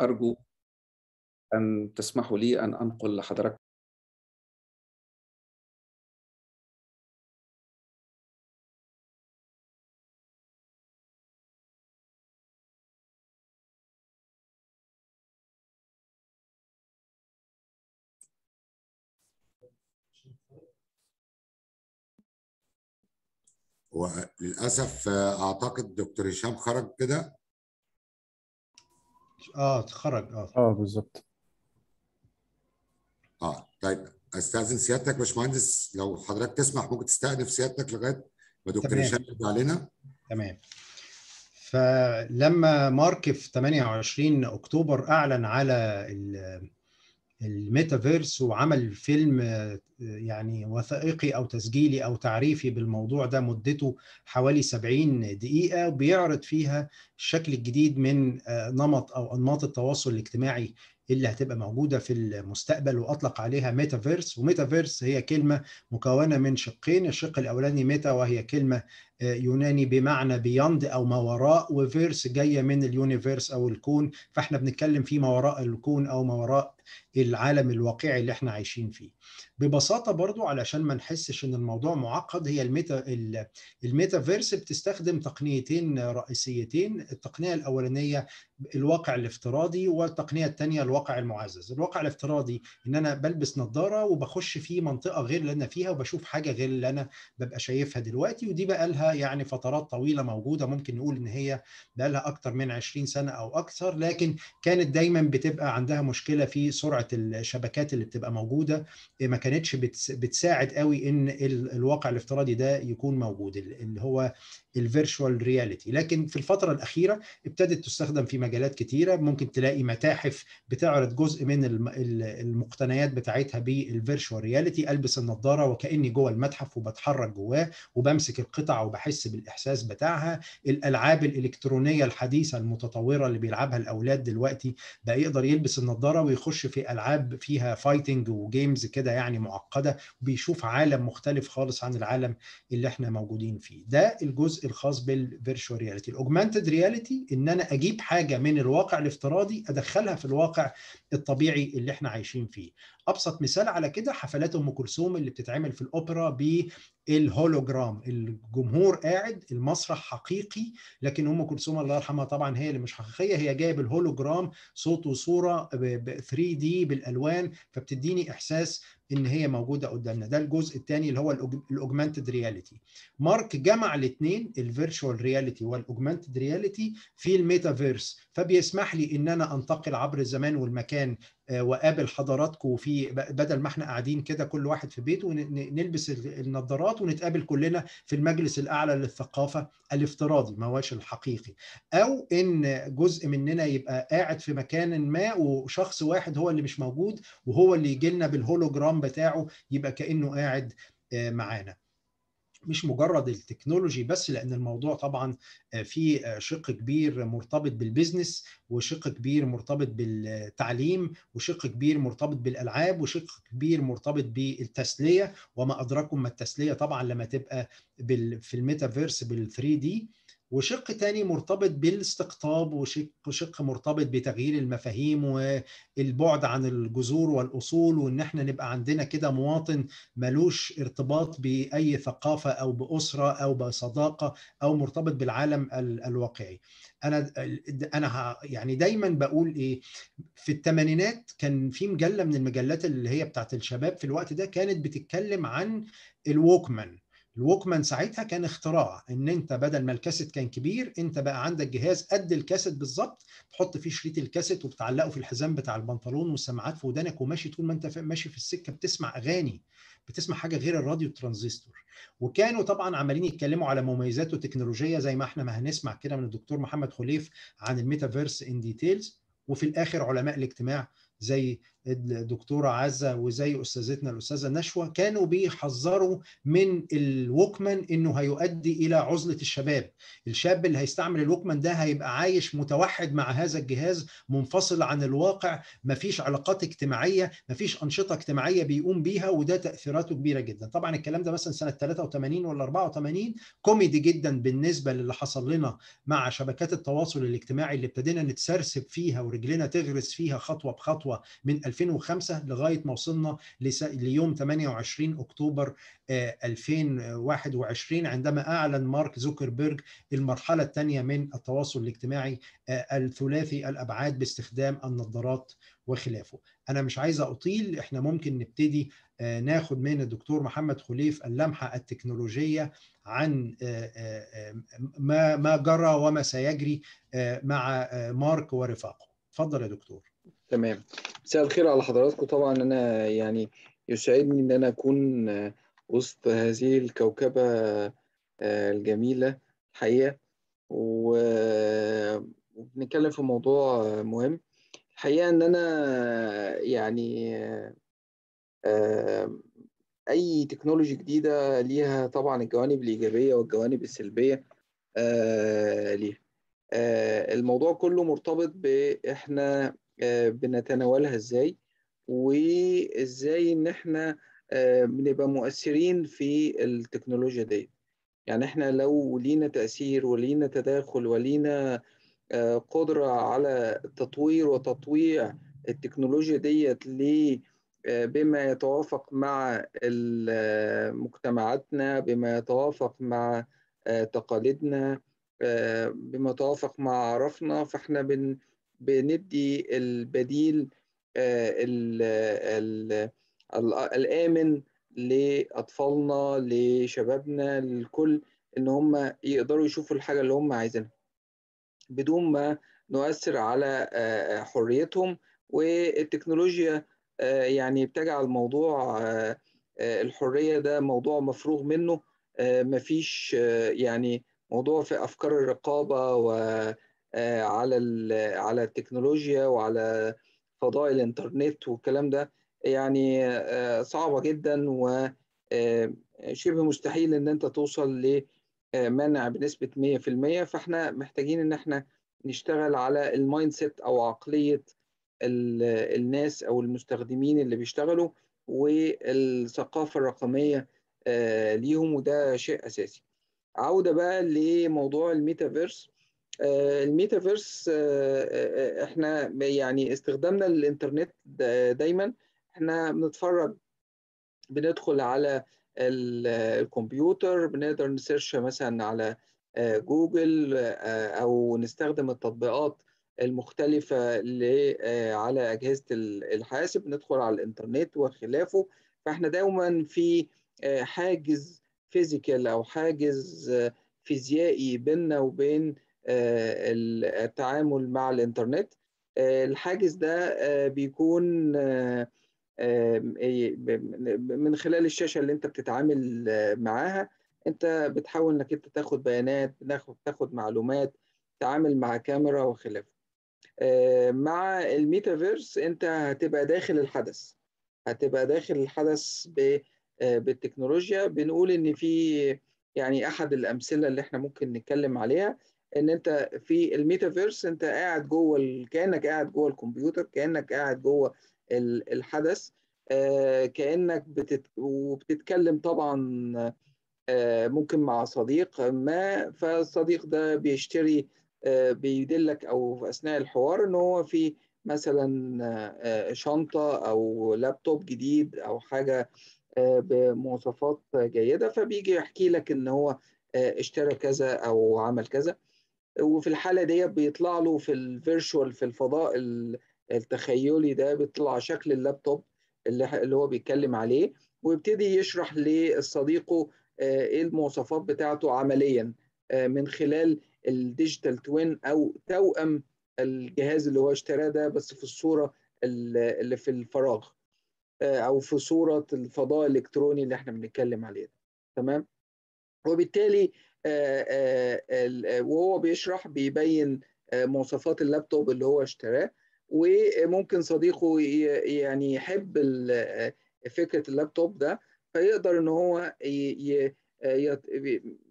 أرجو أن تسمحوا لي أن أنقل لحضراتكم وللاسف آه، اعتقد دكتور هشام خرج كده اه تخرج اه اه بالظبط اه طيب استاذن سيادتك باشمهندس لو حضرتك تسمح ممكن تستأنف سيادتك لغايه ما دكتور هشام يرد علينا تمام فلما مارك في 28 اكتوبر اعلن على الميتافيرس وعمل فيلم آه، يعني وثائقي او تسجيلي او تعريفي بالموضوع ده مدته حوالي 70 دقيقه بيعرض فيها الشكل الجديد من آه، نمط او انماط التواصل الاجتماعي اللي هتبقى موجوده في المستقبل واطلق عليها ميتافيرس وميتافيرس هي كلمه مكونه من شقين الشق الاولاني ميتا وهي كلمه يوناني بمعنى بيند او ما وراء وفيرس جايه من اليونيفيرس او الكون فاحنا بنتكلم في ما وراء الكون او ما وراء العالم الواقعي اللي احنا عايشين فيه ببساطه برضو علشان ما نحسش ان الموضوع معقد هي الميتا الميتافيرس بتستخدم تقنيتين رئيسيتين التقنيه الاولانيه الواقع الافتراضي والتقنيه الثانيه الواقع المعزز الواقع الافتراضي ان انا بلبس نظاره وبخش في منطقه غير اللي انا فيها وبشوف حاجه غير اللي انا ببقى شايفها دلوقتي ودي بقى لها يعني فترات طويله موجوده ممكن نقول ان هي بقى لها اكتر من 20 سنه او اكثر لكن كانت دايما بتبقى عندها مشكله في سرعه الشبكات اللي بتبقى موجوده إيه، ما كانتش بتساعد قوي ان الواقع الافتراضي ده يكون موجود اللي هو الفيرشوال رياليتي لكن في الفتره الاخيره ابتدت تستخدم في مجالات كتيره ممكن تلاقي متاحف بتعرض جزء من المقتنيات بتاعتها بالفيرشوال رياليتي البس النظاره وكاني جوه المتحف وبتحرك جواه وبمسك القطع وبحس بالاحساس بتاعها الالعاب الالكترونيه الحديثه المتطوره اللي بيلعبها الاولاد دلوقتي بقى يقدر يلبس النظاره ويخش في العاب فيها فايتنج وجيمز كده يعني معقده وبيشوف عالم مختلف خالص عن العالم اللي احنا موجودين فيه ده الجزء الخاص بالفيرشوال رياليتي الاوجمانتد رياليتي ان انا اجيب حاجه من الواقع الافتراضي ادخلها في الواقع الطبيعي اللي احنا عايشين فيه ابسط مثال على كده حفلات ام كلثوم اللي بتتعمل في الاوبرا الهولوجرام الجمهور قاعد المسرح حقيقي لكن ام كلثوم الله يرحمها طبعا هي اللي مش حقيقيه هي جايه بالهولوجرام صوت وصوره ب 3 دي بالالوان فبتديني احساس ان هي موجوده قدامنا ده الجزء الثاني اللي هو الاوجمانتد رياليتي مارك جمع الاثنين الفيرتشوال رياليتي والاوجمانتد رياليتي في الميتافيرس فبيسمح لي ان انا انتقل عبر الزمان والمكان آه، واقابل حضراتكم في بدل ما احنا قاعدين كده كل واحد في بيته ونلبس النظارات ونتقابل كلنا في المجلس الاعلى للثقافه الافتراضي ما هوش الحقيقي او ان جزء مننا يبقى قاعد في مكان ما وشخص واحد هو اللي مش موجود وهو اللي يجي لنا بالهولوجرام بتاعه يبقى كانه قاعد آه، معانا مش مجرد التكنولوجي بس لان الموضوع طبعا آه، في آه، شق كبير مرتبط بالبيزنس وشق كبير مرتبط بالتعليم وشق كبير مرتبط بالالعاب وشق كبير مرتبط بالتسليه وما ادراكم ما التسليه طبعا لما تبقى في الميتافيرس بال 3 دي وشق تاني مرتبط بالاستقطاب وشق شق مرتبط بتغيير المفاهيم والبعد عن الجذور والاصول وان احنا نبقى عندنا كده مواطن ملوش ارتباط باي ثقافه او باسره او بصداقه او مرتبط بالعالم الواقعي. انا انا يعني دايما بقول ايه في الثمانينات كان في مجله من المجلات اللي هي بتاعت الشباب في الوقت ده كانت بتتكلم عن الووكمان الووكمان ساعتها كان اختراع ان انت بدل ما الكاسيت كان كبير انت بقى عندك جهاز قد الكاسيت بالظبط تحط فيه شريط الكاسيت وبتعلقه في الحزام بتاع البنطلون والسماعات في ودانك وماشي طول ما انت ماشي في السكه بتسمع اغاني بتسمع حاجه غير الراديو الترانزستور وكانوا طبعا عمالين يتكلموا على مميزاته التكنولوجيه زي ما احنا ما هنسمع كده من الدكتور محمد خليف عن الميتافيرس ان ديتيلز وفي الاخر علماء الاجتماع زي الدكتوره عزه وزي استاذتنا الاستاذه نشوه كانوا بيحذروا من الوكمان انه هيؤدي الى عزله الشباب الشاب اللي هيستعمل الوكمان ده هيبقى عايش متوحد مع هذا الجهاز منفصل عن الواقع مفيش علاقات اجتماعيه مفيش انشطه اجتماعيه بيقوم بيها وده تاثيراته كبيره جدا طبعا الكلام ده مثلا سنه 83 ولا 84 كوميدي جدا بالنسبه للي حصل لنا مع شبكات التواصل الاجتماعي اللي ابتدينا نتسرسب فيها ورجلنا تغرس فيها خطوه بخطوه من 2005 لغايه ما وصلنا ليوم 28 اكتوبر 2021 آه، عندما اعلن مارك زوكربيرج المرحله الثانيه من التواصل الاجتماعي آه، الثلاثي الابعاد باستخدام النظارات وخلافه انا مش عايز اطيل احنا ممكن نبتدي آه، ناخد من الدكتور محمد خليف اللمحه التكنولوجيه عن ما ما جرى وما سيجري مع مارك ورفاقه اتفضل يا دكتور تمام مساء الخير على حضراتكم طبعا انا يعني يسعدني ان انا اكون وسط هذه الكوكبه آه، الجميله الحقيقه وبنتكلم في موضوع مهم الحقيقه ان انا يعني آه، آه، اي تكنولوجي جديده ليها طبعا الجوانب الايجابيه والجوانب السلبيه ليها الموضوع كله مرتبط باحنا آه، بنتناولها ازاي وازاي ان احنا آه، بنبقى مؤثرين في التكنولوجيا دي يعني احنا لو لينا تأثير ولينا تداخل ولينا آه، قدرة على تطوير وتطويع التكنولوجيا ديت بما يتوافق مع مجتمعاتنا بما يتوافق مع تقاليدنا بما يتوافق مع عرفنا فاحنا بن بندي البديل آه، الامن لاطفالنا لشبابنا للكل ان هم يقدروا يشوفوا الحاجه اللي هم عايزينها بدون ما نؤثر على آه، حريتهم والتكنولوجيا آه، يعني بتجعل موضوع الحريه ده موضوع مفروغ منه مفيش يعني موضوع في افكار الرقابه و آه، على على التكنولوجيا وعلى فضاء الانترنت والكلام ده يعني آه، صعبه جدا وشبه آه، مستحيل ان انت توصل لمنع بنسبه 100% فاحنا محتاجين ان احنا نشتغل على المايند سيت او عقليه الناس او المستخدمين اللي بيشتغلوا والثقافه الرقميه ليهم وده شيء اساسي. عوده بقى لموضوع الميتافيرس آه، الميتافيرس آه، آه، احنا يعني استخدامنا للانترنت دايما احنا بنتفرج بندخل على الكمبيوتر بنقدر نسيرش مثلا على جوجل او نستخدم التطبيقات المختلفة على أجهزة الحاسب ندخل على الإنترنت وخلافه فإحنا دايما في حاجز فيزيكال أو حاجز فيزيائي بيننا وبين آه، التعامل مع الانترنت آه، الحاجز ده آه، بيكون من خلال الشاشه اللي انت بتتعامل معاها انت بتحاول انك انت تاخد بيانات تاخد معلومات تتعامل مع كاميرا وخلافه مع الميتافيرس انت هتبقى داخل الحدث هتبقى داخل الحدث بالتكنولوجيا بنقول ان في يعني احد الامثله اللي احنا ممكن نتكلم عليها ان انت في الميتافيرس انت قاعد جوه كانك قاعد جوه الكمبيوتر كانك قاعد جوه الحدث آه، كانك بتت... وبتتكلم طبعا آه، ممكن مع صديق ما فالصديق ده بيشتري آه، بيدلك او في اثناء الحوار ان هو في مثلا شنطه او لابتوب جديد او حاجه بمواصفات جيده فبيجي يحكي لك ان هو اشترى كذا او عمل كذا وفي الحاله دي بيطلع له في الفيرشوال في الفضاء التخيلي ده بيطلع شكل اللابتوب اللي, اللي هو بيتكلم عليه ويبتدي يشرح لصديقه آه، ايه المواصفات بتاعته عمليا آه، من خلال الديجيتال توين او توأم الجهاز اللي هو اشتراه ده بس في الصوره اللي في الفراغ آه، او في صوره الفضاء الالكتروني اللي احنا بنتكلم عليه ده. تمام وبالتالي آه، آه، آه، وهو بيشرح بيبين مواصفات اللابتوب اللي هو اشتراه وممكن صديقه يعني يحب فكره اللابتوب ده فيقدر ان هو ي... ي...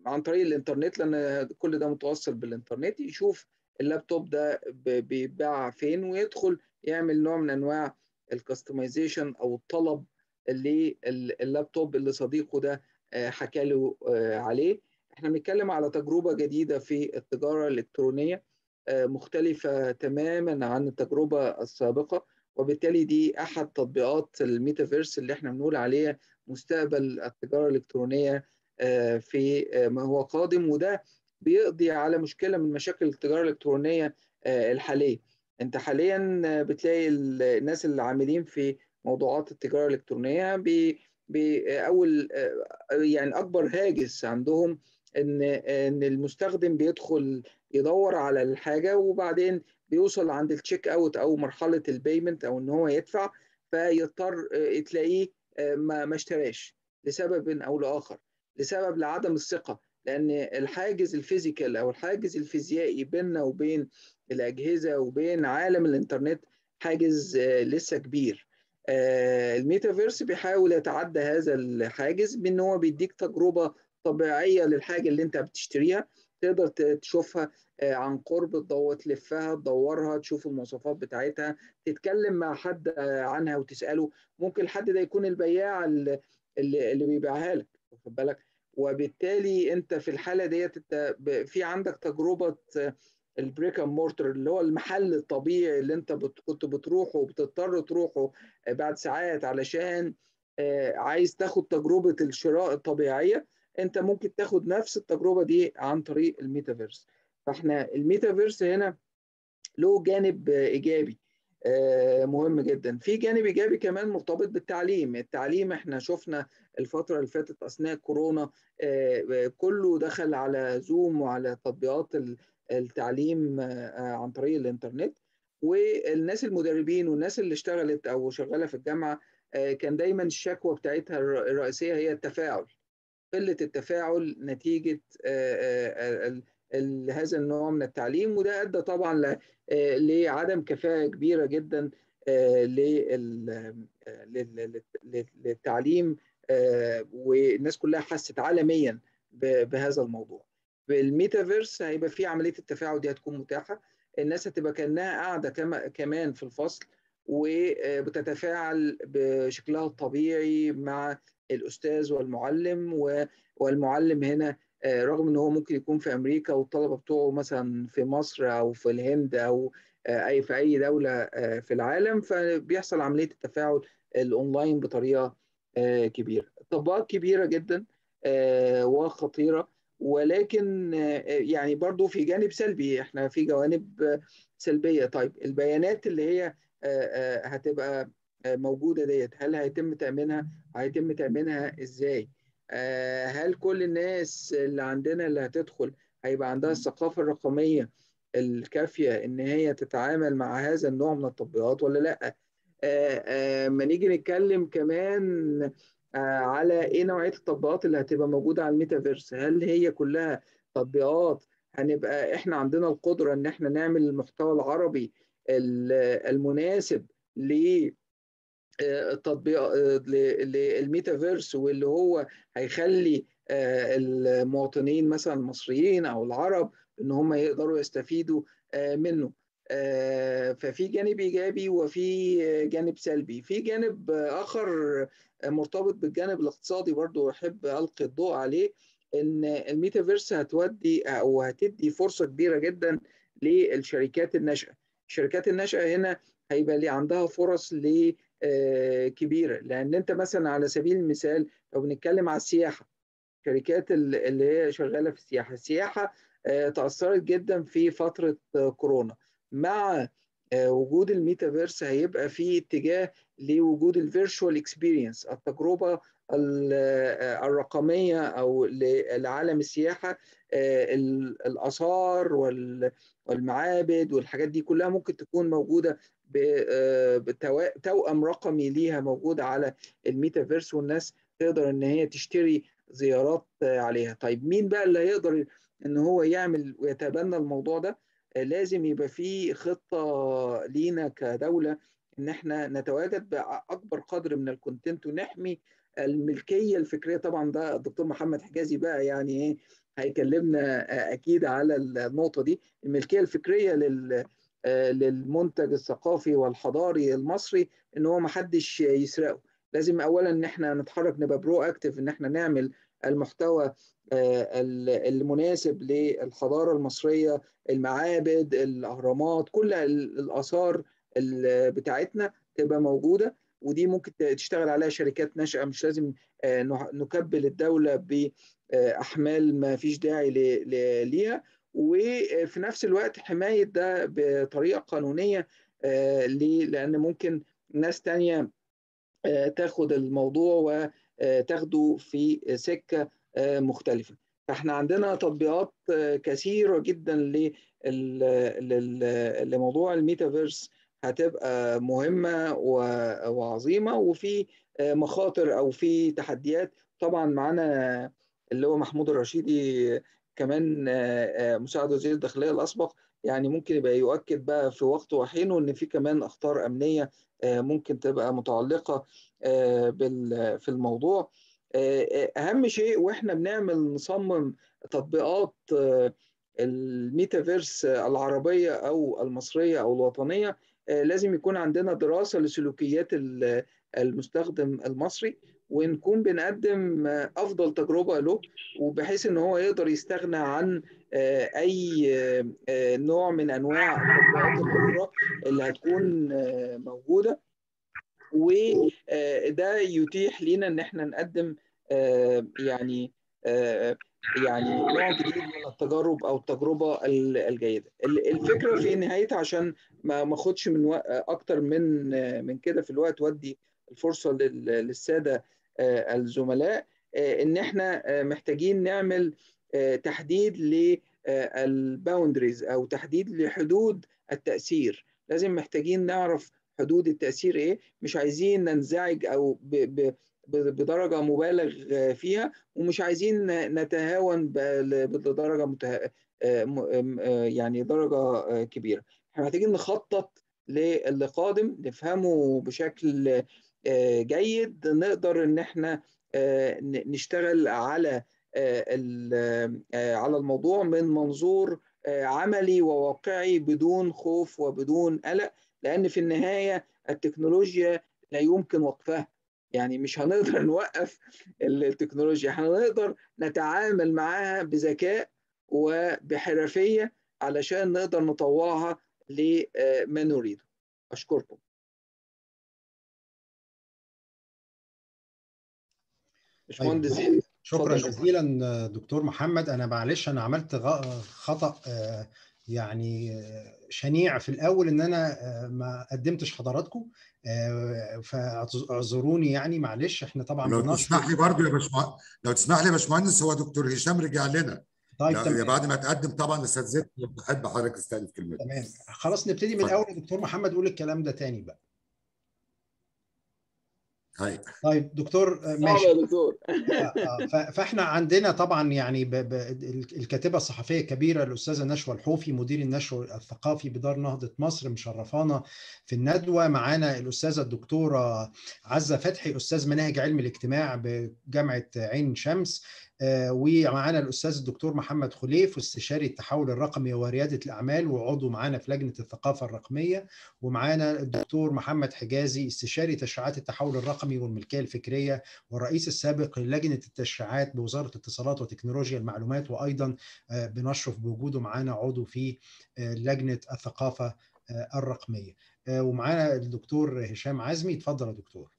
عن طريق الانترنت لان كل ده متوصل بالانترنت يشوف اللابتوب ده بيتباع فين ويدخل يعمل نوع من انواع الكستمايزيشن او الطلب اللابتوب اللي صديقه ده حكى له عليه احنا بنتكلم على تجربه جديده في التجاره الالكترونيه آه، مختلفه تماما عن التجربه السابقه وبالتالي دي احد تطبيقات الميتافيرس اللي احنا بنقول عليها مستقبل التجاره الالكترونيه آه، في آه، ما هو قادم وده بيقضي على مشكله من مشاكل التجاره الالكترونيه الحاليه انت حاليا بتلاقي الناس اللي عاملين في موضوعات التجاره الالكترونيه بي باول يعني اكبر هاجس عندهم ان ان المستخدم بيدخل يدور على الحاجه وبعدين بيوصل عند التشيك اوت او مرحله البيمنت او ان هو يدفع فيضطر آه، تلاقيه آه، ما ما اشتراش لسبب او لاخر لسبب لعدم الثقه لان الحاجز الفيزيكال او الحاجز الفيزيائي بيننا وبين الاجهزه وبين عالم الانترنت حاجز آه، لسه كبير الميتافيرس بيحاول يتعدى هذا الحاجز بان هو بيديك تجربه طبيعيه للحاجه اللي انت بتشتريها تقدر تشوفها آه، عن قرب تلفها تدورها تشوف المواصفات بتاعتها تتكلم مع حد آه، عنها وتساله ممكن الحد ده يكون البياع اللي, اللي بيبيعها لك واخد بالك وبالتالي انت في الحاله ديت انت في عندك تجربه آه، البريك اند مورتر اللي هو المحل الطبيعي اللي انت كنت بتروحه وبتضطر تروحه بعد ساعات علشان عايز تاخد تجربه الشراء الطبيعيه انت ممكن تاخد نفس التجربه دي عن طريق الميتافيرس فاحنا الميتافيرس هنا له جانب ايجابي آه، مهم جدا في جانب ايجابي كمان مرتبط بالتعليم التعليم احنا شفنا الفتره اللي فاتت اثناء كورونا آه، كله دخل على زوم وعلى تطبيقات التعليم آه، عن طريق الانترنت والناس المدربين والناس اللي اشتغلت او شغاله في الجامعه كان دايما الشكوى بتاعتها الرئيسيه هي التفاعل قله التفاعل نتيجه آه، آه، آه، هذا النوع من التعليم وده ادى طبعا لعدم كفاءه كبيره جدا للتعليم والناس كلها حست عالميا بهذا الموضوع بالميتافيرس هيبقى في عمليه التفاعل دي هتكون متاحه الناس هتبقى كانها قاعده كمان في الفصل وبتتفاعل بشكلها الطبيعي مع الاستاذ والمعلم والمعلم هنا آه، رغم ان هو ممكن يكون في امريكا والطلبه بتوعه مثلا في مصر او في الهند او آه، اي في اي دوله آه، في العالم فبيحصل عمليه التفاعل الاونلاين بطريقه كبيره تطبيقات كبيره جدا وخطيره ولكن يعني برضو في جانب سلبي احنا في جوانب سلبيه طيب البيانات اللي هي هتبقى موجوده ديت هل هيتم تامينها هيتم تامينها ازاي آه، هل كل الناس اللي عندنا اللي هتدخل هيبقى عندها الثقافه الرقميه الكافيه ان هي تتعامل مع هذا النوع من التطبيقات ولا لا آه، آه، ما نيجي نتكلم كمان على ايه نوعيه التطبيقات اللي هتبقى موجوده على الميتافيرس هل هي كلها تطبيقات هنبقى احنا عندنا القدره ان احنا نعمل المحتوى العربي المناسب ل التطبيق آه، للميتافيرس واللي هو هيخلي آه، المواطنين مثلا المصريين او العرب ان هم يقدروا يستفيدوا آه، منه ففي جانب ايجابي وفي جانب سلبي في جانب اخر مرتبط بالجانب الاقتصادي برضو احب القي الضوء عليه ان الميتافيرس هتودي او هتدي فرصه كبيره جدا للشركات الناشئه الشركات الناشئه هنا هيبقى لي عندها فرص ل آه، كبيره لان انت مثلا على سبيل المثال لو بنتكلم على السياحه الشركات اللي هي شغاله في السياحه السياحه آه، تاثرت جدا في فتره آه، كورونا مع وجود الميتافيرس هيبقى في اتجاه لوجود الفيرتشوال اكسبيرينس التجربه الرقميه او لعالم السياحه الاثار والمعابد والحاجات دي كلها ممكن تكون موجوده بتوأم آه، رقمي ليها موجود على الميتافيرس والناس تقدر ان هي تشتري زيارات عليها طيب مين بقى اللي هيقدر ان هو يعمل ويتبنى الموضوع ده آه، لازم يبقى في خطه لينا كدوله ان احنا نتواجد باكبر قدر من الكونتنت ونحمي الملكيه الفكريه طبعا ده الدكتور محمد حجازي بقى يعني ايه هيكلمنا اكيد على النقطه دي الملكيه الفكريه لل آه، للمنتج الثقافي والحضاري المصري ان هو محدش يسرقه لازم اولا ان احنا نتحرك نبقى برو اكتف ان احنا نعمل المحتوى آه، المناسب للحضاره المصريه المعابد الاهرامات كل الاثار بتاعتنا تبقى موجوده ودي ممكن تشتغل عليها شركات ناشئه مش لازم آه، نكبل الدوله باحمال ما فيش داعي ليها وفي نفس الوقت حماية ده بطريقة قانونية آه، ليه؟ لأن ممكن ناس تانية آه، تاخد الموضوع وتاخده آه، في سكة مختلفة فاحنا عندنا تطبيقات كثيرة جدا لموضوع الميتافيرس هتبقى مهمة وعظيمة وفي مخاطر أو في تحديات طبعا معانا اللي هو محمود الرشيدي كمان آه، آه، مساعد وزير الداخليه الاسبق يعني ممكن يبقى يؤكد بقى في وقته وحينه ان في كمان اخطار امنيه آه، ممكن تبقى متعلقه في الموضوع اهم شيء واحنا بنعمل نصمم تطبيقات الميتافيرس العربيه او المصريه او الوطنيه لازم يكون عندنا دراسه لسلوكيات المستخدم المصري ونكون بنقدم افضل تجربه له وبحيث ان هو يقدر يستغنى عن آه، اي آه، آه، نوع من انواع التطبيقات الاخرى اللي هتكون موجوده وده يتيح لينا ان احنا نقدم يعني يعني نوع جديد من التجارب او التجربه الجيده الفكره في نهايتها عشان ما اخدش من اكتر من من كده في الوقت ودي الفرصه للساده آه، الزملاء آه، ان احنا آه، محتاجين نعمل تحديد للباوندريز او تحديد لحدود التاثير لازم محتاجين نعرف حدود التاثير ايه مش عايزين ننزعج او ب ب بدرجه مبالغ فيها ومش عايزين نتهاون بدرجه مته... يعني درجه كبيره احنا محتاجين نخطط للي قادم نفهمه بشكل آه، جيد نقدر ان احنا آه، نشتغل على آه، على الموضوع من منظور عملي وواقعي بدون خوف وبدون قلق لان في النهايه التكنولوجيا لا يمكن وقفها يعني مش هنقدر نوقف التكنولوجيا احنا نقدر نتعامل معاها بذكاء وبحرفيه علشان نقدر نطوعها لما نريده اشكركم أيوة. باشمهندس طيب. شكرا جزيلا دكتور محمد انا معلش انا عملت خطا آه، يعني آه، شنيع في الاول ان انا آه، ما قدمتش حضراتكم فاعذروني يعني معلش احنا طبعا لو تسمح لي برضه يا باشمهندس لو تسمح لي يا باشمهندس هو دكتور هشام رجع لنا طيب تمام بعد ما تقدم طبعا زيد بحب حضرتك تستأنف كلمتك تمام خلاص نبتدي من الاول دكتور محمد قول الكلام ده تاني بقى هاي. طيب دكتور آه، ماشي يا دكتور آه، آه، فاحنا عندنا طبعا يعني ب... ب... الكاتبه الصحفيه الكبيره الاستاذه نشوى الحوفي مدير النشر الثقافي بدار نهضه مصر مشرفانا في الندوه معانا الاستاذه الدكتوره عزه فتحي استاذ مناهج علم الاجتماع بجامعه عين شمس آه، ومعانا الاستاذ الدكتور محمد خليف استشاري التحول الرقمي ورياده الاعمال وعضو معانا في لجنه الثقافه الرقميه ومعانا الدكتور محمد حجازي استشاري تشريعات التحول الرقمي والملكيه الفكريه والرئيس السابق للجنه التشريعات بوزاره الاتصالات وتكنولوجيا المعلومات وايضا آه، بنشرف بوجوده معانا عضو في آه، لجنه الثقافه الرقميه ومعانا الدكتور هشام عزمي اتفضل يا دكتور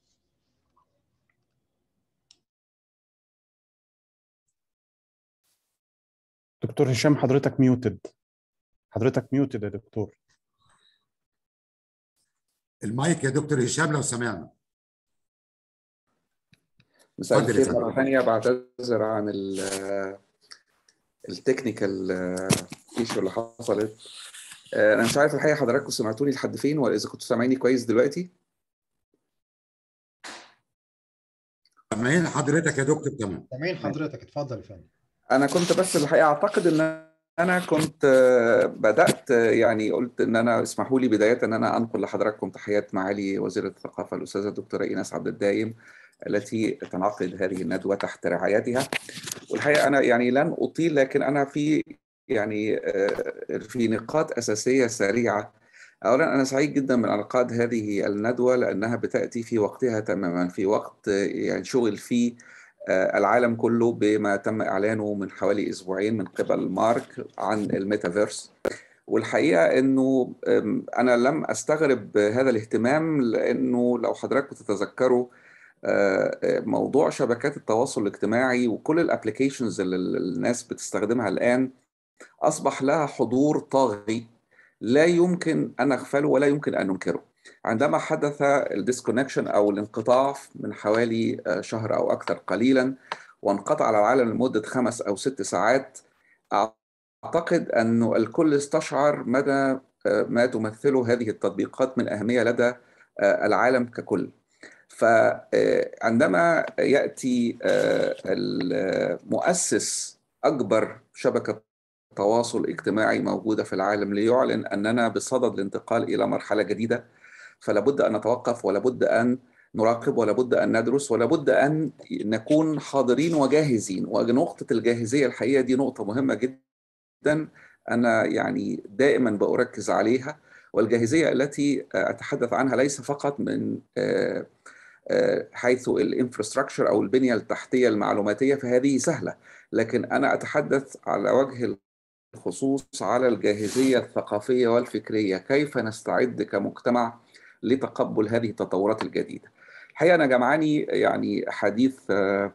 دكتور هشام حضرتك ميوتد حضرتك ميوتد يا دكتور المايك يا دكتور هشام لو سمعنا مساء الخير مرة ثانية بعتذر عن التكنيكال ايشو آه، اللي حصلت آه، انا مش عارف الحقيقه حضراتكم سمعتوني لحد فين ولا اذا كنتوا سامعيني كويس دلوقتي سامعين حضرتك يا دكتور تمام سامعين حضرتك اتفضل يا فندم انا كنت بس الحقيقه اعتقد ان انا كنت آه، بدات آه، يعني قلت ان انا اسمحوا لي بدايه ان انا انقل لحضراتكم تحيات معالي وزيره الثقافه الاستاذه الدكتوره ايناس عبد الدايم التي تنعقد هذه الندوه تحت رعايتها والحقيقه انا يعني لن اطيل لكن انا في يعني آه، في نقاط اساسيه سريعه اولا انا سعيد جدا من انعقاد هذه الندوه لانها بتاتي في وقتها تماما في وقت يعني شغل فيه آه، العالم كله بما تم اعلانه من حوالي اسبوعين من قبل مارك عن الميتافيرس والحقيقه انه انا لم استغرب هذا الاهتمام لانه لو حضراتكم تتذكروا آه، آه، موضوع شبكات التواصل الاجتماعي وكل الابلكيشنز اللي الناس بتستخدمها الان اصبح لها حضور طاغي لا يمكن ان اغفله ولا يمكن ان انكره عندما حدث الديسكونكشن او الانقطاع من حوالي آه، شهر او اكثر قليلا وانقطع على العالم لمده خمس او ست ساعات اعتقد انه الكل استشعر مدى آه، ما تمثله هذه التطبيقات من اهميه لدى آه، العالم ككل. فعندما ياتي المؤسس اكبر شبكه تواصل اجتماعي موجوده في العالم ليعلن اننا بصدد الانتقال الى مرحله جديده فلا بد ان نتوقف ولا بد ان نراقب ولا بد ان ندرس ولا بد ان نكون حاضرين وجاهزين ونقطه الجاهزيه الحقيقه دي نقطه مهمه جدا انا يعني دائما باركز عليها والجاهزيه التي اتحدث عنها ليس فقط من آه، آه، حيث الانفراستراكشر او البنيه التحتيه المعلوماتيه فهذه سهله لكن انا اتحدث على وجه الخصوص على الجاهزيه الثقافيه والفكريه كيف نستعد كمجتمع لتقبل هذه التطورات الجديده. الحقيقه انا جمعني يعني حديث آه،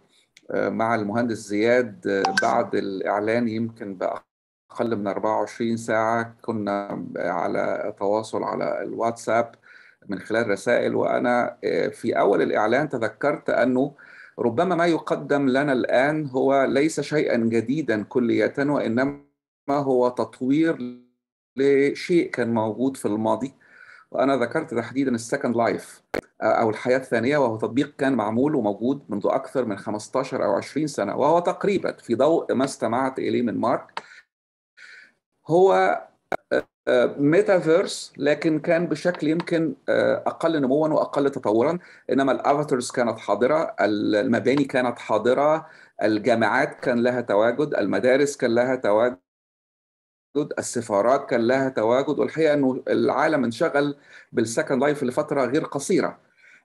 آه، مع المهندس زياد آه، بعد الاعلان يمكن باقل من 24 ساعه كنا على تواصل على الواتساب من خلال رسائل وانا في اول الاعلان تذكرت انه ربما ما يقدم لنا الان هو ليس شيئا جديدا كليا وانما هو تطوير لشيء كان موجود في الماضي وانا ذكرت تحديدا السكند لايف آه، او الحياه الثانيه وهو تطبيق كان معمول وموجود منذ اكثر من 15 او 20 سنه وهو تقريبا في ضوء ما استمعت اليه من مارك هو ميتافيرس آه، آه، لكن كان بشكل يمكن اقل نموا واقل تطورا انما الافاترز كانت حاضره المباني كانت حاضره الجامعات كان لها تواجد المدارس كان لها تواجد تواجد السفارات كان لها تواجد والحقيقه انه العالم انشغل بالسكند لايف لفتره غير قصيره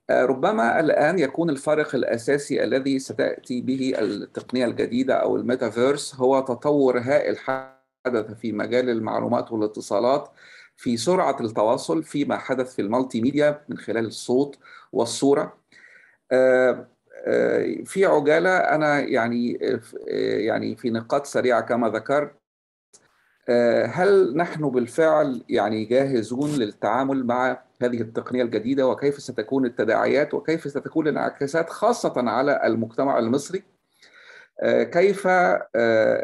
آه، ربما الان يكون الفارق الاساسي الذي ستاتي به التقنيه الجديده او الميتافيرس هو تطور هائل حدث في مجال المعلومات والاتصالات في سرعه التواصل فيما حدث في المالتي ميديا من خلال الصوت والصوره آه، آه، في عجاله انا يعني يعني في نقاط سريعه كما ذكرت آه، هل نحن بالفعل يعني جاهزون للتعامل مع هذه التقنيه الجديده وكيف ستكون التداعيات وكيف ستكون الانعكاسات خاصه على المجتمع المصري آه، كيف آه،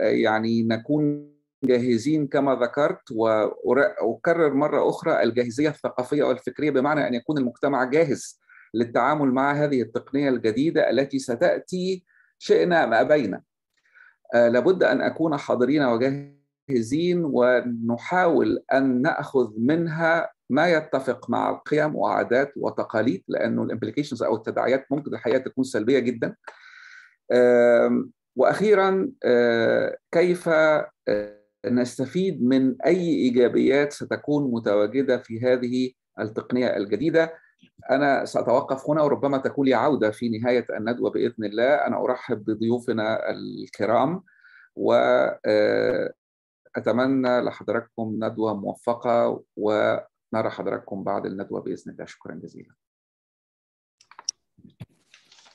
يعني نكون جاهزين كما ذكرت واكرر مره اخرى الجاهزيه الثقافيه والفكريه بمعنى ان يكون المجتمع جاهز للتعامل مع هذه التقنيه الجديده التي ستاتي شئنا ما بينا لابد ان اكون حاضرين وجاهزين جاهزين ونحاول ان ناخذ منها ما يتفق مع القيم وعادات وتقاليد لانه الامبليكيشنز او التداعيات ممكن الحقيقه تكون سلبيه جدا. واخيرا آه، كيف آه، نستفيد من اي ايجابيات ستكون متواجده في هذه التقنيه الجديده أنا سأتوقف هنا وربما تكون لي عودة في نهاية الندوة بإذن الله أنا أرحب بضيوفنا الكرام و آه، أتمنى لحضراتكم ندوة موفقة ونرى حضراتكم بعد الندوة بإذن الله شكرا جزيلا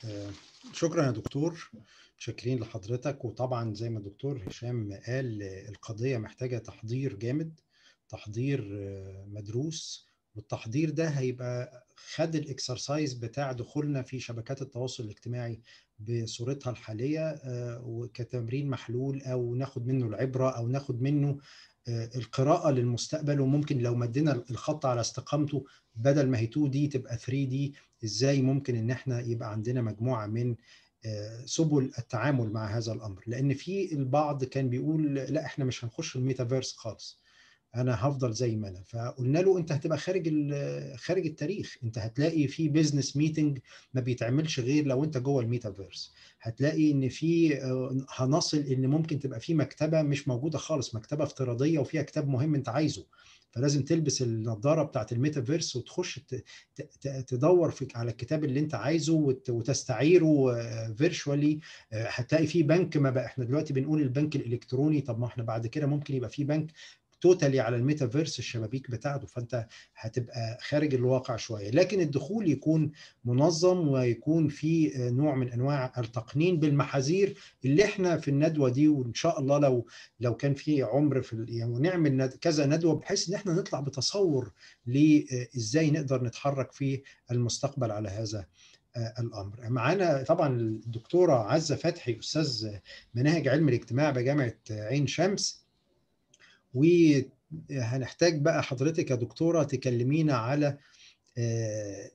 آه، شكرا يا دكتور شاكرين لحضرتك وطبعا زي ما الدكتور هشام قال القضية محتاجة تحضير جامد تحضير آه، مدروس والتحضير ده هيبقى خد الاكسرسايز بتاع دخولنا في شبكات التواصل الاجتماعي بصورتها الحاليه آه، وكتمرين محلول او ناخد منه العبره او ناخد منه آه، القراءه للمستقبل وممكن لو مدينا الخط على استقامته بدل ما هي 2 دي تبقى 3 دي ازاي ممكن ان احنا يبقى عندنا مجموعه من آه، سبل التعامل مع هذا الامر لان في البعض كان بيقول لا احنا مش هنخش الميتافيرس خالص انا هفضل زي ما انا فقلنا له انت هتبقى خارج آه، خارج التاريخ انت هتلاقي في بيزنس ميتنج ما بيتعملش غير لو انت جوه الميتافيرس هتلاقي ان في آه، هنصل ان ممكن تبقى في مكتبه مش موجوده خالص مكتبه افتراضيه وفيها كتاب مهم انت عايزه فلازم تلبس النضاره بتاعت الميتافيرس وتخش تدور في على الكتاب اللي انت عايزه وتستعيره فيرشوالي آه، هتلاقي في بنك ما بقى احنا دلوقتي بنقول البنك الالكتروني طب ما احنا بعد كده ممكن يبقى في بنك توتالي على الميتافيرس الشبابيك بتاعته فانت هتبقى خارج الواقع شويه لكن الدخول يكون منظم ويكون في نوع من انواع التقنين بالمحاذير اللي احنا في الندوه دي وان شاء الله لو لو كان في عمر في يعني نعمل ند... كذا ندوه بحيث ان احنا نطلع بتصور لازاي نقدر نتحرك في المستقبل على هذا آه، الامر معانا طبعا الدكتوره عزه فتحي استاذ مناهج علم الاجتماع بجامعه عين شمس وهنحتاج بقى حضرتك يا دكتوره تكلمينا على آه،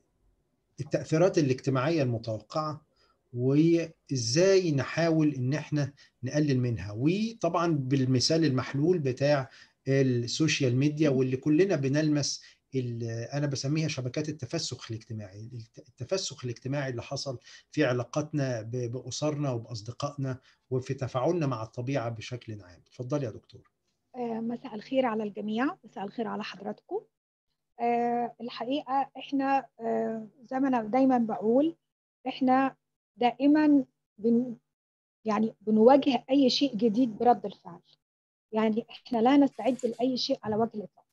التاثيرات الاجتماعيه المتوقعه وازاي نحاول ان احنا نقلل منها وطبعا بالمثال المحلول بتاع السوشيال ميديا واللي كلنا بنلمس انا بسميها شبكات التفسخ الاجتماعي التفسخ الاجتماعي اللي حصل في علاقاتنا باسرنا وباصدقائنا وفي تفاعلنا مع الطبيعه بشكل عام اتفضلي يا دكتور آه، مساء الخير على الجميع مساء الخير على حضراتكم آه، الحقيقة إحنا آه، زي ما أنا دايما بقول إحنا دائما بن يعني بنواجه أي شيء جديد برد الفعل يعني إحنا لا نستعد لأي شيء على وجه الإطلاق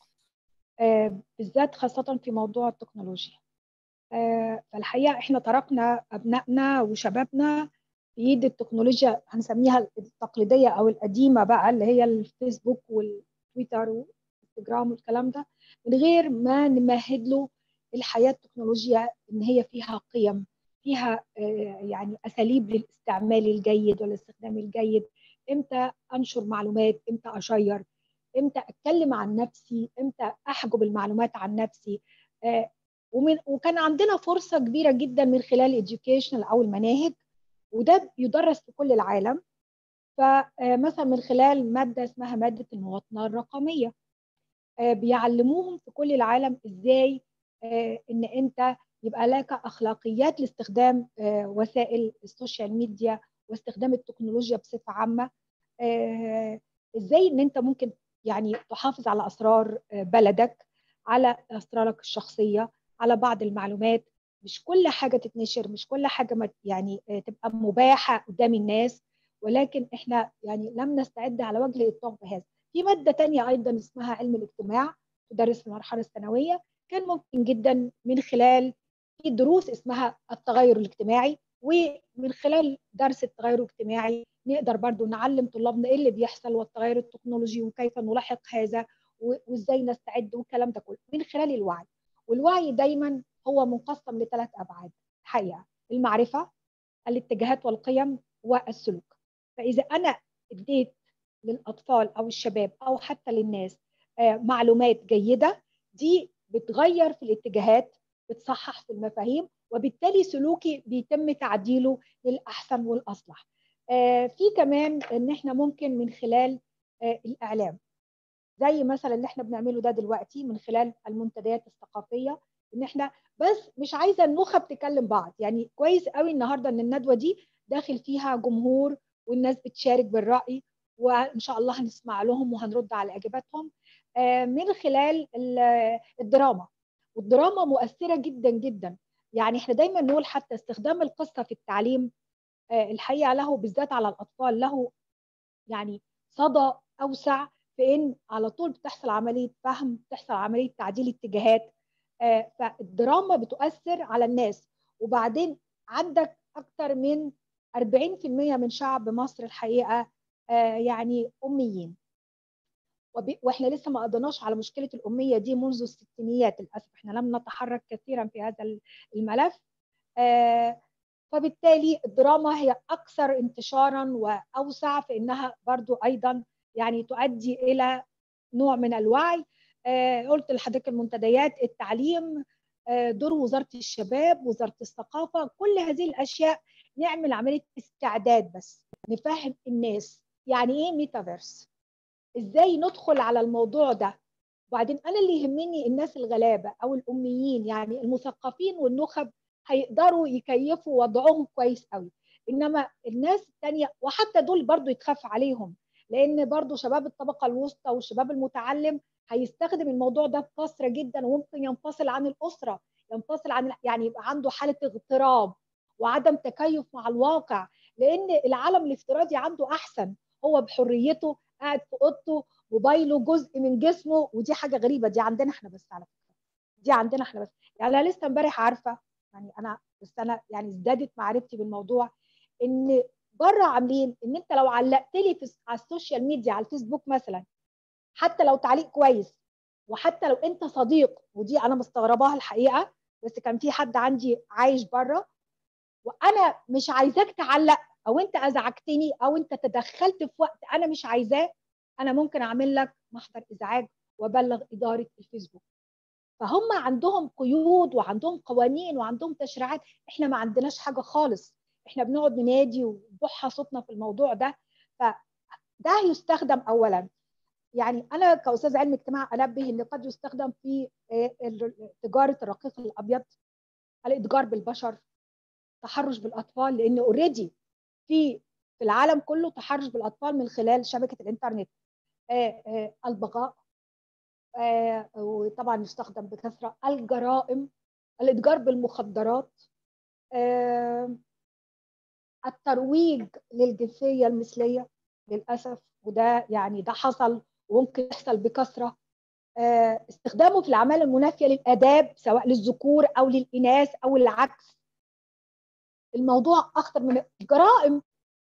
بالذات خاصة في موضوع التكنولوجيا فالحقيقة إحنا تركنا أبنائنا وشبابنا بيد التكنولوجيا هنسميها التقليديه او القديمه بقى اللي هي الفيسبوك والتويتر والانستجرام والكلام ده من غير ما نمهد له الحياه التكنولوجيا ان هي فيها قيم فيها آه، يعني اساليب للاستعمال الجيد والاستخدام الجيد امتى انشر معلومات امتى اشير امتى اتكلم عن نفسي امتى احجب المعلومات عن نفسي آه، ومن وكان عندنا فرصه كبيره جدا من خلال educational او المناهج وده يدرس في كل العالم فمثلا آه، من خلال ماده اسمها ماده المواطنه الرقميه آه، بيعلموهم في كل العالم ازاي آه، ان انت يبقى لك اخلاقيات لاستخدام وسائل السوشيال ميديا واستخدام التكنولوجيا بصفه عامه ازاي ان انت ممكن يعني تحافظ على اسرار بلدك على اسرارك الشخصيه على بعض المعلومات مش كل حاجه تتنشر مش كل حاجه يعني آه، تبقى مباحه قدام الناس ولكن احنا يعني لم نستعد على وجه الاطلاق بهذا في ماده تانية ايضا اسمها علم الاجتماع تدرس في المرحله الثانويه كان ممكن جدا من خلال في دروس اسمها التغير الاجتماعي ومن خلال درس التغير الاجتماعي نقدر برضو نعلم طلابنا ايه اللي بيحصل والتغير التكنولوجي وكيف نلاحق هذا وازاي نستعد والكلام ده كله من خلال الوعي والوعي دايما هو منقسم لثلاث ابعاد الحقيقه المعرفه الاتجاهات والقيم والسلوك فاذا انا اديت للاطفال او الشباب او حتى للناس آه، معلومات جيده دي بتغير في الاتجاهات بتصحح في المفاهيم وبالتالي سلوكي بيتم تعديله للاحسن والاصلح آه، في كمان ان احنا ممكن من خلال آه، الاعلام زي مثلا اللي احنا بنعمله ده دلوقتي من خلال المنتديات الثقافيه ان احنا بس مش عايزه النخب تكلم بعض يعني كويس قوي النهارده ان الندوه دي داخل فيها جمهور والناس بتشارك بالراي وان شاء الله هنسمع لهم وهنرد على اجاباتهم آه، من خلال الدراما والدراما مؤثره جدا جدا يعني احنا دايما نقول حتى استخدام القصه في التعليم آه، الحقيقه له بالذات على الاطفال له يعني صدى اوسع في ان على طول بتحصل عمليه فهم بتحصل عمليه تعديل اتجاهات آه، فالدراما بتؤثر على الناس وبعدين عندك اكتر من 40% من شعب مصر الحقيقه آه، يعني اميين واحنا لسه ما قضيناش على مشكله الاميه دي منذ الستينيات للاسف احنا لم نتحرك كثيرا في هذا الملف آه، فبالتالي الدراما هي اكثر انتشارا واوسع في انها برضو ايضا يعني تؤدي الى نوع من الوعي آه، قلت لحضرتك المنتديات التعليم آه، دور وزاره الشباب وزاره الثقافه كل هذه الاشياء نعمل عمليه استعداد بس نفهم الناس يعني ايه ميتافيرس ازاي ندخل على الموضوع ده وبعدين انا اللي يهمني الناس الغلابه او الاميين يعني المثقفين والنخب هيقدروا يكيفوا وضعهم كويس قوي انما الناس الثانيه وحتى دول برضو يتخاف عليهم لان برضو شباب الطبقه الوسطى والشباب المتعلم هيستخدم الموضوع ده بكثره جدا وممكن ينفصل عن الاسره ينفصل عن يعني يبقى عنده حاله اغتراب وعدم تكيف مع الواقع لان العالم الافتراضي عنده احسن هو بحريته قاعد في اوضته موبايله جزء من جسمه ودي حاجه غريبه دي عندنا احنا بس على فكره دي عندنا احنا بس يعني انا لسه امبارح عارفه يعني انا بس انا يعني ازدادت معرفتي بالموضوع ان بره عاملين ان انت لو علقت لي في على السوشيال ميديا على الفيسبوك مثلا حتى لو تعليق كويس وحتى لو انت صديق ودي انا مستغرباها الحقيقه بس كان في حد عندي عايش بره وانا مش عايزاك تعلق او انت ازعجتني او انت تدخلت في وقت انا مش عايزاه انا ممكن اعمل لك محضر ازعاج وابلغ اداره الفيسبوك فهم عندهم قيود وعندهم قوانين وعندهم تشريعات احنا ما عندناش حاجه خالص احنا بنقعد ننادي ونبح صوتنا في الموضوع ده فده يستخدم اولا يعني انا كاستاذ علم اجتماع انبه ان قد يستخدم في إيه، تجاره الرقيق الابيض الاتجار بالبشر تحرش بالاطفال لان اوريدي في في العالم كله تحرش بالاطفال من خلال شبكه الانترنت إيه، إيه، البغاء وطبعا يستخدم بكثره الجرائم الاتجار بالمخدرات الترويج للجنسيه المثليه للاسف وده يعني ده حصل وممكن يحصل بكثره آه، استخدامه في الاعمال المنافيه للاداب سواء للذكور او للاناث او العكس الموضوع اخطر من الجرائم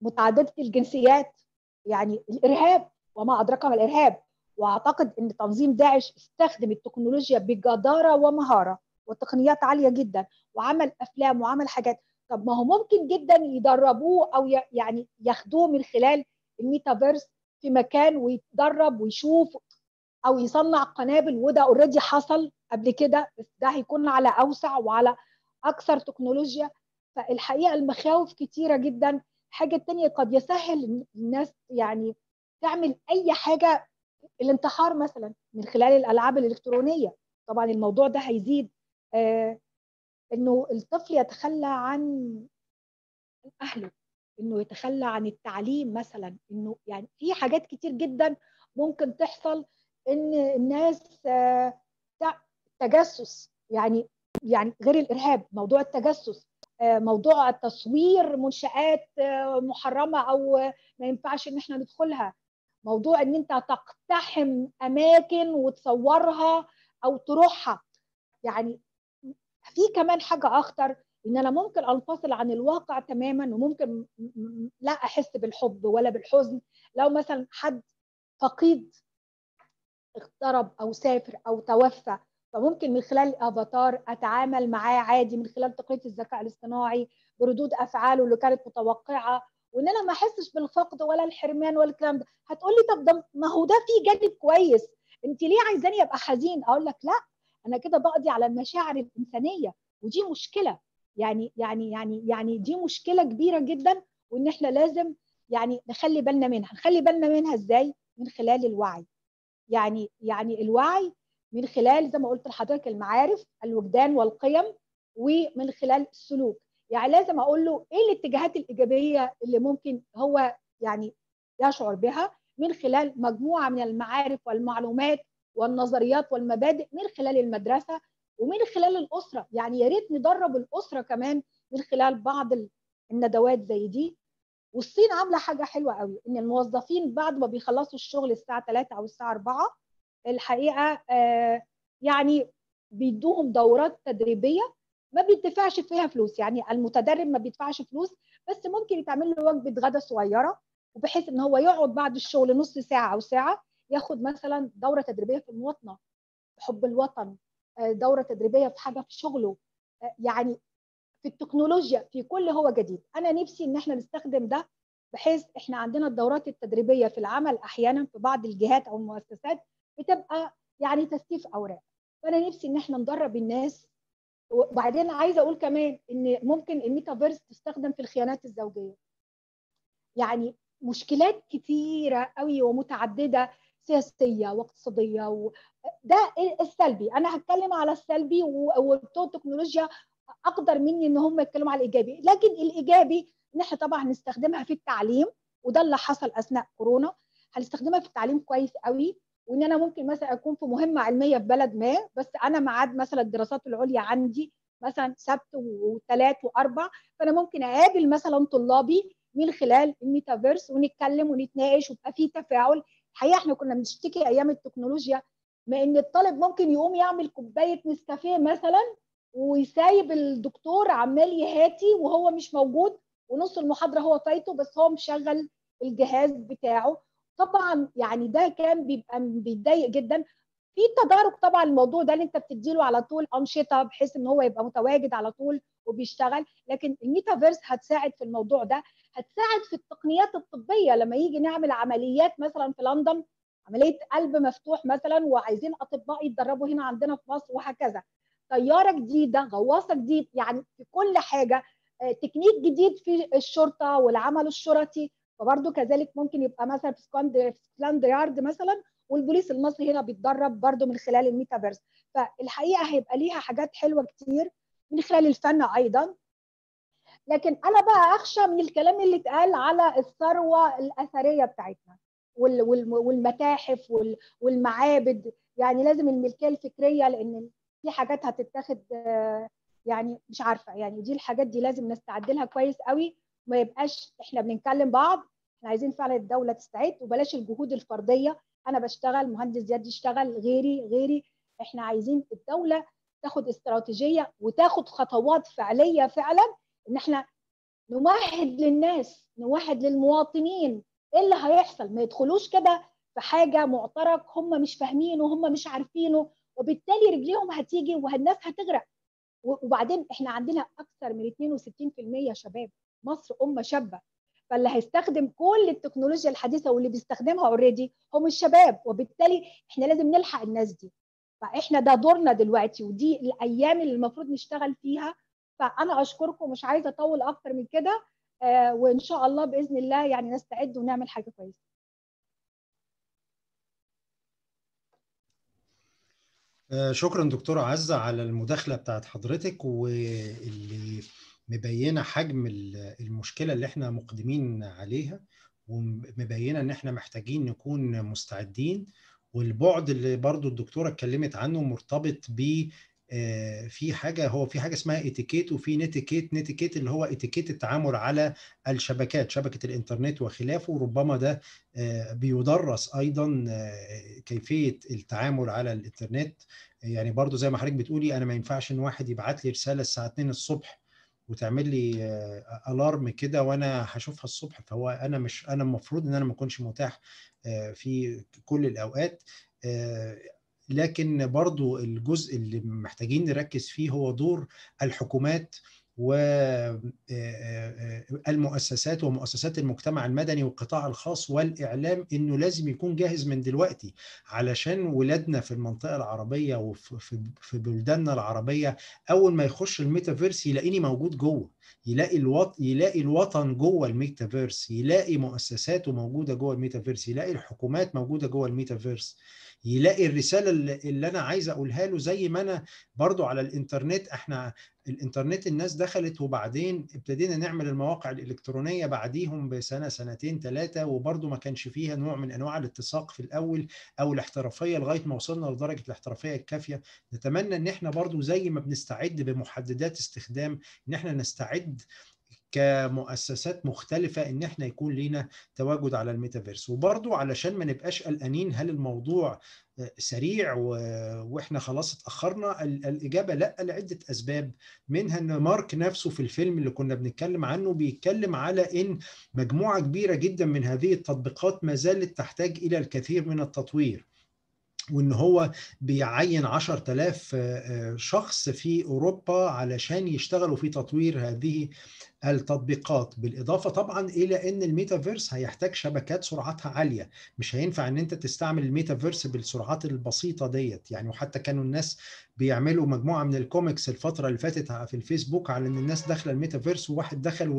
متعدده الجنسيات يعني الارهاب وما ادراك ما الارهاب واعتقد ان تنظيم داعش استخدم التكنولوجيا بجداره ومهاره وتقنيات عاليه جدا وعمل افلام وعمل حاجات طب ما هو ممكن جدا يدربوه او يعني ياخدوه من خلال الميتافيرس في مكان ويتدرب ويشوف او يصنع قنابل وده اوريدي حصل قبل كده بس ده هيكون على اوسع وعلى اكثر تكنولوجيا فالحقيقه المخاوف كتيره جدا الحاجه الثانيه قد يسهل الناس يعني تعمل اي حاجه الانتحار مثلا من خلال الالعاب الالكترونيه طبعا الموضوع ده هيزيد آه انه الطفل يتخلى عن اهله انه يتخلى عن التعليم مثلا انه يعني في حاجات كتير جدا ممكن تحصل ان الناس آه، تجسس يعني يعني غير الارهاب موضوع التجسس آه، موضوع تصوير منشات آه، محرمه او ما ينفعش ان احنا ندخلها موضوع ان انت تقتحم اماكن وتصورها او تروحها يعني في كمان حاجه اخطر ان انا ممكن انفصل عن الواقع تماما وممكن لا احس بالحب ولا بالحزن لو مثلا حد فقيد اغترب او سافر او توفى فممكن من خلال الافاتار اتعامل معاه عادي من خلال تقنيه الذكاء الاصطناعي بردود افعاله اللي كانت متوقعه وان انا ما احسش بالفقد ولا الحرمان ولا الكلام ده هتقول لي طب ده ما هو ده فيه جانب كويس انت ليه عايزاني ابقى حزين اقول لك لا انا كده بقضي على المشاعر الانسانيه ودي مشكله يعني يعني يعني يعني دي مشكله كبيره جدا وان احنا لازم يعني نخلي بالنا منها نخلي بالنا منها ازاي من خلال الوعي يعني يعني الوعي من خلال زي ما قلت لحضرتك المعارف الوجدان والقيم ومن خلال السلوك يعني لازم اقول له ايه الاتجاهات الايجابيه اللي ممكن هو يعني يشعر بها من خلال مجموعه من المعارف والمعلومات والنظريات والمبادئ من خلال المدرسه ومن خلال الاسره يعني يا ريت ندرب الاسره كمان من خلال بعض الندوات زي دي والصين عامله حاجه حلوه قوي ان الموظفين بعد ما بيخلصوا الشغل الساعه 3 او الساعه 4 الحقيقه آه، يعني بيدوهم دورات تدريبيه ما بيدفعش فيها فلوس يعني المتدرب ما بيدفعش فلوس بس ممكن يتعمل له وجبه غدا صغيره وبحيث ان هو يقعد بعد الشغل نص ساعه او ساعه ياخد مثلا دوره تدريبيه في المواطنه حب الوطن دوره تدريبيه في حاجه في شغله يعني في التكنولوجيا في كل هو جديد انا نفسي ان احنا نستخدم ده بحيث احنا عندنا الدورات التدريبيه في العمل احيانا في بعض الجهات او المؤسسات بتبقى يعني تسكيف اوراق فانا نفسي ان احنا ندرب الناس وبعدين عايزه اقول كمان ان ممكن الميتافيرس تستخدم في الخيانات الزوجيه يعني مشكلات كثيره قوي ومتعدده سياسيه واقتصاديه و... ده السلبي انا هتكلم على السلبي وبتوع التكنولوجيا اقدر مني ان هم يتكلموا على الايجابي لكن الايجابي ان احنا طبعا نستخدمها في التعليم وده اللي حصل اثناء كورونا هنستخدمها في التعليم كويس قوي وان انا ممكن مثلا اكون في مهمه علميه في بلد ما بس انا معاد مثلا الدراسات العليا عندي مثلا سبت وثلاث واربع فانا ممكن اقابل مثلا طلابي من خلال الميتافيرس ونتكلم ونتناقش ويبقى في تفاعل الحقيقه احنا كنا بنشتكي ايام التكنولوجيا ما ان الطالب ممكن يقوم يعمل كوبايه نسكافيه مثلا ويسايب الدكتور عمال يهاتي وهو مش موجود ونص المحاضره هو فايته بس هو مشغل الجهاز بتاعه طبعا يعني ده كان بيبقى بيتضايق جدا في تدارك طبعا الموضوع ده اللي انت بتديله على طول انشطه بحيث ان هو يبقى متواجد على طول وبيشتغل لكن الميتافيرس هتساعد في الموضوع ده هتساعد في التقنيات الطبيه لما يجي نعمل عمليات مثلا في لندن عمليه قلب مفتوح مثلا وعايزين اطباء يتدربوا هنا عندنا في مصر وهكذا طياره جديده غواصه جديد يعني في كل حاجه آه، تكنيك جديد في الشرطه والعمل الشرطي فبرضه كذلك ممكن يبقى مثلا في سكوتلاند يارد مثلا والبوليس المصري هنا بيتدرب برضه من خلال الميتافيرس فالحقيقه هيبقى ليها حاجات حلوه كتير من خلال الفن ايضا لكن انا بقى اخشى من الكلام اللي اتقال على الثروه الاثريه بتاعتنا والمتاحف والمعابد يعني لازم الملكيه الفكريه لان في حاجات هتتاخد يعني مش عارفه يعني دي الحاجات دي لازم نستعدلها كويس قوي ما يبقاش احنا بنتكلم بعض احنا عايزين فعلا الدوله تستعد وبلاش الجهود الفرديه انا بشتغل مهندس زياد يشتغل غيري غيري احنا عايزين الدوله تاخد استراتيجيه وتاخد خطوات فعليه فعلا ان احنا نمهد للناس نمهد للمواطنين ايه اللي هيحصل ما يدخلوش كده في حاجه معترك هم مش فاهمينه هم مش عارفينه وبالتالي رجليهم هتيجي والناس هتغرق وبعدين احنا عندنا اكثر من 62% شباب مصر امه شابه فاللي هيستخدم كل التكنولوجيا الحديثه واللي بيستخدمها اوريدي هم الشباب وبالتالي احنا لازم نلحق الناس دي فاحنا ده دورنا دلوقتي ودي الايام اللي المفروض نشتغل فيها فانا اشكركم مش عايزه اطول اكتر من كده آه، وان شاء الله باذن الله يعني نستعد ونعمل حاجه كويسه آه، شكرا دكتورة عزة على المداخلة بتاعت حضرتك واللي مبينة حجم المشكلة اللي احنا مقدمين عليها ومبينة ان احنا محتاجين نكون مستعدين والبعد اللي برضو الدكتورة اتكلمت عنه مرتبط آه، في حاجه هو في حاجه اسمها اتيكيت وفي نتيكيت نتيكيت اللي هو اتيكيت التعامل على الشبكات شبكه الانترنت وخلافه وربما ده آه، بيدرس ايضا آه، كيفيه التعامل على الانترنت يعني برضو زي ما حضرتك بتقولي انا ما ينفعش ان واحد يبعت لي رساله الساعه 2 الصبح وتعمل لي الارم كده وانا هشوفها الصبح فهو انا مش انا المفروض ان انا ما اكونش متاح في كل الاوقات لكن برضو الجزء اللي محتاجين نركز فيه هو دور الحكومات والمؤسسات آه، آه، آه، ومؤسسات المجتمع المدني والقطاع الخاص والإعلام إنه لازم يكون جاهز من دلوقتي علشان ولادنا في المنطقة العربية وفي بلداننا العربية أول ما يخش الميتافيرس يلاقيني موجود جوه يلاقي الوط... يلاقي الوطن جوه الميتافيرس يلاقي مؤسساته موجوده جوه الميتافيرس يلاقي الحكومات موجوده جوه الميتافيرس يلاقي الرساله اللي انا عايز اقولها له زي ما انا برضو على الانترنت احنا الانترنت الناس دخلت وبعدين ابتدينا نعمل المواقع الالكترونيه بعديهم بسنه سنتين ثلاثه وبرضو ما كانش فيها نوع من انواع الاتساق في الاول او الاحترافيه لغايه ما وصلنا لدرجه الاحترافيه الكافيه نتمنى ان احنا برضو زي ما بنستعد بمحددات استخدام ان احنا نستعد كمؤسسات مختلفة إن إحنا يكون لينا تواجد على الميتافيرس وبرضو علشان ما نبقاش قلقانين هل الموضوع آه، سريع و... واحنا خلاص اتاخرنا الاجابه لا لعده اسباب منها ان مارك نفسه في الفيلم اللي كنا بنتكلم عنه بيتكلم على ان مجموعه كبيره جدا من هذه التطبيقات ما زالت تحتاج الى الكثير من التطوير وان هو بيعين 10000 آه، آه، شخص في اوروبا علشان يشتغلوا في تطوير هذه التطبيقات بالاضافه طبعا الى ان الميتافيرس هيحتاج شبكات سرعتها عاليه مش هينفع ان انت تستعمل الميتافيرس بالسرعات البسيطه ديت يعني وحتى كانوا الناس بيعملوا مجموعه من الكوميكس الفتره اللي فاتت في الفيسبوك على ان الناس داخله الميتافيرس وواحد دخل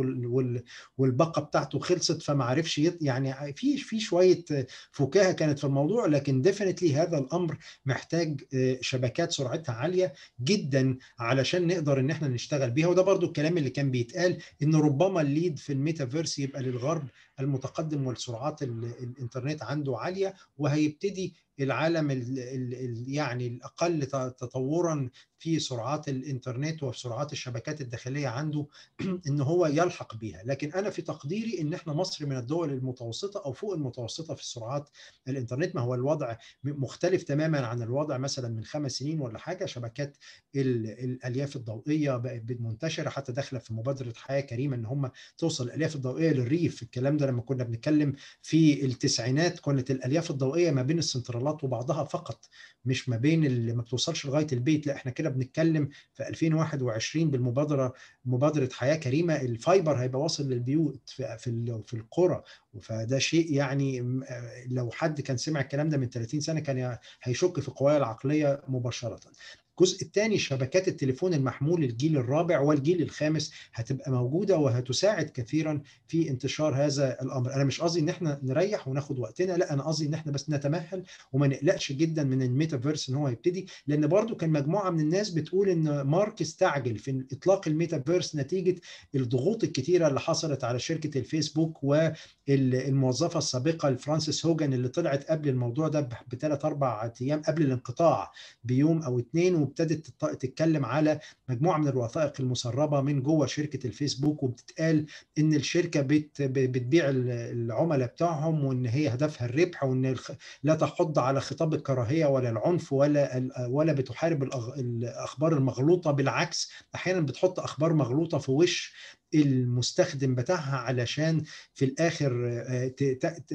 والباقه بتاعته خلصت فما عرفش يعني في في شويه فكاهه كانت في الموضوع لكن ديفينتلي هذا الامر محتاج آه، شبكات سرعتها عاليه جدا علشان نقدر ان احنا نشتغل بيها وده برضو الكلام اللي كان بيتقال ان ربما الليد في الميتافيرس يبقى للغرب المتقدم والسرعات الانترنت عنده عاليه وهيبتدي العالم الـ الـ يعني الاقل تطورا في سرعات الانترنت وفي سرعات الشبكات الداخليه عنده ان هو يلحق بيها، لكن انا في تقديري ان احنا مصر من الدول المتوسطه او فوق المتوسطه في سرعات الانترنت، ما هو الوضع مختلف تماما عن الوضع مثلا من خمس سنين ولا حاجه، شبكات الالياف الضوئيه بقت منتشره حتى داخله في مبادره حياه كريمه ان هم توصل الالياف الضوئيه للريف، الكلام ده ده لما كنا بنتكلم في التسعينات كانت الالياف الضوئيه ما بين السنترالات وبعضها فقط مش ما بين اللي ما بتوصلش لغايه البيت لا احنا كده بنتكلم في 2021 بالمبادره مبادره حياه كريمه الفايبر هيبقى واصل للبيوت في في القرى فده شيء يعني لو حد كان سمع الكلام ده من 30 سنه كان هيشك في قوايا العقليه مباشره الجزء الثاني شبكات التليفون المحمول الجيل الرابع والجيل الخامس هتبقى موجوده وهتساعد كثيرا في انتشار هذا الامر انا مش قصدي ان احنا نريح وناخد وقتنا لا انا قصدي ان احنا بس نتمهل وما نقلقش جدا من الميتافيرس ان هو يبتدي لان برضو كان مجموعه من الناس بتقول ان مارك استعجل في اطلاق الميتافيرس نتيجه الضغوط الكثيره اللي حصلت على شركه الفيسبوك والموظفه السابقه الفرانسيس هوجن اللي طلعت قبل الموضوع ده بثلاث اربع ايام قبل الانقطاع بيوم او اثنين وابتدت تتكلم على مجموعه من الوثائق المسربه من جوه شركه الفيسبوك وبتتقال ان الشركه بت بتبيع العملاء بتاعهم وان هي هدفها الربح وان لا تحض على خطاب الكراهيه ولا العنف ولا ولا بتحارب الاخبار المغلوطه بالعكس احيانا بتحط اخبار مغلوطه في وش المستخدم بتاعها علشان في الاخر آه،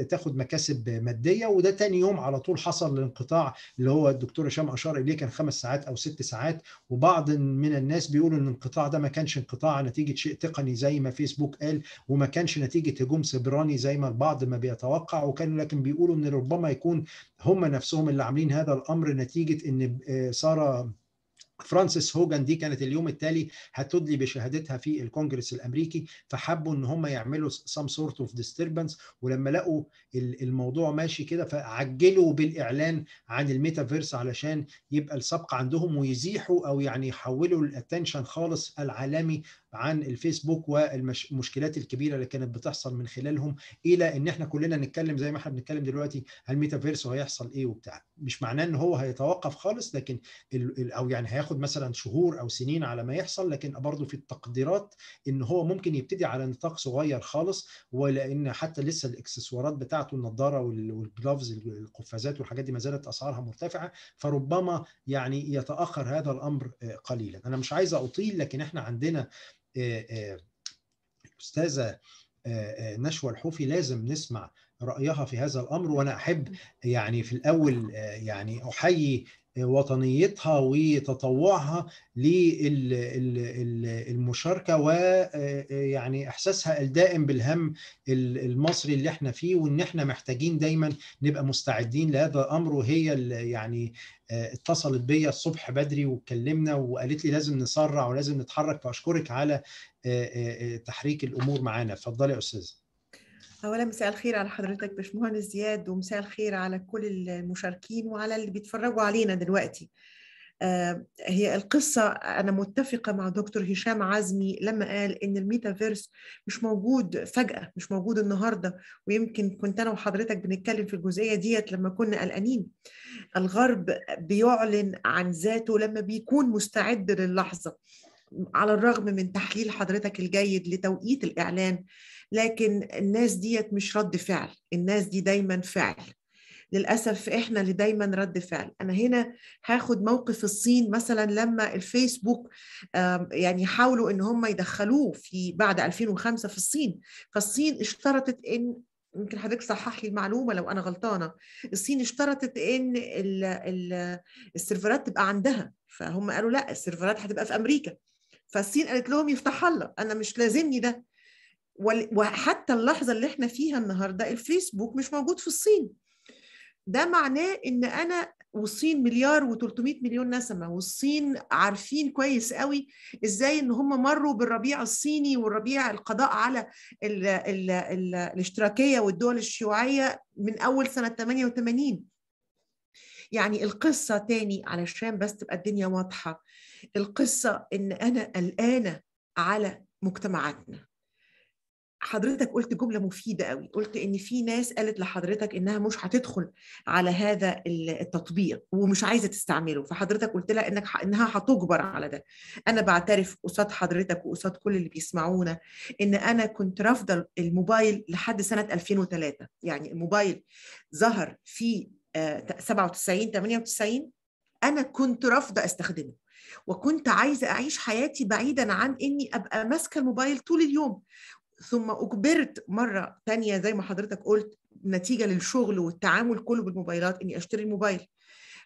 تاخد مكاسب ماديه وده تاني يوم على طول حصل الانقطاع اللي هو الدكتور هشام اشار اليه كان خمس ساعات او ست ساعات وبعض من الناس بيقولوا ان الانقطاع ده ما كانش انقطاع نتيجه شيء تقني زي ما فيسبوك قال وما كانش نتيجه هجوم سبراني زي ما البعض ما بيتوقع وكانوا لكن بيقولوا ان ربما يكون هم نفسهم اللي عاملين هذا الامر نتيجه ان ساره آه، فرانسيس هوجان دي كانت اليوم التالي هتدلي بشهادتها في الكونجرس الامريكي فحبوا ان هم يعملوا سام سورت اوف ديستربنس ولما لقوا الموضوع ماشي كده فعجلوا بالاعلان عن الميتافيرس علشان يبقى السبق عندهم ويزيحوا او يعني يحولوا الاتنشن خالص العالمي عن الفيسبوك والمشكلات الكبيره اللي كانت بتحصل من خلالهم الى ان احنا كلنا نتكلم زي ما احنا بنتكلم دلوقتي عن الميتافيرس وهيحصل ايه وبتاع مش معناه ان هو هيتوقف خالص لكن او يعني هياخد مثلا شهور او سنين على ما يحصل لكن برضه في التقديرات ان هو ممكن يبتدي على نطاق صغير خالص ولان حتى لسه الاكسسوارات بتاعته بتاعته النضاره والجلافز القفازات والحاجات دي ما زالت اسعارها مرتفعه فربما يعني يتاخر هذا الامر آه، قليلا انا مش عايز اطيل لكن احنا عندنا الاستاذه آه، آه، نشوى الحوفي لازم نسمع رايها في هذا الامر وانا احب يعني في الاول يعني احيي وطنيتها وتطوعها للمشاركه ويعني احساسها الدائم بالهم المصري اللي احنا فيه وان احنا محتاجين دايما نبقى مستعدين لهذا الامر وهي يعني اتصلت بيا الصبح بدري واتكلمنا وقالت لي لازم نسرع ولازم نتحرك فاشكرك على تحريك الامور معانا اتفضلي يا استاذه اولا مساء الخير على حضرتك باشمهندس زياد ومساء الخير على كل المشاركين وعلى اللي بيتفرجوا علينا دلوقتي آه، هي القصة أنا متفقة مع دكتور هشام عزمي لما قال إن الميتافيرس مش موجود فجأة مش موجود النهاردة ويمكن كنت أنا وحضرتك بنتكلم في الجزئية ديت لما كنا قلقانين الغرب بيعلن عن ذاته لما بيكون مستعد للحظة على الرغم من تحليل حضرتك الجيد لتوقيت الإعلان لكن الناس ديت مش رد فعل الناس دي دايما فعل للأسف إحنا اللي دايما رد فعل أنا هنا هاخد موقف الصين مثلا لما الفيسبوك يعني حاولوا إن هم يدخلوه في بعد 2005 في الصين فالصين اشترطت إن يمكن حضرتك صحح لي المعلومه لو انا غلطانه الصين اشترطت ان السيرفرات تبقى عندها فهم قالوا لا السيرفرات هتبقى في امريكا فالصين قالت لهم يفتح الله انا مش لازمني ده وحتى اللحظه اللي احنا فيها النهارده الفيسبوك مش موجود في الصين ده معناه ان انا والصين مليار و300 مليون نسمه والصين عارفين كويس قوي ازاي ان هم مروا بالربيع الصيني والربيع القضاء على الـ الـ الـ الاشتراكيه والدول الشيوعيه من اول سنه 88 يعني القصة تاني علشان بس تبقى الدنيا واضحة القصة إن أنا قلقانة على مجتمعاتنا حضرتك قلت جملة مفيدة قوي قلت إن في ناس قالت لحضرتك إنها مش هتدخل على هذا التطبيق ومش عايزة تستعمله فحضرتك قلت لها إنك إنها هتجبر على ده أنا بعترف قصاد حضرتك وقصاد كل اللي بيسمعونا إن أنا كنت رافضة الموبايل لحد سنة 2003 يعني الموبايل ظهر في 97 98 انا كنت رافضه استخدمه وكنت عايزه اعيش حياتي بعيدا عن اني ابقى ماسكه الموبايل طول اليوم ثم اجبرت مره تانية زي ما حضرتك قلت نتيجه للشغل والتعامل كله بالموبايلات اني اشتري الموبايل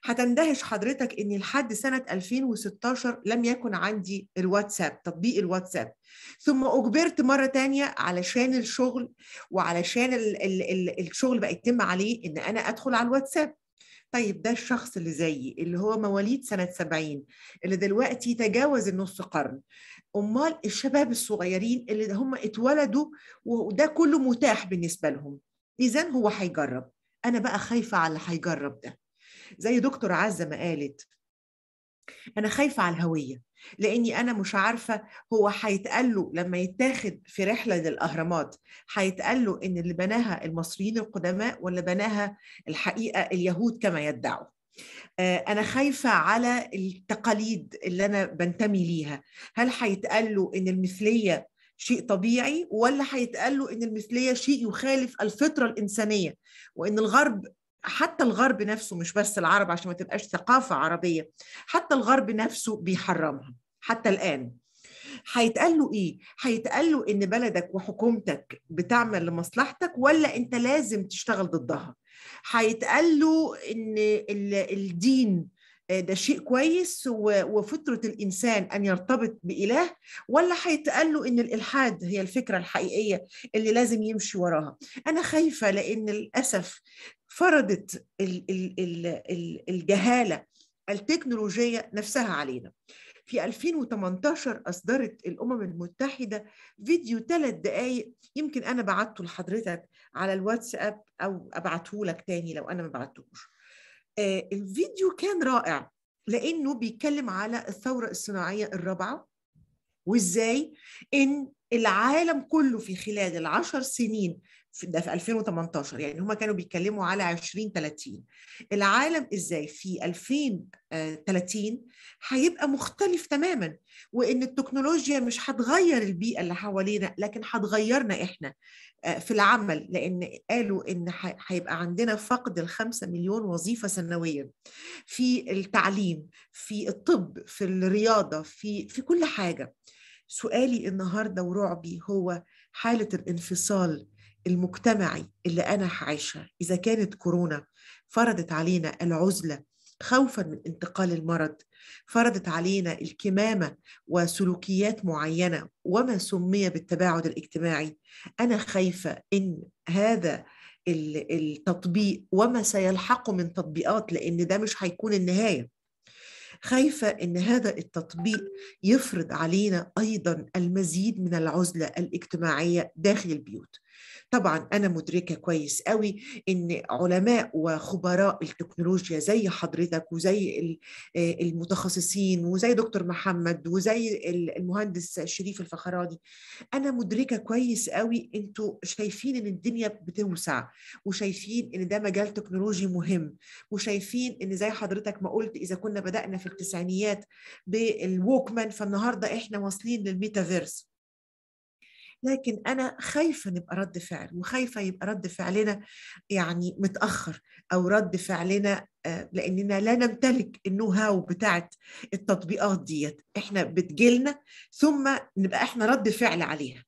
هتندهش حضرتك ان لحد سنه 2016 لم يكن عندي الواتساب تطبيق الواتساب ثم اجبرت مره تانية علشان الشغل وعلشان الـ الـ الـ الشغل بقى يتم عليه ان انا ادخل على الواتساب طيب ده الشخص اللي زيي اللي هو مواليد سنة 70 اللي دلوقتي تجاوز النص قرن أمال الشباب الصغيرين اللي هم اتولدوا وده كله متاح بالنسبة لهم إذا هو هيجرب أنا بقى خايفة على اللي هيجرب ده زي دكتور عزة ما قالت أنا خايفة على الهوية لاني انا مش عارفه هو هيتقال له لما يتاخد في رحله للاهرامات هيتقال له ان اللي بناها المصريين القدماء ولا بناها الحقيقه اليهود كما يدعوا آه، أنا خايفة على التقاليد اللي أنا بنتمي ليها هل هيتقال له إن المثلية شيء طبيعي ولا هيتقال له إن المثلية شيء يخالف الفطرة الإنسانية وإن الغرب حتى الغرب نفسه مش بس العرب عشان ما تبقاش ثقافة عربية حتى الغرب نفسه بيحرمها حتى الآن هيتقال له ايه؟ هيتقال له ان بلدك وحكومتك بتعمل لمصلحتك ولا انت لازم تشتغل ضدها؟ هيتقال له ان الدين آه، ده شيء كويس وفطرة الإنسان أن يرتبط بإله ولا هيتقال له إن الإلحاد هي الفكرة الحقيقية اللي لازم يمشي وراها أنا خايفة لأن للأسف فرضت الجهاله التكنولوجيه نفسها علينا. في 2018 أصدرت الأمم المتحدة فيديو ثلاث دقايق يمكن أنا بعته لحضرتك على الواتساب أو أبعته لك تاني لو أنا ما بعتهوش آه، الفيديو كان رائع لأنه بيتكلم على الثورة الصناعية الرابعة وإزاي إن العالم كله في خلال العشر سنين في ده في 2018 يعني هما كانوا بيتكلموا على 20 30 العالم ازاي في 2030 هيبقى مختلف تماما وان التكنولوجيا مش هتغير البيئه اللي حوالينا لكن هتغيرنا احنا آه، في العمل لان قالوا ان هيبقى عندنا فقد الخمسة مليون وظيفه سنويا في التعليم في الطب في الرياضه في في كل حاجه سؤالي النهارده ورعبي هو حاله الانفصال المجتمعي اللي انا هعيشها اذا كانت كورونا فرضت علينا العزله خوفا من انتقال المرض فرضت علينا الكمامه وسلوكيات معينه وما سمي بالتباعد الاجتماعي انا خايفه ان هذا التطبيق وما سيلحقه من تطبيقات لان ده مش هيكون النهايه خايفه ان هذا التطبيق يفرض علينا ايضا المزيد من العزله الاجتماعيه داخل البيوت طبعا انا مدركه كويس قوي ان علماء وخبراء التكنولوجيا زي حضرتك وزي آه، المتخصصين وزي دكتور محمد وزي المهندس شريف الفخرادي انا مدركه كويس قوي انتوا شايفين ان الدنيا بتوسع وشايفين ان ده مجال تكنولوجي مهم وشايفين ان زي حضرتك ما قلت اذا كنا بدانا في التسعينيات بالووكمان فالنهارده احنا واصلين للميتافيرس لكن انا خايفه نبقى رد فعل وخايفه يبقى رد فعلنا يعني متاخر او رد فعلنا آه، لاننا لا نمتلك النو هاو بتاعت التطبيقات ديت احنا بتجيلنا ثم نبقى احنا رد فعل عليها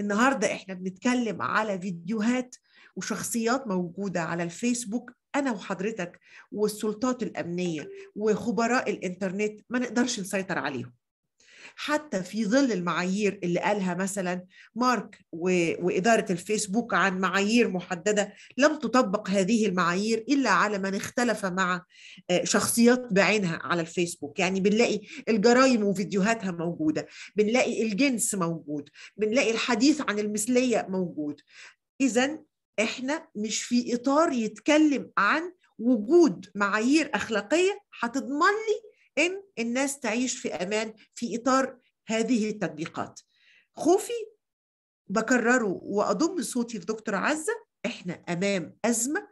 النهارده احنا بنتكلم على فيديوهات وشخصيات موجوده على الفيسبوك انا وحضرتك والسلطات الامنيه وخبراء الانترنت ما نقدرش نسيطر عليهم حتى في ظل المعايير اللي قالها مثلا مارك وإدارة الفيسبوك عن معايير محددة لم تطبق هذه المعايير إلا على من اختلف مع آه، شخصيات بعينها على الفيسبوك يعني بنلاقي الجرائم وفيديوهاتها موجودة بنلاقي الجنس موجود بنلاقي الحديث عن المثلية موجود إذا احنا مش في اطار يتكلم عن وجود معايير اخلاقيه هتضمن لي ان الناس تعيش في امان في اطار هذه التطبيقات خوفي بكرره واضم صوتي في دكتور عزه احنا امام ازمه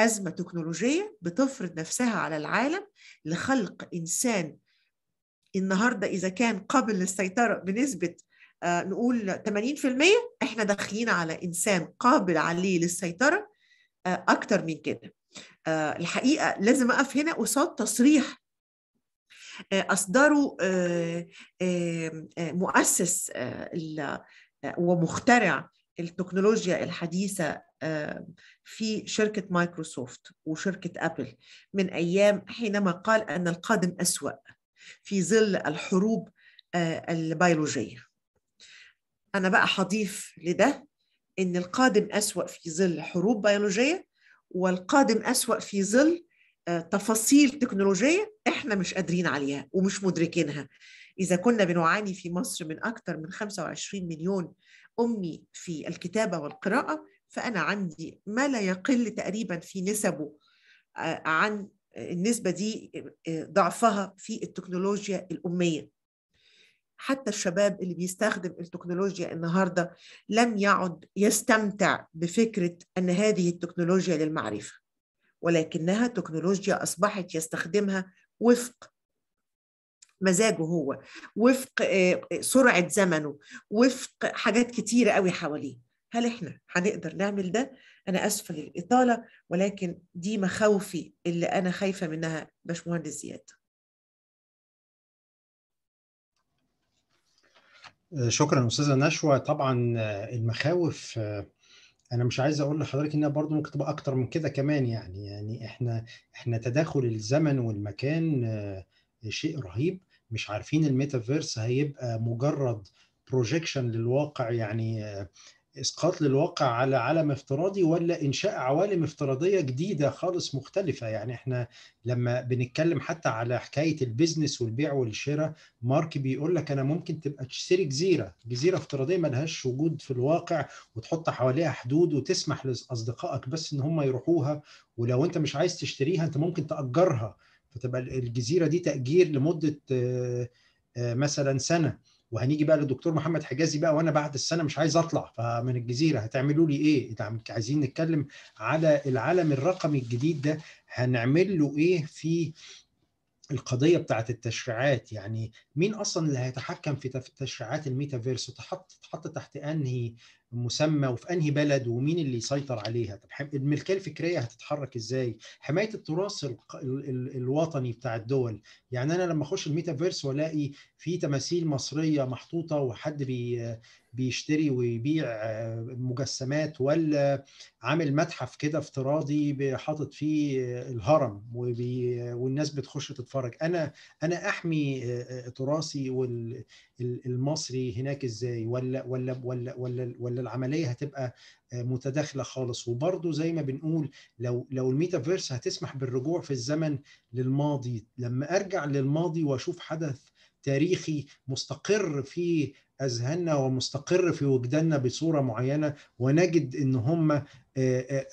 ازمه تكنولوجيه بتفرض نفسها على العالم لخلق انسان النهارده اذا كان قابل للسيطره بنسبه آه، نقول 80% احنا داخلين على انسان قابل عليه للسيطره آه، اكتر من كده آه، الحقيقه لازم اقف هنا قصاد تصريح أصدروا آه، آه، آه، مؤسس ومخترع التكنولوجيا الحديثة في شركة مايكروسوفت وشركة أبل من أيام حينما قال أن القادم أسوأ في ظل الحروب البيولوجية أنا بقى حضيف لده أن القادم أسوأ في ظل حروب بيولوجية والقادم أسوأ في ظل آه، تفاصيل تكنولوجية إحنا مش قادرين عليها ومش مدركينها إذا كنا بنعاني في مصر من أكثر من 25 مليون أمي في الكتابة والقراءة فأنا عندي ما لا يقل تقريبا في نسبه آه، عن النسبة دي آه، ضعفها في التكنولوجيا الأمية حتى الشباب اللي بيستخدم التكنولوجيا النهاردة لم يعد يستمتع بفكرة أن هذه التكنولوجيا للمعرفة ولكنها تكنولوجيا أصبحت يستخدمها وفق مزاجه هو وفق آه، آه، سرعة زمنه وفق حاجات كتيرة قوي حواليه هل احنا هنقدر نعمل ده؟ أنا أسفة للإطالة ولكن دي مخاوفي اللي أنا خايفة منها باشمهندس زياد آه، شكرا أستاذة نشوى طبعا المخاوف انا مش عايز اقول لحضرتك انها برضو ممكن تبقى اكتر من كده كمان يعني يعني احنا احنا تداخل الزمن والمكان آه، شيء رهيب مش عارفين الميتافيرس هيبقى مجرد بروجيكشن للواقع يعني آه، اسقاط للواقع على عالم افتراضي ولا انشاء عوالم افتراضيه جديده خالص مختلفه يعني احنا لما بنتكلم حتى على حكايه البيزنس والبيع والشراء مارك بيقول لك انا ممكن تبقى تشتري جزيره جزيره افتراضيه ما لهاش وجود في الواقع وتحط حواليها حدود وتسمح لاصدقائك بس ان هم يروحوها ولو انت مش عايز تشتريها انت ممكن تاجرها فتبقى الجزيره دي تاجير لمده آه، آه، مثلا سنه وهنيجي بقى للدكتور محمد حجازي بقى وانا بعد السنه مش عايز اطلع فمن الجزيره هتعملوا لي ايه؟ عايزين نتكلم على العالم الرقمي الجديد ده هنعمل له ايه في القضيه بتاعت التشريعات يعني مين اصلا اللي هيتحكم في تشريعات الميتافيرس وتحط تحط تحت انهي مسمى وفي انهي بلد ومين اللي يسيطر عليها طب الملكيه الفكريه هتتحرك ازاي حمايه التراث ال ال الوطني بتاع الدول يعني انا لما اخش الميتافيرس والاقي في تماثيل مصريه محطوطه وحد بي بيشتري ويبيع مجسمات ولا عامل متحف كده افتراضي حاطط فيه الهرم والناس بتخش تتفرج انا انا احمي تراثي المصري هناك ازاي ولا ولا ولا ولا, ولا العمليه هتبقى آه، متداخله خالص وبرضه زي ما بنقول لو لو الميتافيرس هتسمح بالرجوع في الزمن للماضي لما ارجع للماضي واشوف حدث تاريخي مستقر في اذهاننا ومستقر في وجداننا بصوره معينه ونجد ان هم آه، آه،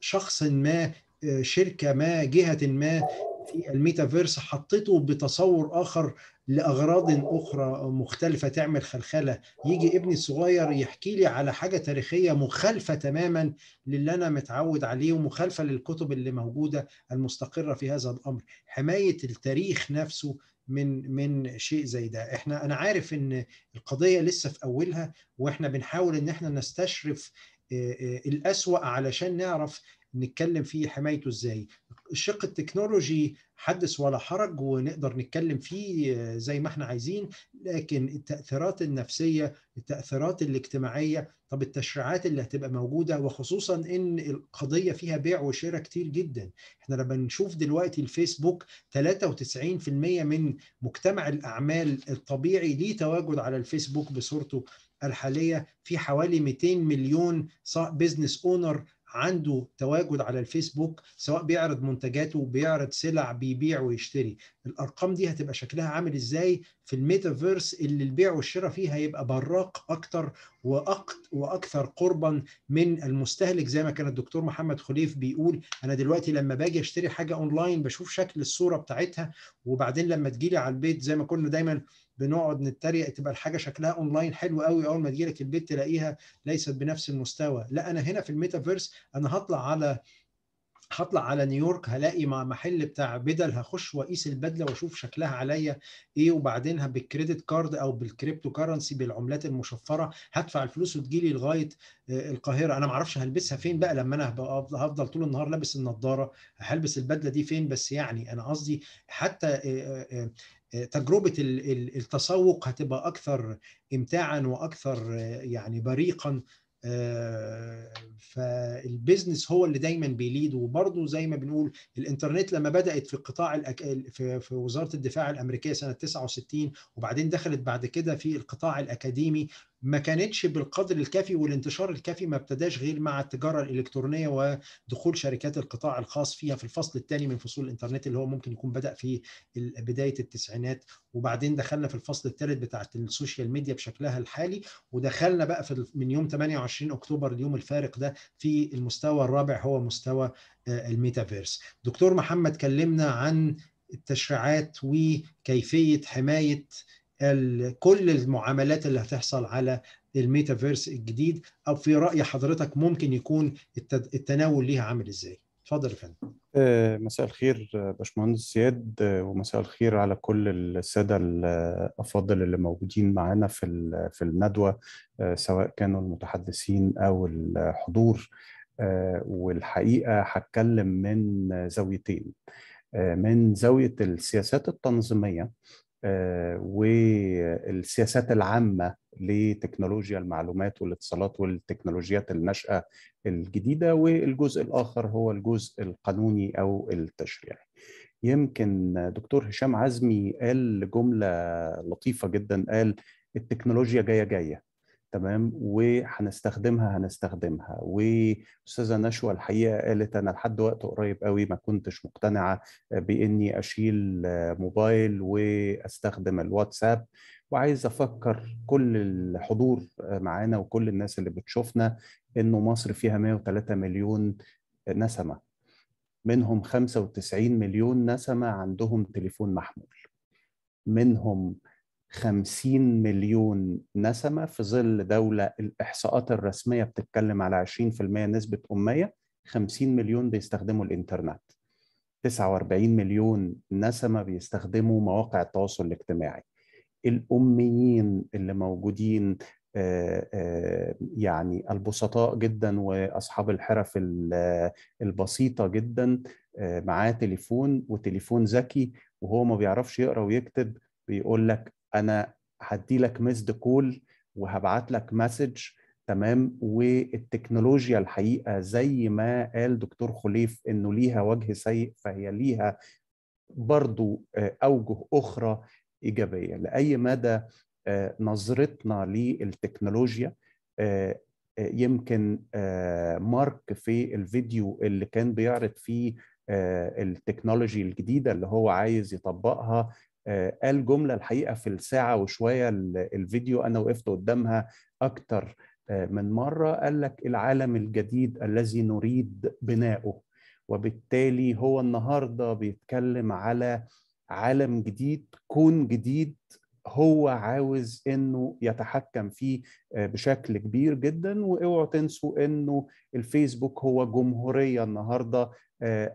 شخص ما شركه ما جهه ما في الميتافيرس حطته بتصور اخر لاغراض اخرى مختلفه تعمل خلخله يجي ابني الصغير يحكي لي على حاجه تاريخيه مخالفه تماما للي انا متعود عليه ومخالفه للكتب اللي موجوده المستقره في هذا الامر حمايه التاريخ نفسه من من شيء زي ده احنا انا عارف ان القضيه لسه في اولها واحنا بنحاول ان احنا نستشرف آه، آه، الأسوأ علشان نعرف نتكلم فيه حمايته ازاي الشق التكنولوجي حدث ولا حرج ونقدر نتكلم فيه آه، زي ما احنا عايزين لكن التاثيرات النفسيه التاثيرات الاجتماعيه طب التشريعات اللي هتبقى موجوده وخصوصا ان القضيه فيها بيع وشراء كتير جدا احنا لما نشوف دلوقتي الفيسبوك 93% من مجتمع الاعمال الطبيعي ليه تواجد على الفيسبوك بصورته الحاليه في حوالي 200 مليون بزنس اونر عنده تواجد على الفيسبوك سواء بيعرض منتجاته بيعرض سلع بيبيع ويشتري الارقام دي هتبقى شكلها عامل ازاي في الميتافيرس اللي البيع والشراء فيه هيبقى براق اكتر واكثر قربا من المستهلك زي ما كان الدكتور محمد خليف بيقول انا دلوقتي لما باجي اشتري حاجه اونلاين بشوف شكل الصوره بتاعتها وبعدين لما تجيلي على البيت زي ما كنا دايما بنقعد نتريق تبقى الحاجه شكلها اونلاين حلو قوي اول ما تجيلك البيت تلاقيها ليست بنفس المستوى لا انا هنا في الميتافيرس انا هطلع على هطلع على نيويورك هلاقي مع محل بتاع بدل هخش واقيس البدله واشوف شكلها عليا ايه وبعدين بالكريدت كارد او بالكريبتو كرنسي بالعملات المشفره هدفع الفلوس وتجيلي لغايه آه، القاهره انا ما اعرفش هلبسها فين بقى لما انا هفضل طول النهار لابس النضاره هلبس البدله دي فين بس يعني انا قصدي حتى آه، آه، تجربه التسوق هتبقى اكثر امتاعا واكثر يعني بريقا آه، فالبيزنس هو اللي دايما بيليد وبرضه زي ما بنقول الانترنت لما بدات في القطاع الأك... في... في وزاره الدفاع الامريكيه سنه 69 وبعدين دخلت بعد كده في القطاع الاكاديمي ما كانتش بالقدر الكافي والانتشار الكافي ما ابتداش غير مع التجاره الالكترونيه ودخول شركات القطاع الخاص فيها في الفصل الثاني من فصول الانترنت اللي هو ممكن يكون بدا في بدايه التسعينات وبعدين دخلنا في الفصل الثالث بتاع السوشيال ميديا بشكلها الحالي ودخلنا بقى في من يوم 28 اكتوبر اليوم الفارق ده في المستوى الرابع هو مستوى آه، الميتافيرس دكتور محمد كلمنا عن التشريعات وكيفيه حمايه كل المعاملات اللي هتحصل على الميتافيرس الجديد او في راي حضرتك ممكن يكون التناول ليها عامل ازاي اتفضل يا فندم آه، مساء الخير باشمهندس زياد آه، ومساء الخير على كل الساده الافاضل اللي موجودين معانا في في الندوه آه، سواء كانوا المتحدثين او الحضور والحقيقه هتكلم من زاويتين من زاويه السياسات التنظيميه آه، والسياسات العامة لتكنولوجيا المعلومات والاتصالات والتكنولوجيات الناشئة الجديدة والجزء الآخر هو الجزء القانوني أو التشريعي يمكن دكتور هشام عزمي قال جملة لطيفة جدا قال التكنولوجيا جاية جاية تمام وهنستخدمها هنستخدمها واستاذه نشوى الحقيقه قالت انا لحد وقت قريب قوي ما كنتش مقتنعه باني اشيل موبايل واستخدم الواتساب وعايز افكر كل الحضور معانا وكل الناس اللي بتشوفنا انه مصر فيها 103 مليون نسمه منهم 95 مليون نسمه عندهم تليفون محمول منهم 50 مليون نسمة في ظل دولة الإحصاءات الرسمية بتتكلم على 20% نسبة أمية 50 مليون بيستخدموا الإنترنت 49 مليون نسمة بيستخدموا مواقع التواصل الاجتماعي الأميين اللي موجودين آه، آه، يعني البسطاء جدا واصحاب الحرف البسيطه جدا آه، معاه تليفون وتليفون ذكي وهو ما بيعرفش يقرا ويكتب بيقول لك انا هدي لك مسد كول وهبعت لك مسج تمام والتكنولوجيا الحقيقه زي ما قال دكتور خليف انه ليها وجه سيء فهي ليها برضو آه، اوجه اخرى ايجابيه لاي مدى آه، نظرتنا للتكنولوجيا آه، يمكن مارك في الفيديو اللي كان بيعرض فيه التكنولوجي الجديده اللي هو عايز يطبقها آه، قال جمله الحقيقه في الساعه وشويه الفيديو انا وقفت قدامها اكتر آه، من مره قال لك العالم الجديد الذي نريد بناؤه وبالتالي هو النهارده بيتكلم على عالم جديد كون جديد هو عاوز انه يتحكم فيه آه، بشكل كبير جدا واوعوا تنسوا انه الفيسبوك هو جمهوريه النهارده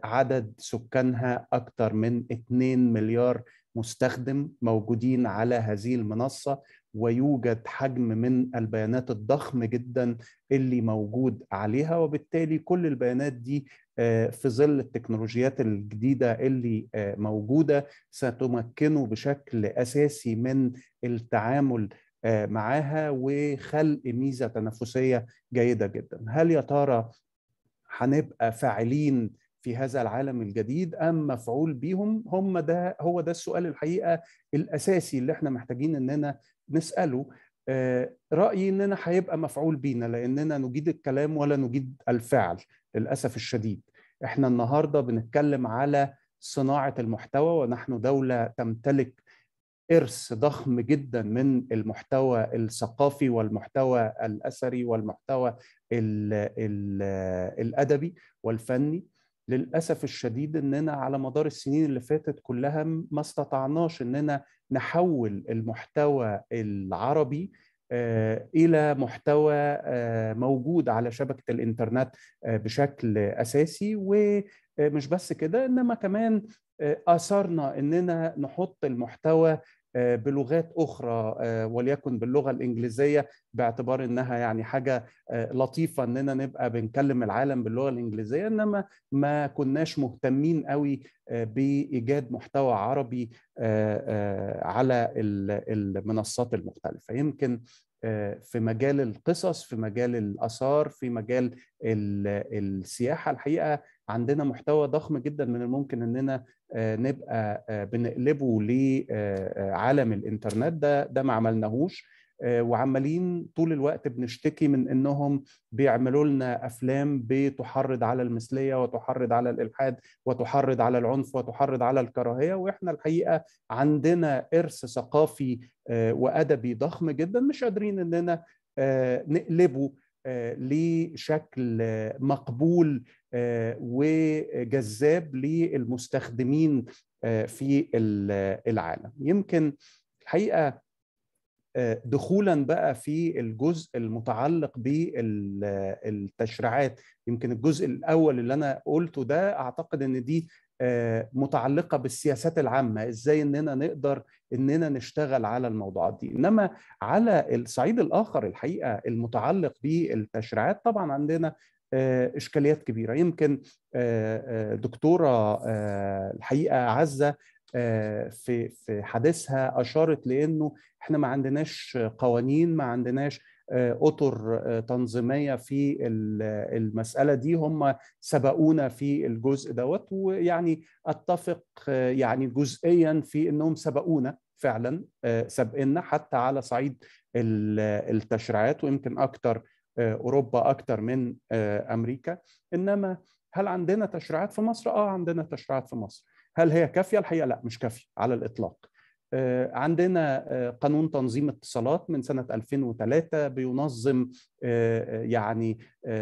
عدد سكانها اكثر من 2 مليار مستخدم موجودين على هذه المنصه ويوجد حجم من البيانات الضخم جدا اللي موجود عليها وبالتالي كل البيانات دي آه، في ظل التكنولوجيات الجديده اللي آه، موجوده ستمكنه بشكل اساسي من التعامل آه، معاها وخلق ميزه تنافسيه جيده جدا هل يا ترى هنبقى فاعلين في هذا العالم الجديد ام مفعول بيهم هم ده هو ده السؤال الحقيقه الاساسي اللي احنا محتاجين اننا نساله آه، رايي اننا هيبقى مفعول بينا لاننا نجيد الكلام ولا نجيد الفعل للاسف الشديد احنا النهارده بنتكلم على صناعه المحتوى ونحن دوله تمتلك ارث ضخم جدا من المحتوى الثقافي والمحتوى الاثري والمحتوى الـ الـ الادبي والفني للاسف الشديد اننا على مدار السنين اللي فاتت كلها ما استطعناش اننا نحول المحتوى العربي آه، الى محتوى آه، موجود على شبكه الانترنت آه، بشكل اساسي ومش بس كده انما كمان اثرنا اننا نحط المحتوى آه، بلغات اخرى آه، وليكن باللغه الانجليزيه باعتبار انها يعني حاجه آه، لطيفه اننا نبقى بنكلم العالم باللغه الانجليزيه انما ما كناش مهتمين قوي بايجاد محتوى عربي على المنصات المختلفه يمكن في مجال القصص في مجال الاثار في مجال السياحه الحقيقه عندنا محتوى ضخم جدا من الممكن اننا آه، نبقى آه، بنقلبه لعالم آه، الانترنت ده ده ما عملناهوش وعمالين طول الوقت بنشتكي من انهم بيعملوا لنا افلام بتحرض على المثليه وتحرض على الالحاد وتحرض على العنف وتحرض على الكراهيه واحنا الحقيقه عندنا ارث ثقافي وادبي ضخم جدا مش قادرين اننا نقلبه آه، لشكل مقبول آه، وجذاب للمستخدمين آه، في العالم يمكن الحقيقه دخولا بقى في الجزء المتعلق بالتشريعات يمكن الجزء الاول اللي انا قلته ده اعتقد ان دي آه، متعلقه بالسياسات العامه ازاي اننا نقدر اننا نشتغل على الموضوعات دي انما على الصعيد الاخر الحقيقه المتعلق بالتشريعات طبعا عندنا آه، اشكاليات كبيره يمكن آه، دكتوره الحقيقه عزه في في حديثها اشارت لانه احنا ما عندناش قوانين ما عندناش آه، اطر آه، تنظيميه في المساله دي هم سبقونا في الجزء دوت ويعني اتفق آه، يعني جزئيا في انهم سبقونا فعلا سابقنا حتى على صعيد التشريعات ويمكن اكتر اوروبا اكتر من امريكا انما هل عندنا تشريعات في مصر اه عندنا تشريعات في مصر هل هي كافيه الحقيقه لا مش كافيه على الاطلاق آه، عندنا آه، قانون تنظيم اتصالات من سنة 2003 بينظم آه، يعني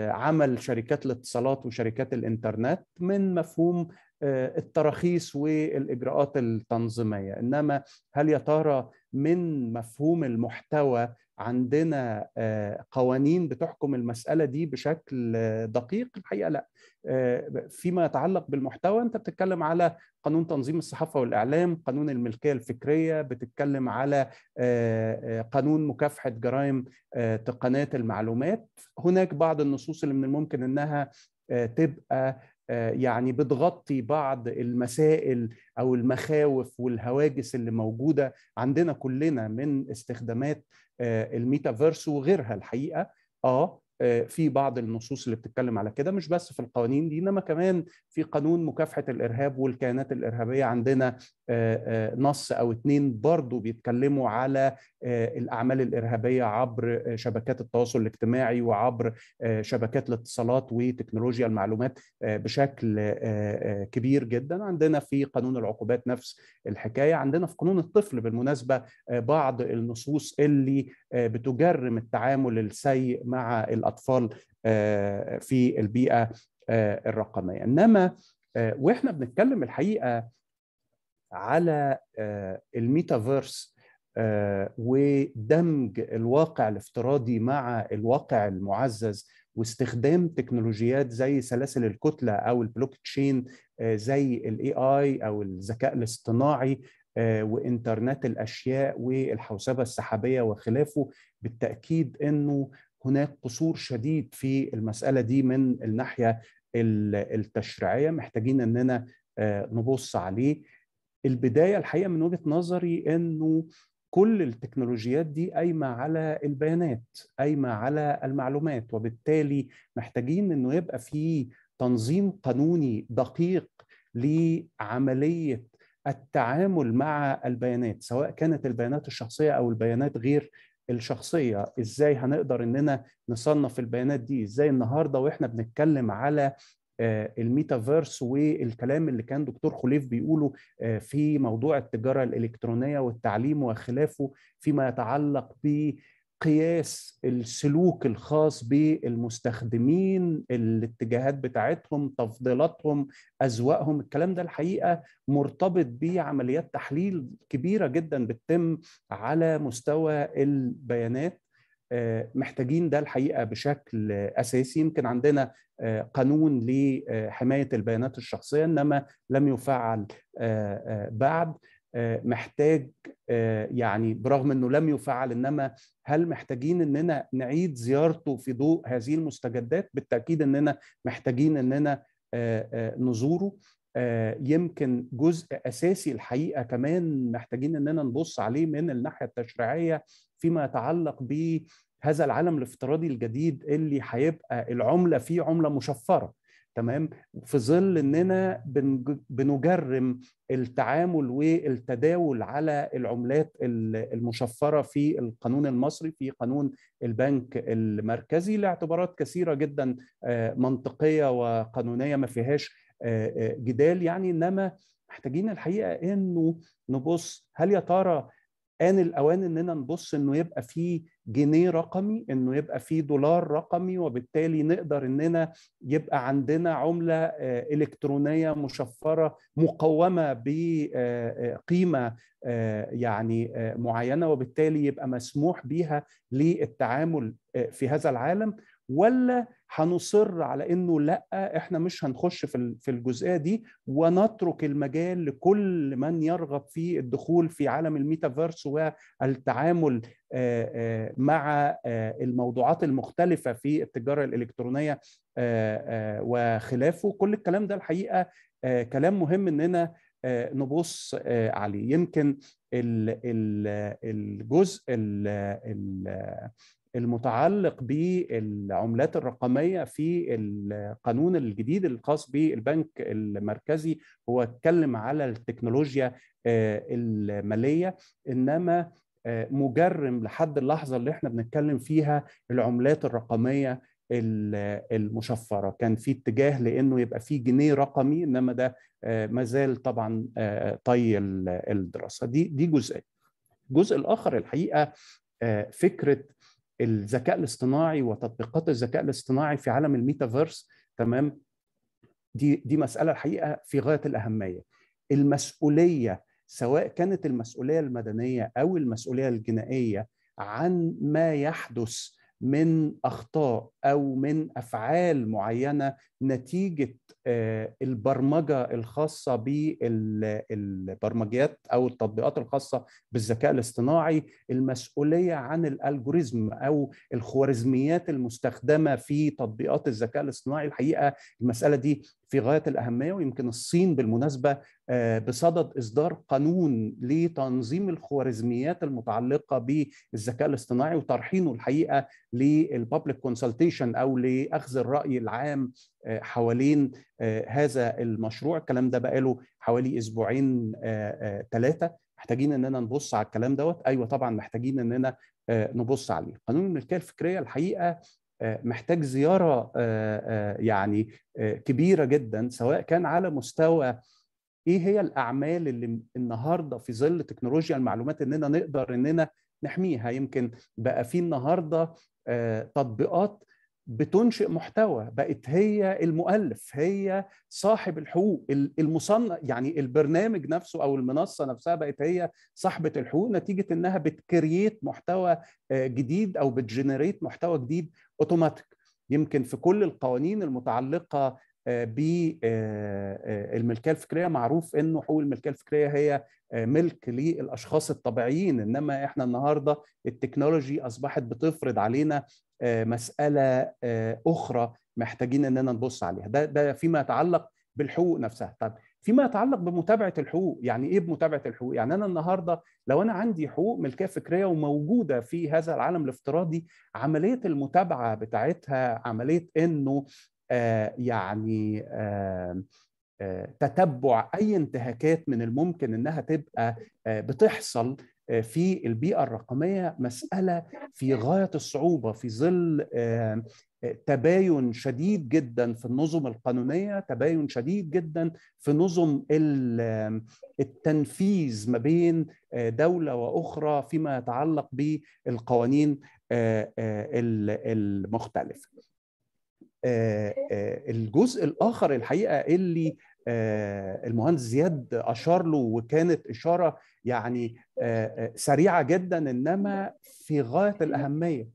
عمل شركات الاتصالات وشركات الإنترنت من مفهوم التراخيص والإجراءات التنظيمية إنما هل يا ترى من مفهوم المحتوى عندنا آه، قوانين بتحكم المسألة دي بشكل آه، دقيق الحقيقة لا آه، فيما يتعلق بالمحتوى أنت بتتكلم على قانون تنظيم الصحافة والإعلام قانون الملكية الفكرية بتتكلم على قانون مكافحة جرائم تقنية المعلومات هناك بعض النصوص اللي من الممكن أنها تبقى آه، يعني بتغطي بعض المسائل او المخاوف والهواجس اللي موجوده عندنا كلنا من استخدامات آه، الميتافيرس وغيرها الحقيقه اه آه، في بعض النصوص اللي بتتكلم على كده مش بس في القوانين دي انما كمان في قانون مكافحه الارهاب والكيانات الارهابيه عندنا آه، آه، نص او اتنين برضو بيتكلموا على الاعمال الارهابيه عبر شبكات التواصل الاجتماعي وعبر شبكات الاتصالات وتكنولوجيا المعلومات بشكل كبير جدا عندنا في قانون العقوبات نفس الحكايه عندنا في قانون الطفل بالمناسبه بعض النصوص اللي بتجرم التعامل السيء مع الاطفال الاطفال آه، في البيئه آه، الرقميه انما آه، واحنا بنتكلم الحقيقه على الميتافيرس ودمج الواقع الافتراضي مع الواقع المعزز واستخدام تكنولوجيات زي سلاسل الكتله او البلوك تشين زي الاي اي او الذكاء الاصطناعي وانترنت الاشياء والحوسبه السحابيه وخلافه بالتاكيد انه هناك قصور شديد في المساله دي من الناحيه التشريعيه محتاجين اننا آه، نبص عليه البدايه الحقيقه من وجهه نظري انه كل التكنولوجيات دي قايمه على البيانات قايمه على المعلومات وبالتالي محتاجين انه يبقى في تنظيم قانوني دقيق لعمليه التعامل مع البيانات سواء كانت البيانات الشخصيه او البيانات غير الشخصيه ازاي هنقدر اننا نصنف البيانات دي ازاي النهارده واحنا بنتكلم على آه، الميتافيرس والكلام اللي كان دكتور خليف بيقوله آه، في موضوع التجاره الالكترونيه والتعليم وخلافه فيما يتعلق قياس السلوك الخاص بالمستخدمين الاتجاهات بتاعتهم تفضيلاتهم أذواقهم الكلام ده الحقيقة مرتبط بعمليات تحليل كبيرة جدا بتتم على مستوى البيانات آه، محتاجين ده الحقيقه بشكل اساسي يمكن عندنا آه، قانون لحمايه البيانات الشخصيه انما لم يفعل آه، بعد محتاج يعني برغم انه لم يفعل انما هل محتاجين اننا نعيد زيارته في ضوء هذه المستجدات بالتاكيد اننا محتاجين اننا آه، آه، نزوره آه، يمكن جزء اساسي الحقيقه كمان محتاجين اننا نبص عليه من الناحيه التشريعيه فيما يتعلق بهذا العالم الافتراضي الجديد اللي هيبقى العمله فيه عمله مشفره تمام في ظل اننا بنجرم التعامل والتداول على العملات المشفره في القانون المصري في قانون البنك المركزي لاعتبارات كثيره جدا آه، منطقيه وقانونيه ما فيهاش آه، آه، جدال يعني انما محتاجين الحقيقه انه نبص هل يا ترى آن الأوان إننا نبص إنه يبقى في جنيه رقمي إنه يبقى في دولار رقمي وبالتالي نقدر إننا يبقى عندنا عملة آه، إلكترونية مشفرة مقومة بقيمة آه، آه، يعني معينة وبالتالي يبقى مسموح بيها للتعامل في هذا العالم ولا هنصر على انه لا احنا مش هنخش في في الجزئيه دي ونترك المجال لكل من يرغب في الدخول في عالم الميتافيرس والتعامل مع الموضوعات المختلفه في التجاره الالكترونيه وخلافه كل الكلام ده الحقيقه كلام مهم اننا نبص عليه يمكن الجزء المتعلق بالعملات الرقميه في القانون الجديد الخاص بالبنك المركزي هو اتكلم على التكنولوجيا آه، الماليه انما آه، مجرم لحد اللحظه اللي احنا بنتكلم فيها العملات الرقميه المشفره كان في اتجاه لانه يبقى في جنيه رقمي انما ده آه، ما زال طبعا طي الدراسه دي دي جزئيه الجزء الاخر الحقيقه فكره الذكاء الاصطناعي وتطبيقات الذكاء الاصطناعي في عالم الميتافيرس تمام دي دي مساله الحقيقه في غايه الاهميه المسؤوليه سواء كانت المسؤوليه المدنيه او المسؤوليه الجنائيه عن ما يحدث من اخطاء او من افعال معينه نتيجه آه، البرمجه الخاصه بالبرمجيات او التطبيقات الخاصه بالذكاء الاصطناعي المسؤوليه عن الالجوريزم او الخوارزميات المستخدمه في تطبيقات الذكاء الاصطناعي الحقيقه المساله دي في غايه الاهميه ويمكن الصين بالمناسبه آه، بصدد اصدار قانون لتنظيم الخوارزميات المتعلقه بالذكاء الاصطناعي وترحينه الحقيقه للببليك كونسلتيشن او لاخذ الراي العام آه، حوالين آه، هذا المشروع الكلام ده بقاله حوالي اسبوعين ثلاثه محتاجين اننا نبص على الكلام دوت ايوه طبعا محتاجين اننا نبص عليه قانون الملكيه الفكريه الحقيقه محتاج زياره آه، آه، يعني آه، كبيره جدا سواء كان على مستوى ايه هي الاعمال اللي النهارده في ظل تكنولوجيا المعلومات اننا نقدر اننا نحميها يمكن بقى في النهارده تطبيقات بتنشئ محتوى بقت هي المؤلف هي صاحب الحقوق المصنف يعني البرنامج نفسه او المنصه نفسها بقت هي صاحبه الحقوق نتيجه انها بتكريت آه، محتوى جديد او بتجنريت محتوى جديد اوتوماتيك يمكن في كل القوانين المتعلقه آه، بالملكيه آه، الفكريه معروف انه حقوق الملكيه الفكريه هي ملك للاشخاص الطبيعيين انما احنا النهارده التكنولوجي اصبحت بتفرض علينا آه، مساله آه، اخرى محتاجين اننا نبص عليها ده ده فيما يتعلق بالحقوق نفسها طب فيما يتعلق بمتابعه الحقوق يعني ايه بمتابعه الحقوق يعني انا النهارده لو انا عندي حقوق ملكيه فكريه وموجوده في هذا العالم الافتراضي عمليه المتابعه بتاعتها عمليه انه آه يعني آه, آه، تتبع اي انتهاكات من الممكن انها تبقى بتحصل آه، في البيئه الرقميه مساله في غايه الصعوبه في ظل آه، آه، تباين شديد جدا في النظم القانونيه تباين شديد جدا في نظم التنفيذ ما بين دوله واخرى فيما يتعلق بالقوانين المختلفه الجزء الاخر الحقيقه اللي آه، المهندس زياد اشار له وكانت اشاره يعني آه، آه، سريعه جدا انما في غايه الاهميه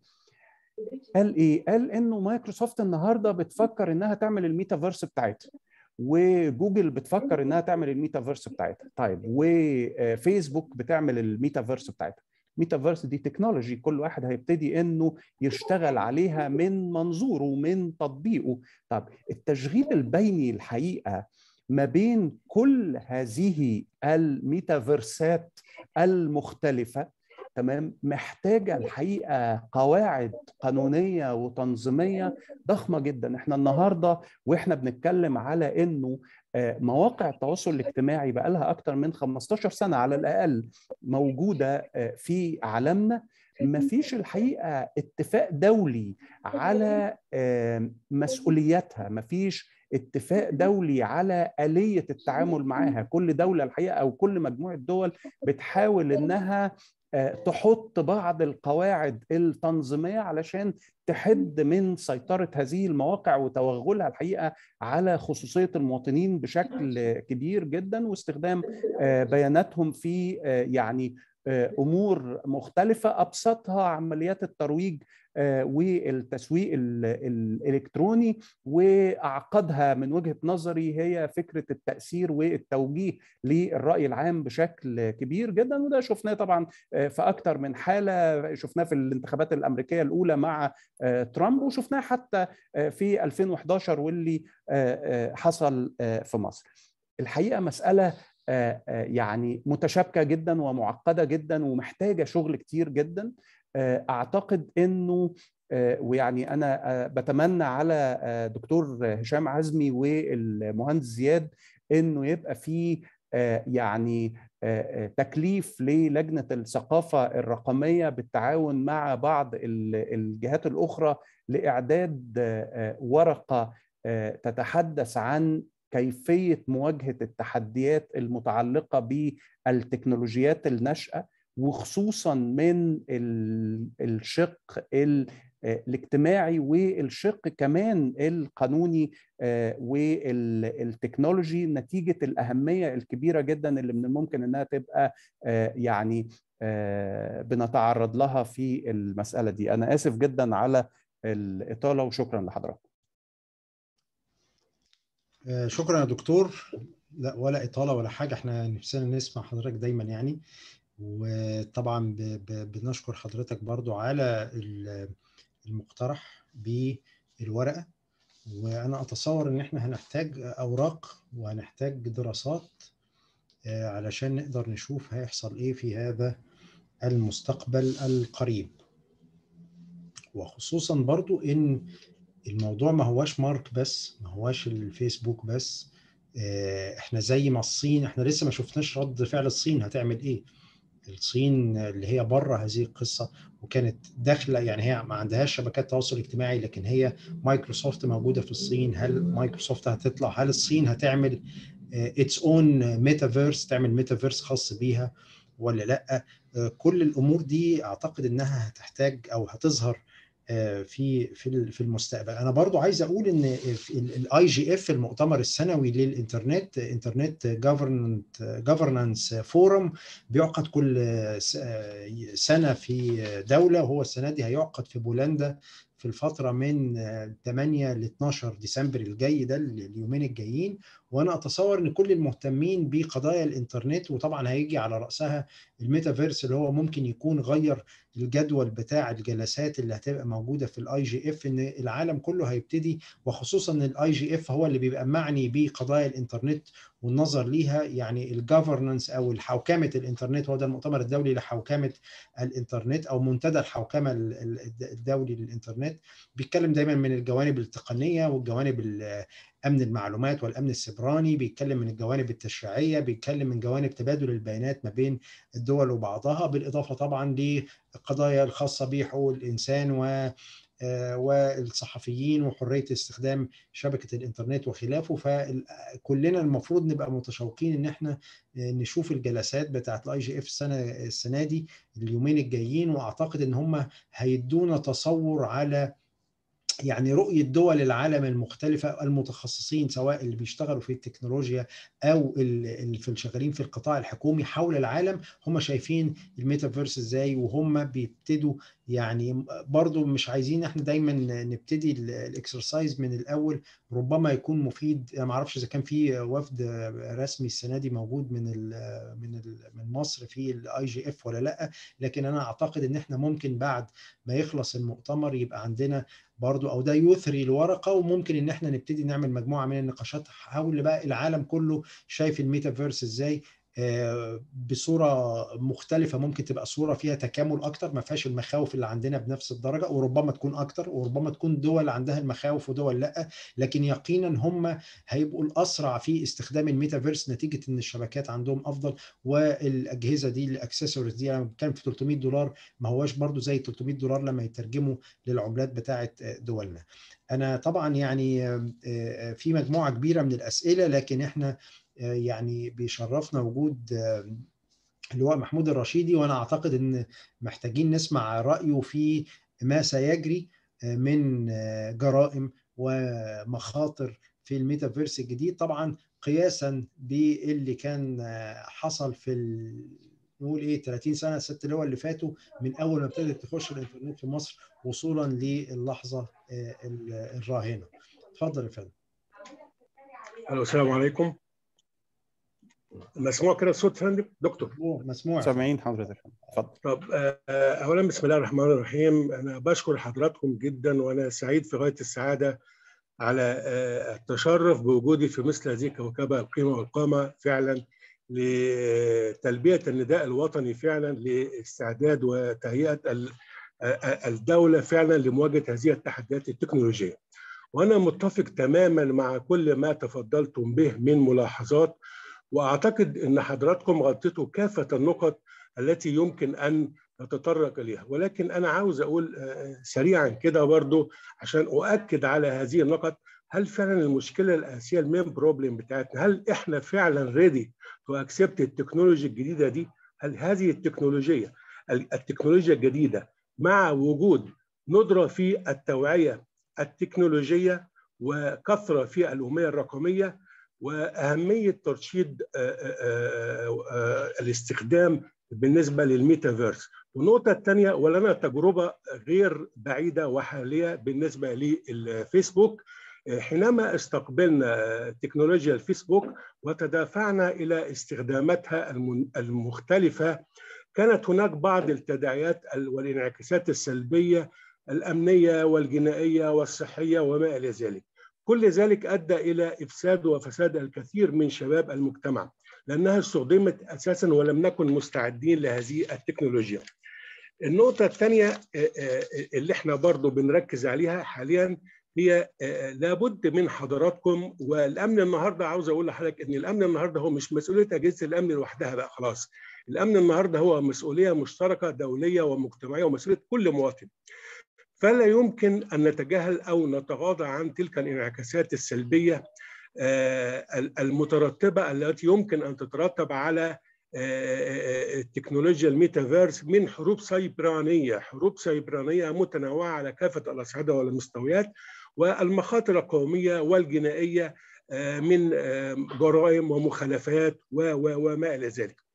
قال ايه قال انه مايكروسوفت النهارده بتفكر انها تعمل الميتافيرس بتاعتها وجوجل بتفكر انها تعمل الميتافيرس بتاعتها طيب وفيسبوك بتعمل الميتافيرس بتاعتها ميتافيرس دي تكنولوجي كل واحد هيبتدي انه يشتغل عليها من منظوره من تطبيقه طب التشغيل البيني الحقيقه ما بين كل هذه الميتافيرسات المختلفه تمام محتاجه الحقيقه قواعد قانونيه وتنظيميه ضخمه جدا احنا النهارده واحنا بنتكلم على انه آه، مواقع التواصل الاجتماعي بقى لها اكتر من 15 سنه على الاقل موجوده آه، في عالمنا ما فيش الحقيقه اتفاق دولي على آه، مسؤولياتها ما فيش اتفاق دولي على آلية التعامل معاها كل دولة الحقيقة أو كل مجموعة دول بتحاول إنها آه، تحط بعض القواعد التنظيمية علشان تحد من سيطرة هذه المواقع وتوغلها الحقيقة على خصوصية المواطنين بشكل كبير جدا واستخدام آه، بياناتهم في آه، يعني امور مختلفه ابسطها عمليات الترويج آه، والتسويق الالكتروني واعقدها من وجهه نظري هي فكره التاثير والتوجيه للراي العام بشكل كبير جدا وده شفناه طبعا آه، في اكثر من حاله شفناه في الانتخابات الامريكيه الاولى مع آه، ترامب وشفناه حتى في 2011 واللي حصل في مصر الحقيقه مساله يعني متشابكه جدا ومعقده جدا ومحتاجه شغل كتير جدا آه، اعتقد انه آه، ويعني انا آه، بتمنى على دكتور هشام عزمي والمهندس زياد انه يبقى في يعني تكليف للجنه الثقافه الرقميه بالتعاون مع بعض الجهات الاخرى لاعداد ورقه تتحدث عن كيفيه مواجهه التحديات المتعلقه بالتكنولوجيات الناشئه وخصوصا من الشق آه، الاجتماعي والشق كمان القانوني آه، والتكنولوجي نتيجه الاهميه الكبيره جدا اللي من الممكن انها تبقى آه، يعني بنتعرض لها في المساله دي انا اسف جدا على الاطاله وشكرا لحضرتك شكرا يا دكتور لا ولا اطاله ولا حاجه احنا نفسنا نسمع حضرتك دايما يعني وطبعا بنشكر حضرتك برضو على المقترح بالورقة وأنا أتصور إن إحنا هنحتاج أوراق وهنحتاج دراسات آه، علشان نقدر نشوف هيحصل إيه في هذا المستقبل القريب وخصوصا برضو إن الموضوع ما هواش مارك بس ما هواش الفيسبوك بس آه، احنا زي ما الصين احنا لسه ما شفناش رد فعل الصين هتعمل ايه الصين اللي هي بره هذه القصه وكانت داخله يعني هي ما عندهاش شبكات تواصل اجتماعي لكن هي مايكروسوفت موجوده في الصين هل مايكروسوفت هتطلع هل الصين هتعمل اتس اون ميتافيرس تعمل ميتافيرس خاص بيها ولا لا آه، كل الامور دي اعتقد انها هتحتاج او هتظهر آه، في في في المستقبل انا برضو عايز اقول ان الاي جي اف المؤتمر السنوي للانترنت انترنت جفرنت جفرنانس فورم بيعقد كل آه، سنه في دوله وهو السنه دي هيعقد في بولندا في الفترة من 8 ل 12 ديسمبر الجاي ده اليومين الجايين وأنا أتصور إن كل المهتمين بقضايا الإنترنت وطبعا هيجي على رأسها الميتافيرس اللي هو ممكن يكون غير الجدول بتاع الجلسات اللي هتبقى موجودة في الاي جي اف إن العالم كله هيبتدي وخصوصا إن الاي جي اف هو اللي بيبقى معني بقضايا الإنترنت والنظر ليها يعني الجفرنس او حوكمه الانترنت هو ده المؤتمر الدولي لحوكمه الانترنت او منتدى الحوكمه الدولي للانترنت بيتكلم دايما من الجوانب التقنيه والجوانب امن المعلومات والامن السبراني بيتكلم من الجوانب التشريعيه بيتكلم من جوانب تبادل البيانات ما بين الدول وبعضها بالاضافه طبعا للقضايا الخاصه بحقوق الانسان و آه، والصحفيين وحريه استخدام شبكه الانترنت وخلافه فكلنا المفروض نبقى متشوقين ان احنا آه، نشوف الجلسات بتاعه الاي جي اف السنه السنه دي اليومين الجايين واعتقد ان هم هيدونا تصور على يعني رؤية دول العالم المختلفة المتخصصين سواء اللي بيشتغلوا في التكنولوجيا او اللي في الشغالين في القطاع الحكومي حول العالم هم شايفين الميتافيرس ازاي وهم بيبتدوا يعني برضو مش عايزين احنا دايما نبتدي الاكسرسايز من الاول ربما يكون مفيد انا ما اعرفش اذا كان في وفد رسمي السنه دي موجود من الـ من الـ من مصر في الاي جي اف ولا لا لكن انا اعتقد ان احنا ممكن بعد ما يخلص المؤتمر يبقى عندنا برضو او ده يثري الورقه وممكن ان احنا نبتدي نعمل مجموعه من النقاشات حول بقى العالم كله شايف الميتافيرس ازاي بصوره مختلفه ممكن تبقى صوره فيها تكامل اكتر ما فيهاش المخاوف اللي عندنا بنفس الدرجه وربما تكون اكتر وربما تكون دول عندها المخاوف ودول لا لكن يقينا هم هيبقوا الاسرع في استخدام الميتافيرس نتيجه ان الشبكات عندهم افضل والاجهزه دي الاكسسوارز دي يعني لما كان في 300 دولار ما هواش برضو زي 300 دولار لما يترجموا للعملات بتاعه دولنا انا طبعا يعني آه، آه، في مجموعه كبيره من الاسئله لكن احنا يعني بيشرفنا وجود آه، اللواء محمود الرشيدي وانا اعتقد ان محتاجين نسمع رايه في ما سيجري آه، من آه، جرائم ومخاطر في الميتافيرس الجديد طبعا قياسا باللي كان حصل في نقول ايه 30 سنه الست اللي هو اللي فاتوا من اول ما ابتدت تخش الانترنت في مصر وصولا للحظه الراهنه اتفضل يا فندم السلام عليكم مسموع كده الصوت فندم دكتور مسموع سامعين حضرتك اتفضل طب آه، آه، اولا بسم الله الرحمن الرحيم انا بشكر حضراتكم جدا وانا سعيد في غايه السعاده على آه، التشرف بوجودي في مثل هذه الكوكبه القيمه والقامه فعلا لتلبيه النداء الوطني فعلا لاستعداد وتهيئه الدوله فعلا لمواجهه هذه التحديات التكنولوجيه. وانا متفق تماما مع كل ما تفضلتم به من ملاحظات واعتقد ان حضراتكم غطيتوا كافه النقط التي يمكن ان نتطرق اليها ولكن انا عاوز اقول آه، آه، سريعا كده برضو عشان اؤكد على هذه النقط هل فعلا المشكله الاساسيه المين بروبلم بتاعتنا هل احنا فعلا ريدي تو اكسبت التكنولوجيا الجديده دي هل هذه التكنولوجيا التكنولوجيا الجديده مع وجود ندره في التوعيه التكنولوجيه وكثره في الاميه الرقميه واهميه ترشيد آه، آه، آه، الاستخدام بالنسبه للميتافيرس والنقطه الثانيه ولنا تجربه غير بعيده وحاليه بالنسبه للفيسبوك حينما استقبلنا تكنولوجيا الفيسبوك وتدافعنا الى استخداماتها المختلفه كانت هناك بعض التداعيات والانعكاسات السلبيه الامنيه والجنائيه والصحيه وما الى ذلك كل ذلك أدى إلى إفساد وفساد الكثير من شباب المجتمع لأنها استخدمت أساسا ولم نكن مستعدين لهذه التكنولوجيا النقطة الثانية آه، آه، اللي احنا برضو بنركز عليها حاليا هي آه، لابد من حضراتكم والامن النهارده عاوز اقول لحضرتك ان الامن النهارده هو مش مسؤوليه اجهزه الامن لوحدها بقى خلاص الامن النهارده هو مسؤوليه مشتركه دوليه ومجتمعيه ومسؤوليه كل مواطن فلا يمكن أن نتجاهل أو نتغاضى عن تلك الانعكاسات السلبية آه، المترتبة التي يمكن أن تترتب على آه، آه، التكنولوجيا الميتافيرس من حروب سيبرانية حروب سيبرانية متنوعة على كافة الأصعدة والمستويات والمخاطر القومية والجنائية من جرائم ومخالفات وما إلى ذلك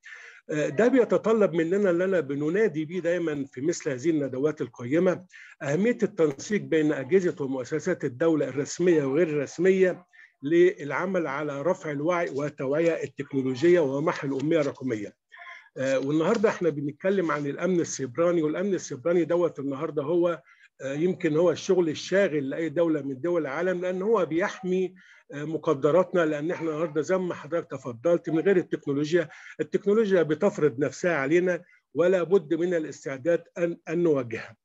آه، ده بيتطلب مننا اللي أنا بننادي بيه دايما في مثل هذه الندوات القيمة أهمية التنسيق بين أجهزة ومؤسسات الدولة الرسمية وغير الرسمية للعمل على رفع الوعي والتوعية التكنولوجية ومحو الأمية الرقمية آه، والنهارده احنا بنتكلم عن الامن السيبراني والامن السيبراني دوت النهارده هو آه، يمكن هو الشغل الشاغل لاي دوله من دول العالم لان هو بيحمي مقدراتنا لان احنا النهارده زي ما حضرتك تفضلت من غير التكنولوجيا التكنولوجيا بتفرض نفسها علينا ولا بد من الاستعداد ان ان نواجهها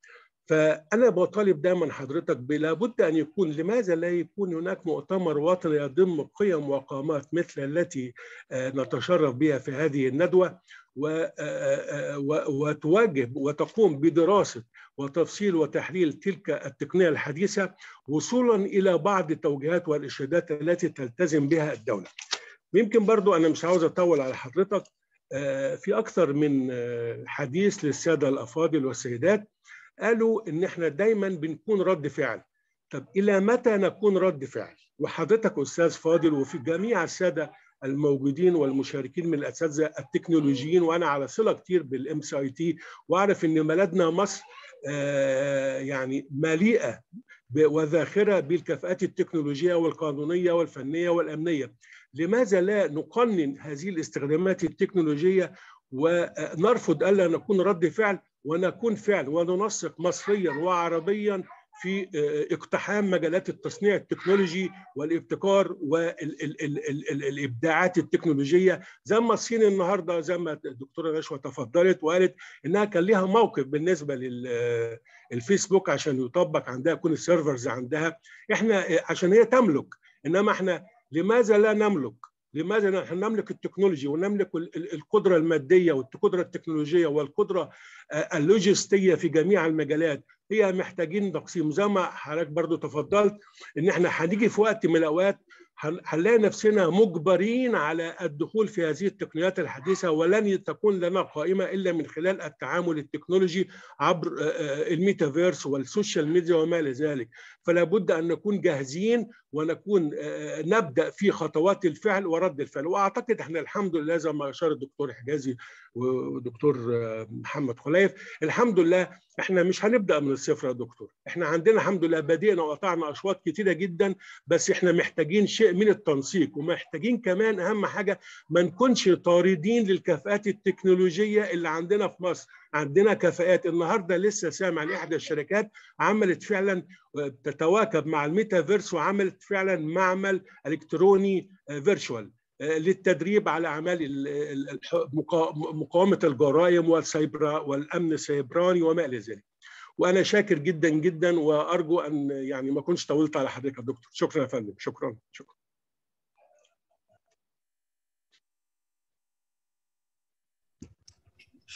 فأنا بطالب دائما حضرتك بلا بد أن يكون لماذا لا يكون هناك مؤتمر وطني يضم قيم وقامات مثل التي آه، نتشرف بها في هذه الندوة آه، آه، وتواجه وتقوم بدراسة وتفصيل وتحليل تلك التقنية الحديثة وصولا إلى بعض التوجيهات والإرشادات التي تلتزم بها الدولة يمكن برضو أنا مش عاوز أطول على حضرتك في أكثر من حديث للسادة الأفاضل والسيدات قالوا ان احنا دايما بنكون رد فعل طب الى متى نكون رد فعل وحضرتك استاذ فاضل وفي جميع الساده الموجودين والمشاركين من الاساتذه التكنولوجيين وانا على صله كتير بالام سي اي تي واعرف ان بلدنا مصر آه، يعني مليئه وذاخره بالكفاءات التكنولوجيه والقانونيه والفنيه والامنيه لماذا لا نقنن هذه الاستخدامات التكنولوجيه ونرفض الا نكون رد فعل ونكون فعل وننسق مصريا وعربيا في آه، اقتحام مجالات التصنيع التكنولوجي والابتكار والابداعات التكنولوجيه زي ما الصين النهارده زي ما الدكتوره نشوى تفضلت وقالت انها كان ليها موقف بالنسبه للفيسبوك آه، عشان يطبق عندها يكون السيرفرز عندها احنا آه، عشان هي تملك انما احنا لماذا لا نملك لماذا نحن نملك التكنولوجي ونملك القدره الماديه والقدره التكنولوجيه والقدره آه، اللوجستيه في جميع المجالات هي محتاجين تقسيم زي ما حضرتك برضو تفضلت ان احنا هنيجي في وقت من الاوقات هنلاقي نفسنا مجبرين على الدخول في هذه التقنيات الحديثه ولن تكون لنا قائمه الا من خلال التعامل التكنولوجي عبر آه، آه، الميتافيرس والسوشيال ميديا وما الى ذلك فلا بد ان نكون جاهزين ونكون آه، آه، نبدا في خطوات الفعل ورد الفعل واعتقد احنا الحمد لله زي ما اشار الدكتور حجازي ودكتور آه، محمد خليف الحمد لله احنا مش هنبدا من الصفر يا دكتور احنا عندنا الحمد لله بدينا وقطعنا اشواط كتيره جدا بس احنا محتاجين شيء من التنسيق ومحتاجين كمان اهم حاجه ما نكونش طاردين للكفاءات التكنولوجيه اللي عندنا في مصر عندنا كفاءات النهارده لسه سامع ان احدى الشركات عملت فعلا تتواكب مع الميتافيرس وعملت فعلا معمل الكتروني فيرتشوال آه، للتدريب على اعمال مقاومه الجرائم والسيبرا والامن السيبراني وما الى ذلك. وانا شاكر جدا جدا وارجو ان يعني ما اكونش طولت على حضرتك يا دكتور شكرا يا فندم شكرا شكرا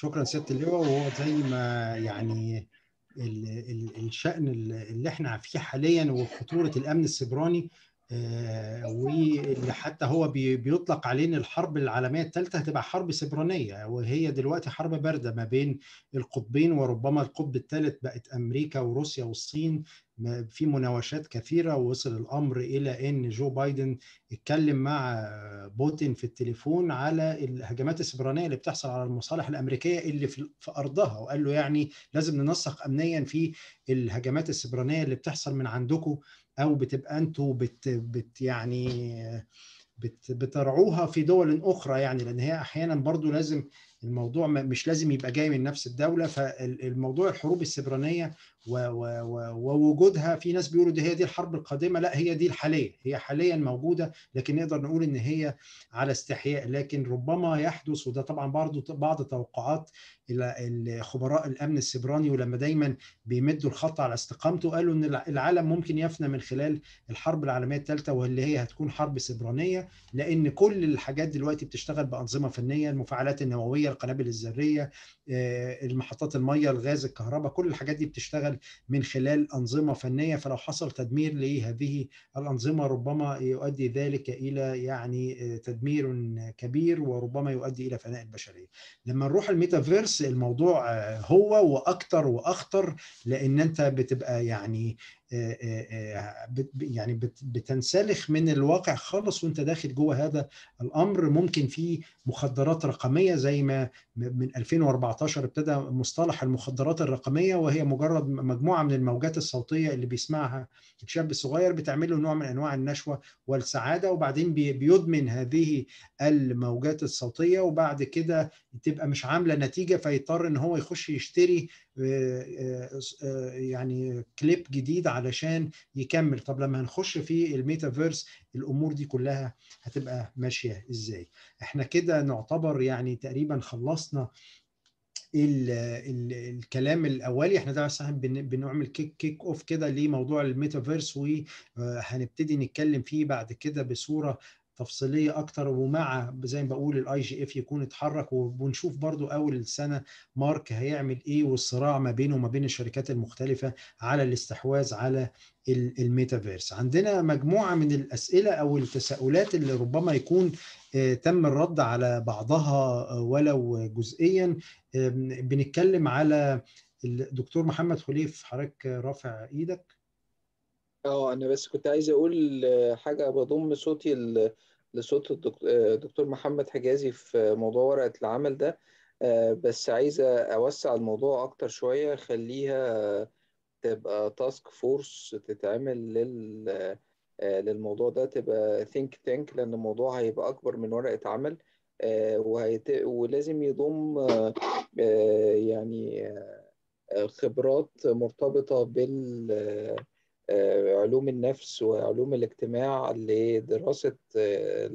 شكرا سياده اللواء وهو زي ما يعني الشأن اللي احنا فيه حاليا وخطورة الأمن السيبراني آه واللي حتى هو بيطلق بيطلق علينا الحرب العالمية الثالثة هتبقى حرب سبرانيه وهي دلوقتي حرب باردة ما بين القطبين وربما القطب الثالث بقت أمريكا وروسيا والصين في مناوشات كثيره ووصل الامر الى ان جو بايدن اتكلم مع بوتين في التليفون على الهجمات السبرانيه اللي بتحصل على المصالح الامريكيه اللي في ارضها وقال له يعني لازم ننسق امنيا في الهجمات السبرانيه اللي بتحصل من عندكم او بتبقى انتوا بت, بت يعني بت بترعوها في دول اخرى يعني لان هي احيانا برضو لازم الموضوع مش لازم يبقى جاي من نفس الدوله فالموضوع الحروب السبرانيه ووجودها في ناس بيقولوا دي هي دي الحرب القادمه لا هي دي الحاليه هي حاليا موجوده لكن نقدر نقول ان هي على استحياء لكن ربما يحدث وده طبعا برضو بعض توقعات خبراء الامن السبراني ولما دايما بيمدوا الخط على استقامته قالوا ان العالم ممكن يفنى من خلال الحرب العالميه الثالثه واللي هي هتكون حرب سبرانيه لان كل الحاجات دلوقتي بتشتغل بانظمه فنيه المفاعلات النوويه القنابل الذريه آه، المحطات الميه الغاز الكهرباء كل الحاجات دي بتشتغل العمل من خلال أنظمة فنية فلو حصل تدمير لهذه الأنظمة ربما يؤدي ذلك إلى يعني آه، تدمير كبير وربما يؤدي إلى فناء البشرية لما نروح الميتافيرس الموضوع آه، هو وأكثر وأخطر لأن أنت بتبقى يعني آه، آه، آه، يعني بتنسلخ من الواقع خالص وانت داخل جوه هذا الامر ممكن في مخدرات رقميه زي ما من 2014 ابتدى مصطلح المخدرات الرقميه وهي مجرد مجموعه من الموجات الصوتيه اللي بيسمعها الشاب الصغير بتعمل له نوع من انواع النشوه والسعاده وبعدين بيدمن هذه الموجات الصوتيه وبعد كده تبقى مش عامله نتيجه فيضطر ان هو يخش يشتري آه، آه، آه، يعني كليب جديد علشان يكمل طب لما هنخش في الميتافيرس الامور دي كلها هتبقى ماشيه ازاي احنا كده نعتبر يعني تقريبا خلصنا الـ الـ الكلام الاولي احنا ده احنا بنعمل كيك كيك اوف كده لموضوع الميتافيرس وهنبتدي نتكلم فيه بعد كده بصوره تفصيليه اكتر ومع زي ما بقول الاي جي اف يكون اتحرك ونشوف برضو اول السنه مارك هيعمل ايه والصراع ما بينه وما بين الشركات المختلفه على الاستحواذ على الميتافيرس عندنا مجموعه من الاسئله او التساؤلات اللي ربما يكون آه، تم الرد على بعضها آه، ولو جزئيا بنتكلم على الدكتور محمد خليف حضرتك رافع ايدك اه انا بس كنت عايز اقول حاجه بضم صوتي لصوت الدكتور محمد حجازي في موضوع ورقه العمل ده آه، بس عايز اوسع الموضوع اكتر شويه خليها تبقى تاسك فورس تتعمل لل آه، للموضوع ده تبقى ثينك تانك لان الموضوع هيبقى اكبر من ورقه عمل آه، وهيت... ولازم يضم يعني خبرات مرتبطه بال آه، علوم النفس وعلوم الاجتماع لدراسة آه،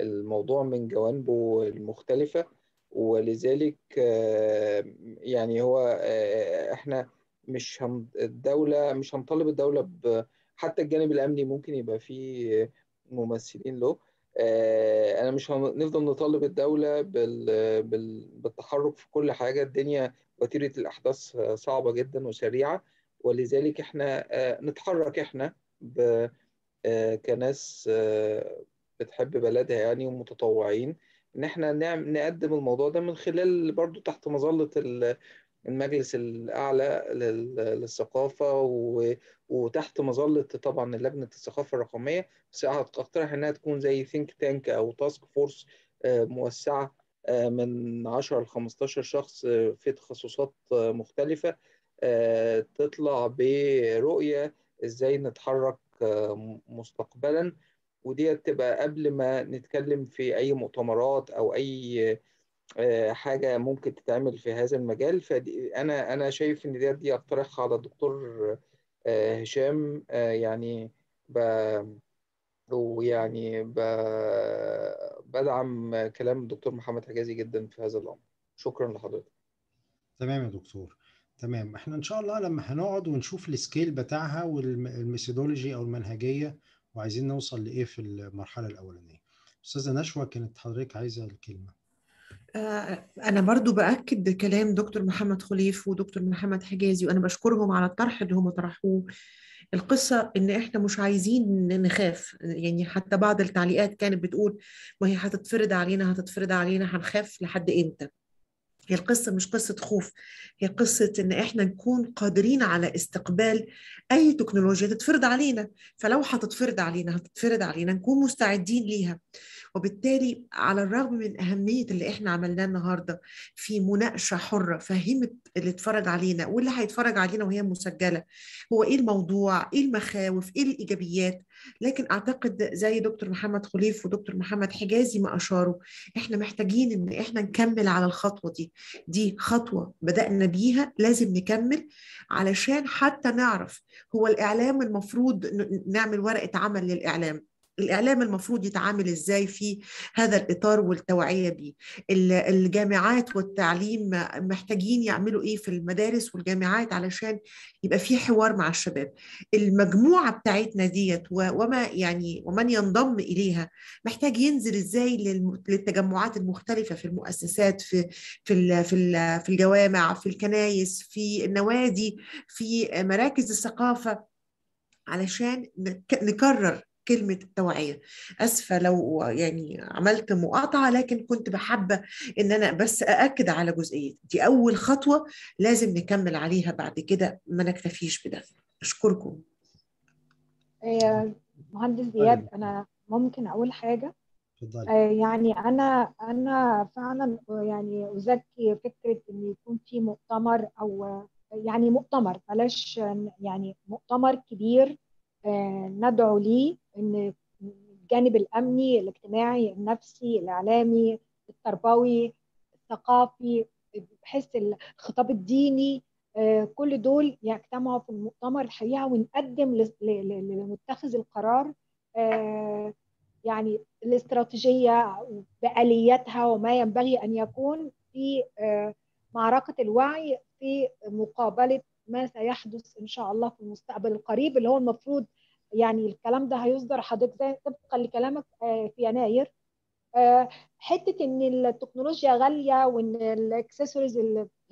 الموضوع من جوانبه المختلفة ولذلك آه، يعني هو احنا مش هم الدولة مش هنطالب الدولة حتى الجانب الأمني ممكن يبقى فيه ممثلين له أنا مش هنفضل نطالب الدولة بالتحرك في كل حاجة الدنيا وتيرة الأحداث صعبة جدا وسريعة ولذلك احنا آه، نتحرك احنا آه، كناس آه، بتحب بلدها يعني ومتطوعين ان احنا نعم، نقدم الموضوع ده من خلال برضو تحت مظله المجلس الاعلى للثقافه وتحت مظله طبعا لجنه الثقافه الرقميه بس اقترح انها تكون زي ثينك تانك او تاسك فورس موسعه من 10 ل 15 شخص في تخصصات مختلفه تطلع برؤية ازاي نتحرك آه، مستقبلا ودي تبقى قبل ما نتكلم في اي مؤتمرات او اي آه، حاجه ممكن تتعمل في هذا المجال فانا انا شايف ان دي دي اقترحها على الدكتور آه، هشام يعني ب ويعني ب... بدعم كلام الدكتور محمد حجازي جدا في هذا الامر شكرا لحضرتك تمام يا دكتور تمام احنا ان شاء الله لما هنقعد ونشوف السكيل بتاعها والميثودولوجي او المنهجيه وعايزين نوصل لايه في المرحله الاولانيه استاذه نشوى كانت حضرتك عايزه الكلمه آه، أنا برضو بأكد كلام دكتور محمد خليف ودكتور محمد حجازي وأنا بشكرهم على الطرح اللي هم طرحوه القصة إن إحنا مش عايزين نخاف يعني حتى بعض التعليقات كانت بتقول ما هي هتتفرض علينا هتتفرض علينا هنخاف لحد إمتى؟ هي القصة مش قصة خوف هي قصة إن إحنا نكون قادرين على استقبال أي تكنولوجيا تتفرض علينا فلو هتتفرض علينا هتتفرض علينا نكون مستعدين ليها وبالتالي على الرغم من أهمية اللي إحنا عملناه النهاردة في مناقشة حرة فهمت اللي اتفرج علينا واللي هيتفرج علينا وهي مسجلة هو إيه الموضوع إيه المخاوف إيه الإيجابيات لكن اعتقد زي دكتور محمد خليف ودكتور محمد حجازي ما اشاروا احنا محتاجين ان احنا نكمل على الخطوه دي دي خطوه بدانا بيها لازم نكمل علشان حتى نعرف هو الاعلام المفروض نعمل ورقه عمل للاعلام الاعلام المفروض يتعامل ازاي في هذا الاطار والتوعيه بيه الجامعات والتعليم محتاجين يعملوا ايه في المدارس والجامعات علشان يبقى في حوار مع الشباب المجموعه بتاعتنا ديت وما يعني ومن ينضم اليها محتاج ينزل ازاي للتجمعات المختلفه في المؤسسات في في في في الجوامع في الكنائس في النوادي في مراكز الثقافه علشان نكرر كلمه التوعيه اسفه لو يعني عملت مقاطعه لكن كنت بحبه ان انا بس ااكد على جزئيه دي اول خطوه لازم نكمل عليها بعد كده ما نكتفيش بده اشكركم آه، مهندس طيب. زياد انا ممكن اقول حاجه آه، يعني انا انا فعلا يعني ازكي فكره ان يكون في مؤتمر او يعني مؤتمر بلاش يعني مؤتمر كبير آه، ندعو ليه ان الجانب الامني الاجتماعي النفسي الاعلامي التربوي الثقافي بحيث الخطاب الديني آه، كل دول يجتمعوا في المؤتمر الحقيقه ونقدم لمتخذ القرار آه، يعني الاستراتيجيه بالياتها وما ينبغي ان يكون في معركه الوعي في مقابله ما سيحدث ان شاء الله في المستقبل القريب اللي هو المفروض يعني الكلام ده هيصدر حضرتك طبقا لكلامك آه، في يناير آه، حته ان التكنولوجيا غاليه وان الاكسسوارز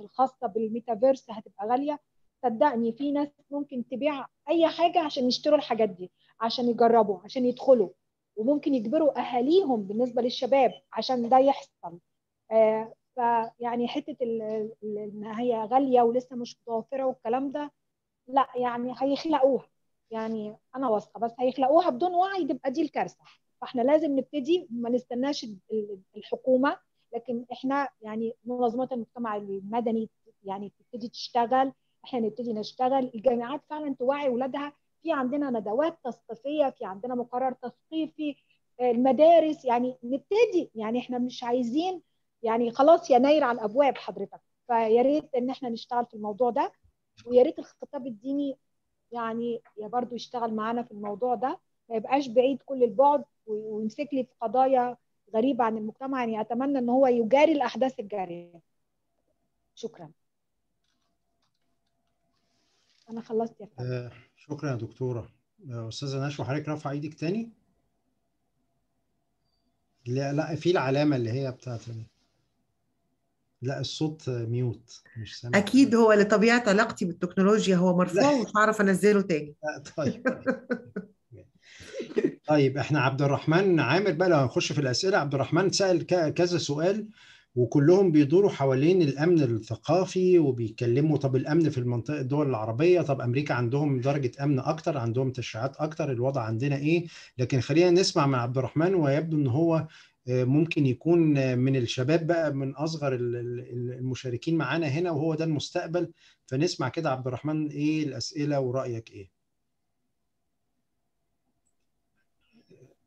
الخاصه بالميتافيرس هتبقى غاليه صدقني في ناس ممكن تبيع اي حاجه عشان يشتروا الحاجات دي عشان يجربوا عشان يدخلوا وممكن يجبروا اهاليهم بالنسبه للشباب عشان ده يحصل آه، فيعني حته ان هي غاليه ولسه مش متوفره والكلام ده لا يعني هيخلقوها يعني انا واثقه بس هيخلقوها بدون وعي تبقى دي الكارثه فاحنا لازم نبتدي ما نستناش الحكومه لكن احنا يعني منظمات المجتمع المدني يعني تبتدي تشتغل احنا نبتدي نشتغل الجامعات فعلا توعي اولادها في عندنا ندوات تثقيفيه في عندنا مقرر تثقيفي آه، المدارس يعني نبتدي يعني احنا مش عايزين يعني خلاص يناير على الابواب حضرتك فيا ريت ان احنا نشتغل في الموضوع ده ويا ريت الخطاب الديني يعني يا برضو يشتغل معانا في الموضوع ده ما يبقاش بعيد كل البعد ويمسك لي في قضايا غريبة عن المجتمع يعني أتمنى أن هو يجاري الأحداث الجارية شكرا أنا خلصت يا فندم آه، شكرا يا دكتورة آه، أستاذة نشوى حضرتك رافعة إيدك تاني؟ لا لا في العلامة اللي هي بتاعت لا الصوت ميوت مش سامع اكيد هو لطبيعه علاقتي بالتكنولوجيا هو مرفوع ومش هعرف انزله تاني لا طيب، طيب،, طيب طيب احنا عبد الرحمن عامر بقى لو هنخش في الاسئله عبد الرحمن سال كذا سؤال وكلهم بيدوروا حوالين الامن الثقافي وبيتكلموا طب الامن في المنطقه الدول العربيه طب امريكا عندهم درجه امن اكتر عندهم تشريعات اكتر الوضع عندنا ايه لكن خلينا نسمع من عبد الرحمن ويبدو ان هو آه، ممكن يكون من الشباب بقى من اصغر المشاركين معانا هنا وهو ده المستقبل فنسمع كده عبد الرحمن ايه الاسئله ورايك ايه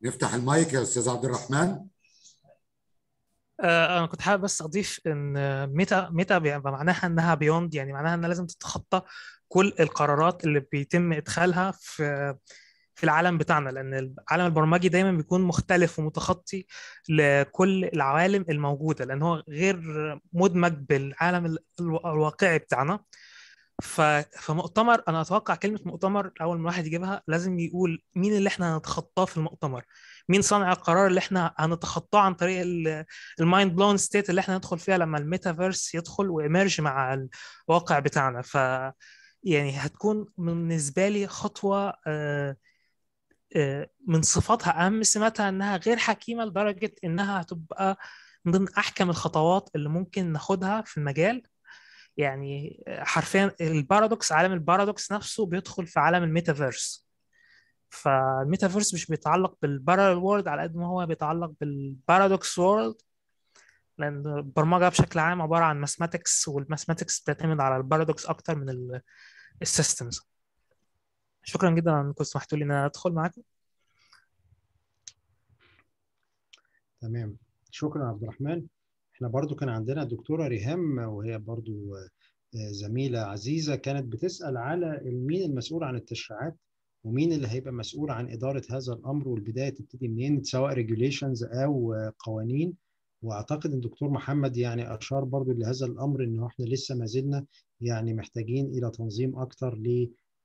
نفتح المايك يا استاذ عبد الرحمن آه، انا كنت حابب بس اضيف ان ميتا ميتا معناها انها بيوند يعني معناها انها لازم تتخطى كل القرارات اللي بيتم ادخالها في في العالم بتاعنا لان العالم البرمجي دايما بيكون مختلف ومتخطي لكل العوالم الموجوده لان هو غير مدمج بالعالم الواقعي بتاعنا فمؤتمر انا اتوقع كلمه مؤتمر اول ما واحد يجيبها لازم يقول مين اللي احنا هنتخطاه في المؤتمر مين صانع القرار اللي احنا هنتخطاه عن طريق المايند بلون ستيت اللي احنا ندخل فيها لما الميتافيرس يدخل ويمرج مع الواقع بتاعنا ف يعني هتكون بالنسبه لي خطوه آه من صفاتها اهم سماتها انها غير حكيمه لدرجه انها هتبقى من ضمن احكم الخطوات اللي ممكن ناخدها في المجال يعني حرفيا البارادوكس عالم البارادوكس نفسه بيدخل في عالم الميتافيرس فالميتافيرس مش بيتعلق بالبارال وورلد على قد ما هو بيتعلق بالبارادوكس وورلد لان البرمجه بشكل عام عباره عن ماثماتكس والماثماتكس بتعتمد على البارادوكس اكتر من السيستمز شكرا جدا انكم سمحتوا لي ان انا ادخل معاكم تمام شكرا عبد الرحمن احنا برضو كان عندنا دكتورة ريهام وهي برضو آه، زميلة عزيزة كانت بتسأل على مين المسؤول عن التشريعات ومين اللي هيبقى مسؤول عن إدارة هذا الأمر والبداية تبتدي منين سواء ريجوليشنز أو قوانين واعتقد ان الدكتور محمد يعني اشار برضو لهذا الامر ان احنا لسه ما زلنا يعني محتاجين الى تنظيم اكتر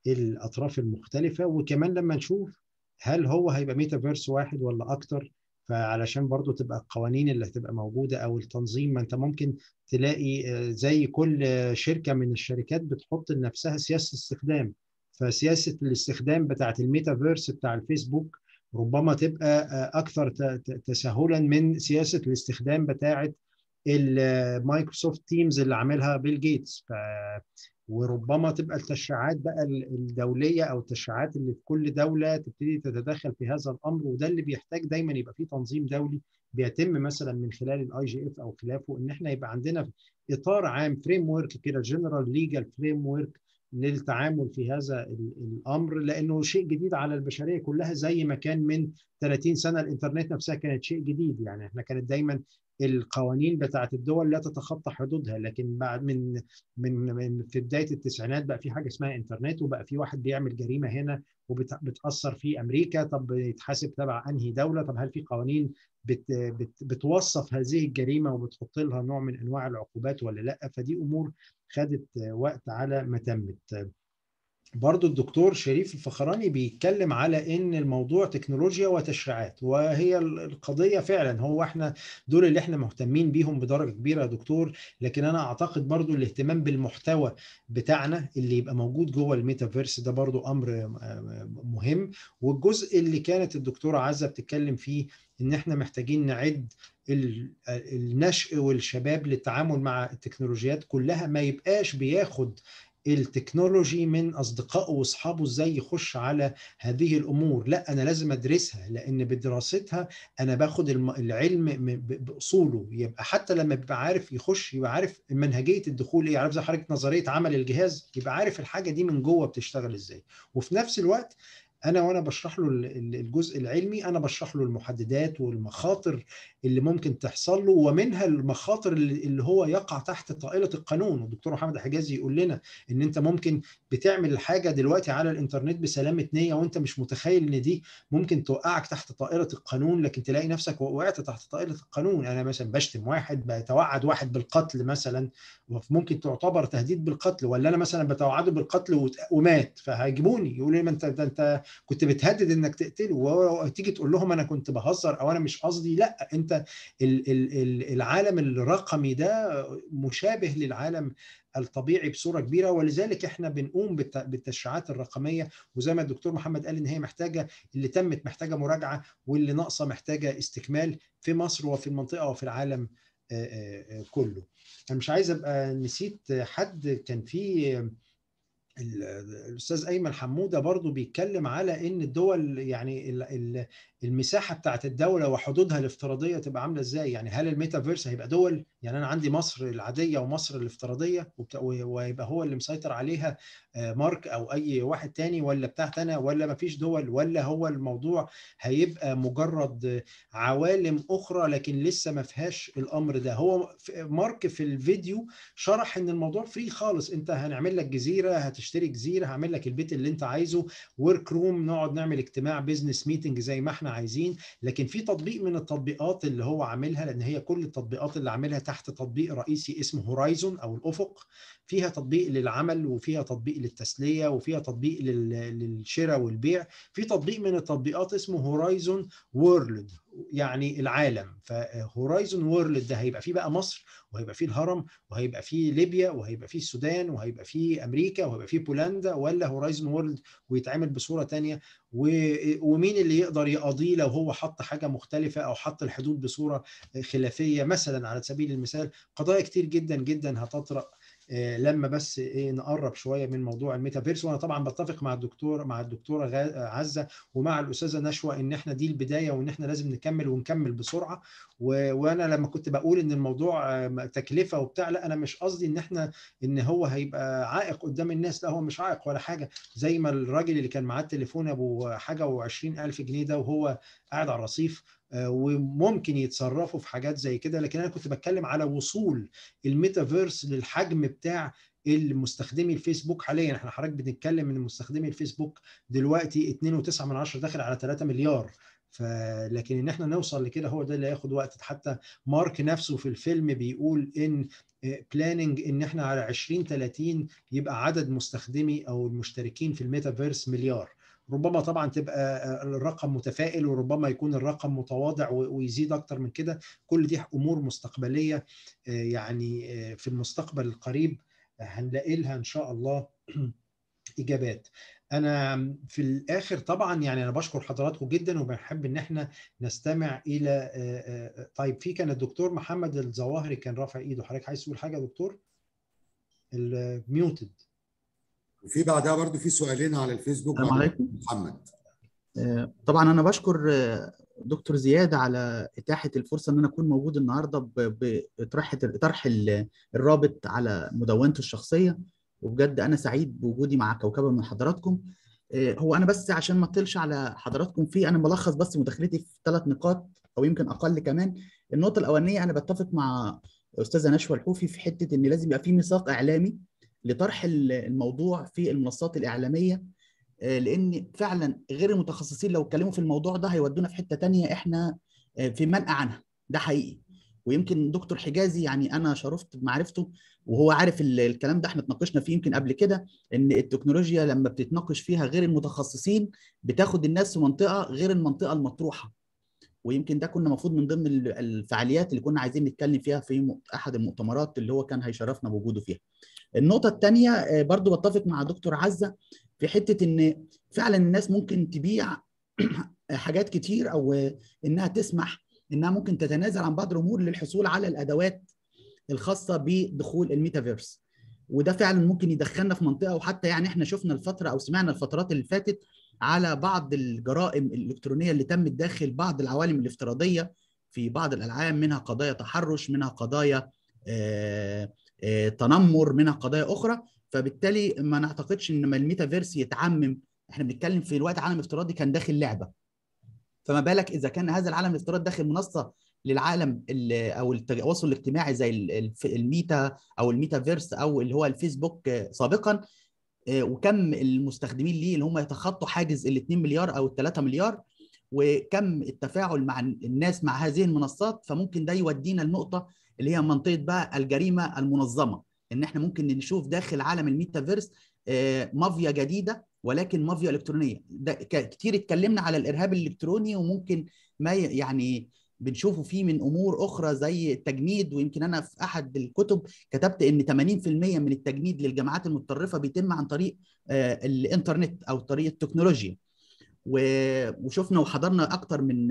الاطراف المختلفه وكمان لما نشوف هل هو هيبقى ميتافيرس واحد ولا اكتر فعلشان برضو تبقى القوانين اللي هتبقى موجوده او التنظيم ما انت ممكن تلاقي آه، زي كل آه، شركه من الشركات بتحط لنفسها سياسه استخدام فسياسه الاستخدام بتاعه الميتافيرس بتاع الفيسبوك ربما تبقى آه، اكثر تسهلا من سياسه الاستخدام بتاعه المايكروسوفت تيمز اللي عاملها بيل جيتس وربما تبقى التشريعات بقى الدوليه او التشريعات اللي في كل دوله تبتدي تتدخل في هذا الامر وده اللي بيحتاج دايما يبقى فيه تنظيم دولي بيتم مثلا من خلال الاي جي اف او خلافه ان احنا يبقى عندنا اطار عام فريم ورك كده جنرال ليجال فريم ورك للتعامل في هذا الامر لانه شيء جديد على البشريه كلها زي ما كان من 30 سنه الانترنت نفسها كانت شيء جديد يعني احنا كانت دايما القوانين بتاعه الدول لا تتخطى حدودها لكن بعد من من, من في بدايه التسعينات بقى في حاجه اسمها انترنت وبقى في واحد بيعمل جريمه هنا وبتاثر في امريكا طب يتحاسب تبع انهي دوله طب هل في قوانين بت بت بتوصف هذه الجريمه وبتحط لها نوع من انواع العقوبات ولا لا فدي امور خدت وقت على ما تمت برضو الدكتور شريف الفخراني بيتكلم على ان الموضوع تكنولوجيا وتشريعات وهي القضيه فعلا هو احنا دول اللي احنا مهتمين بيهم بدرجه كبيره يا دكتور لكن انا اعتقد برضو الاهتمام بالمحتوى بتاعنا اللي يبقى موجود جوه الميتافيرس ده برضو امر آه، مهم والجزء اللي كانت الدكتوره عزه بتتكلم فيه ان احنا محتاجين نعد النشء والشباب للتعامل مع التكنولوجيات كلها ما يبقاش بياخد التكنولوجي من اصدقائه واصحابه ازاي يخش على هذه الامور لا انا لازم ادرسها لان بدراستها انا باخد العلم باصوله يبقى حتى لما بيبقى عارف يخش يبقى عارف منهجيه الدخول ايه عارف زي حضرتك نظريه عمل الجهاز يبقى عارف الحاجه دي من جوه بتشتغل ازاي وفي نفس الوقت انا وانا بشرح له الجزء العلمي انا بشرح له المحددات والمخاطر اللي ممكن تحصل له ومنها المخاطر اللي هو يقع تحت طائله القانون والدكتور محمد حجازي يقول لنا ان انت ممكن بتعمل حاجه دلوقتي على الانترنت بسلامه نيه وانت مش متخيل ان دي ممكن توقعك تحت طائله القانون لكن تلاقي نفسك وقعت تحت طائله القانون انا مثلا بشتم واحد بتوعد واحد بالقتل مثلا ممكن تعتبر تهديد بالقتل ولا انا مثلا بتوعده بالقتل ومات فهيجيبوني يقولوا لي ما انت انت كنت بتهدد انك تقتله وتيجي تقول لهم انا كنت بهزر او انا مش قصدي لا انت العالم الرقمي ده مشابه للعالم الطبيعي بصوره كبيره ولذلك احنا بنقوم بالتشريعات الرقميه وزي ما الدكتور محمد قال ان هي محتاجه اللي تمت محتاجه مراجعه واللي ناقصه محتاجه استكمال في مصر وفي المنطقه وفي العالم كله. انا مش عايز ابقى نسيت حد كان في الاستاذ ايمن حموده برضو بيتكلم على ان الدول يعني المساحه بتاعت الدوله وحدودها الافتراضيه تبقى عامله ازاي يعني هل الميتافيرس هيبقى دول يعني انا عندي مصر العاديه ومصر الافتراضيه ويبقى هو اللي مسيطر عليها آه، مارك او اي واحد تاني ولا بتاعت انا ولا مفيش دول ولا هو الموضوع هيبقى مجرد عوالم اخرى لكن لسه ما فيهاش الامر ده هو مارك في الفيديو شرح ان الموضوع فري خالص انت هنعمل لك جزيره هتشتري جزيره هعمل لك البيت اللي انت عايزه ورك روم نقعد نعمل اجتماع بزنس ميتنج زي ما احنا عايزين لكن في تطبيق من التطبيقات اللي هو عاملها لان هي كل التطبيقات اللي عاملها تحت تطبيق رئيسي اسمه هورايزون او الافق فيها تطبيق للعمل وفيها تطبيق للتسليه وفيها تطبيق للشراء والبيع في تطبيق من التطبيقات اسمه هورايزون وورلد يعني العالم فهورايزون وورلد ده هيبقى فيه بقى مصر وهيبقى فيه الهرم وهيبقى فيه ليبيا وهيبقى فيه السودان وهيبقى فيه امريكا وهيبقى فيه بولندا ولا هورايزون وورلد ويتعمل بصوره تانية ومين اللي يقدر يقضيه لو هو حط حاجه مختلفه او حط الحدود بصوره خلافيه مثلا على سبيل المثال قضايا كتير جدا جدا هتطرأ آه، لما بس ايه نقرب شويه من موضوع الميتافيرس وانا طبعا بتفق مع الدكتور مع الدكتوره عزه ومع الاستاذه نشوى ان احنا دي البدايه وان احنا لازم نكمل ونكمل بسرعه و... وانا لما كنت بقول ان الموضوع آه، تكلفه وبتاع لا انا مش قصدي ان احنا ان هو هيبقى عائق قدام الناس لا هو مش عائق ولا حاجه زي ما الراجل اللي كان معاه التليفون ابو حاجه و20000 جنيه ده وهو قاعد على الرصيف آه، وممكن يتصرفوا في حاجات زي كده لكن انا كنت بتكلم على وصول الميتافيرس للحجم بتاع المستخدمي الفيسبوك حاليا احنا حضرتك بنتكلم من مستخدمي الفيسبوك دلوقتي 2.9 من 10 داخل على 3 مليار فلكن ان احنا نوصل لكده هو ده اللي هياخد وقت حتى مارك نفسه في الفيلم بيقول ان بلاننج آه، ان احنا على 20 30 يبقى عدد مستخدمي او المشتركين في الميتافيرس مليار ربما طبعا تبقى آه، الرقم متفائل وربما يكون الرقم متواضع ويزيد اكتر من كده كل دي امور مستقبليه آه، يعني آه، في المستقبل القريب هنلاقي لها ان شاء الله اجابات انا في الاخر طبعا يعني انا بشكر حضراتكم جدا وبنحب ان احنا نستمع الى طيب في كان الدكتور محمد الظواهري كان رافع ايده حضرتك عايز تقول حاجه يا دكتور الميوتد وفي بعدها برضو في سؤالين على الفيسبوك السلام عليكم محمد آه، طبعا انا بشكر آه، دكتور زياد على اتاحه الفرصه ان انا اكون موجود النهارده بطرح طرح الرابط على مدونته الشخصيه وبجد انا سعيد بوجودي مع كوكبه من حضراتكم آه، هو انا بس عشان ما اطلش على حضراتكم فيه انا ملخص بس مداخلتي في ثلاث نقاط او يمكن اقل كمان النقطه الاولانيه انا بتفق مع استاذه نشوى الحوفي في حته ان لازم يبقى في ميثاق اعلامي لطرح الموضوع في المنصات الاعلاميه آه، لان فعلا غير المتخصصين لو اتكلموا في الموضوع ده هيودونا في حته تانية احنا آه، في منأى عنها ده حقيقي ويمكن دكتور حجازي يعني انا شرفت بمعرفته وهو عارف الكلام ده احنا اتناقشنا فيه يمكن قبل كده ان التكنولوجيا لما بتتناقش فيها غير المتخصصين بتاخد الناس في منطقه غير المنطقه المطروحه ويمكن ده كنا المفروض من ضمن الفعاليات اللي كنا عايزين نتكلم فيها في احد المؤتمرات اللي هو كان هيشرفنا بوجوده فيها النقطه الثانيه آه، برضو بتفق مع دكتور عزه في حته ان فعلا الناس ممكن تبيع حاجات كتير او انها تسمح انها ممكن تتنازل عن بعض الامور للحصول على الادوات الخاصه بدخول الميتافيرس وده فعلا ممكن يدخلنا في منطقه وحتى يعني احنا شفنا الفتره او سمعنا الفترات اللي فاتت على بعض الجرائم الالكترونيه اللي تمت داخل بعض العوالم الافتراضيه في بعض الالعاب منها قضايا تحرش منها قضايا آه، آه، تنمر منها قضايا اخرى فبالتالي ما نعتقدش ان ما الميتافيرس يتعمم احنا بنتكلم في الوقت عالم افتراضي كان داخل لعبه فما بالك اذا كان هذا العالم الافتراضي داخل منصه للعالم او التواصل الاجتماعي زي الميتا او الميتافيرس او اللي هو الفيسبوك آه، سابقا آه، وكم المستخدمين ليه اللي هم يتخطوا حاجز ال 2 مليار او ال 3 مليار وكم التفاعل مع الناس مع هذه المنصات فممكن ده يودينا لنقطه اللي هي منطقه بقى الجريمه المنظمه ان احنا ممكن نشوف داخل عالم الميتافيرس آه، مافيا جديده ولكن مافيا الكترونيه ده كتير اتكلمنا على الارهاب الالكتروني وممكن ما يعني بنشوفه فيه من امور اخرى زي التجنيد ويمكن انا في احد الكتب كتبت ان 80% من التجنيد للجماعات المتطرفه بيتم عن طريق آه، الانترنت او طريق التكنولوجيا وشفنا وحضرنا اكتر من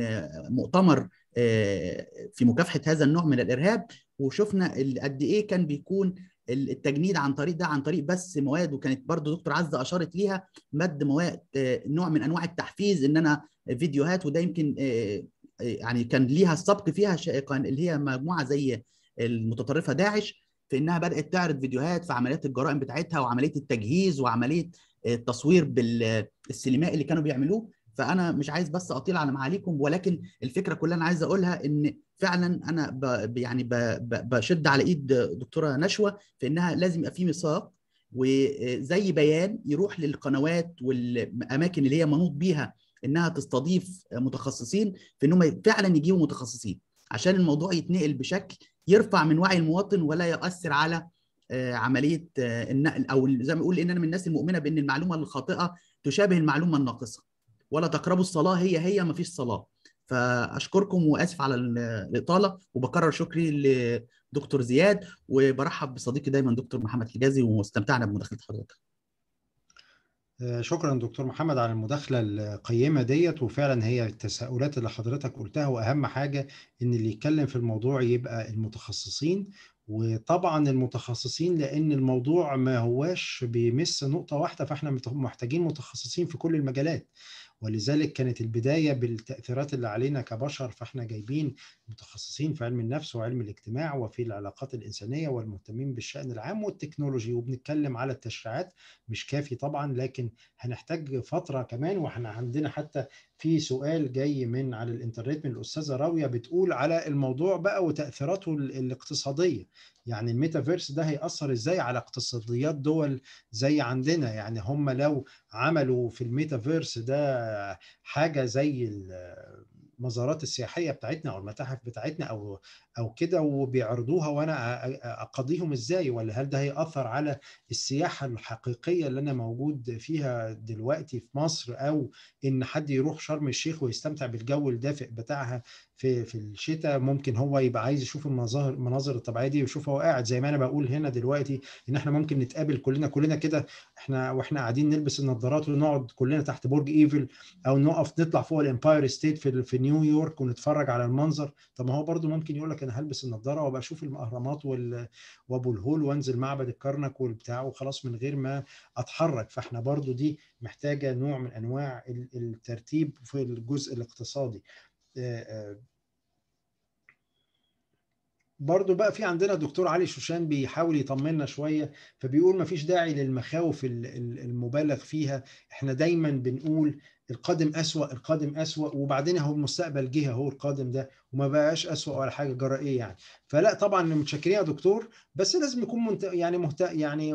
مؤتمر آه، في مكافحه هذا النوع من الارهاب وشفنا قد ايه كان بيكون التجنيد عن طريق ده عن طريق بس مواد وكانت برضو دكتور عزه اشارت ليها مد مواد آه، نوع من انواع التحفيز ان انا فيديوهات وده يمكن آه، يعني كان ليها السبق فيها اللي هي مجموعه زي المتطرفه داعش في انها بدات تعرض فيديوهات في عمليات الجرائم بتاعتها وعمليه التجهيز وعمليه التصوير بال السينمائي اللي كانوا بيعملوه فانا مش عايز بس اطيل على معاليكم ولكن الفكره كلها انا عايز اقولها ان فعلا انا ب يعني ب ب بشد على ايد دكتوره نشوه في انها لازم يبقى في ميثاق وزي بيان يروح للقنوات والاماكن اللي هي منوط بيها انها تستضيف متخصصين في انهم فعلا يجيبوا متخصصين عشان الموضوع يتنقل بشكل يرفع من وعي المواطن ولا يؤثر على آه، عمليه النقل آه، او زي ما بيقول ان انا من الناس المؤمنه بان المعلومه الخاطئه تشابه المعلومه الناقصه ولا تقربوا الصلاه هي هي ما فيش صلاه فاشكركم واسف على الاطاله وبكرر شكري لدكتور زياد وبرحب بصديقي دايما دكتور محمد حجازي واستمتعنا بمداخله حضرتك آه، شكرا دكتور محمد على المداخلة القيمة ديت وفعلا هي التساؤلات اللي حضرتك قلتها وأهم حاجة إن اللي يتكلم في الموضوع يبقى المتخصصين وطبعا المتخصصين لان الموضوع ما هواش بيمس نقطه واحده فاحنا محتاجين متخصصين في كل المجالات ولذلك كانت البدايه بالتاثيرات اللي علينا كبشر فاحنا جايبين متخصصين في علم النفس وعلم الاجتماع وفي العلاقات الإنسانية والمهتمين بالشأن العام والتكنولوجي وبنتكلم على التشريعات مش كافي طبعا لكن هنحتاج فترة كمان وإحنا عندنا حتى في سؤال جاي من على الإنترنت من الأستاذة راوية بتقول على الموضوع بقى وتأثيراته الاقتصادية يعني الميتافيرس ده هيأثر إزاي على اقتصاديات دول زي عندنا يعني هم لو عملوا في الميتافيرس ده حاجة زي المزارات السياحيه بتاعتنا او المتاحف بتاعتنا او او كده وبيعرضوها وانا اقضيهم ازاي ولا هل ده هياثر على السياحه الحقيقيه اللي انا موجود فيها دلوقتي في مصر او ان حد يروح شرم الشيخ ويستمتع بالجو الدافئ بتاعها في في الشتاء ممكن هو يبقى عايز يشوف المظاهر المناظر الطبيعيه دي ويشوفها وهو قاعد زي ما انا بقول هنا دلوقتي ان احنا ممكن نتقابل كلنا كلنا كده احنا واحنا قاعدين نلبس النظارات ونقعد كلنا تحت برج ايفل او نقف نطلع فوق الامباير ستيت في في نيويورك ونتفرج على المنظر طب ما هو برضو ممكن يقول لك انا هلبس النضاره وابقى اشوف الاهرامات وابو الهول وانزل معبد الكرنك والبتاع وخلاص من غير ما اتحرك فاحنا برضو دي محتاجه نوع من انواع الترتيب في الجزء الاقتصادي برضو بقى في عندنا دكتور علي شوشان بيحاول يطمنا شوية فبيقول ما فيش داعي للمخاوف المبالغ فيها احنا دايما بنقول القادم أسوأ القادم أسوأ وبعدين اهو المستقبل جه اهو القادم ده وما بقاش أسوأ ولا حاجة جرى إيه يعني فلا طبعا متشكرين يا دكتور بس لازم نكون منت... يعني مهت... يعني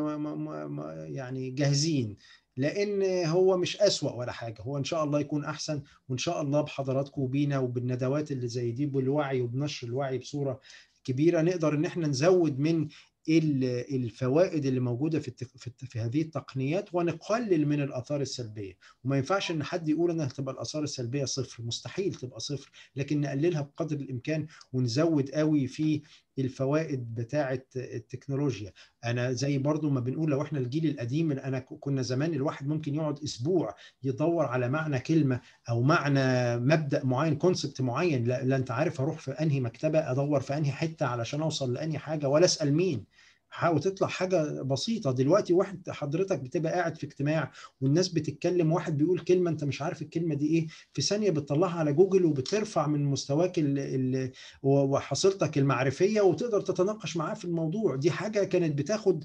يعني جاهزين لان هو مش اسوا ولا حاجه هو ان شاء الله يكون احسن وان شاء الله بحضراتكم وبينا وبالندوات اللي زي دي بالوعي وبنشر الوعي بصوره كبيره نقدر ان احنا نزود من الفوائد اللي موجوده في في هذه التقنيات ونقلل من الاثار السلبيه وما ينفعش ان حد يقول انها تبقى الاثار السلبيه صفر مستحيل تبقى صفر لكن نقللها بقدر الامكان ونزود قوي في الفوائد بتاعه التكنولوجيا انا زي برضو ما بنقول لو احنا الجيل القديم انا كنا زمان الواحد ممكن يقعد اسبوع يدور على معنى كلمه او معنى مبدا معين كونسبت معين لا, لا انت عارف اروح في انهي مكتبه ادور في انهي حته علشان اوصل لانهي حاجه ولا اسال مين حاول تطلع حاجه بسيطه دلوقتي واحد حضرتك بتبقى قاعد في اجتماع والناس بتتكلم واحد بيقول كلمه انت مش عارف الكلمه دي ايه في ثانيه بتطلعها على جوجل وبترفع من مستواك وحصيلتك المعرفيه وتقدر تتناقش معاه في الموضوع دي حاجه كانت بتاخد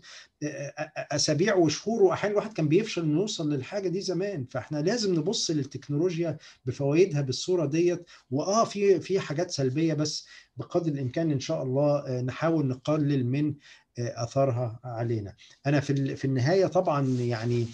اسابيع وشهور واحيانا الواحد كان بيفشل انه يوصل للحاجه دي زمان فاحنا لازم نبص للتكنولوجيا بفوائدها بالصوره ديت واه في في حاجات سلبيه بس بقدر الامكان ان شاء الله نحاول نقلل من اثرها علينا انا في في النهايه طبعا يعني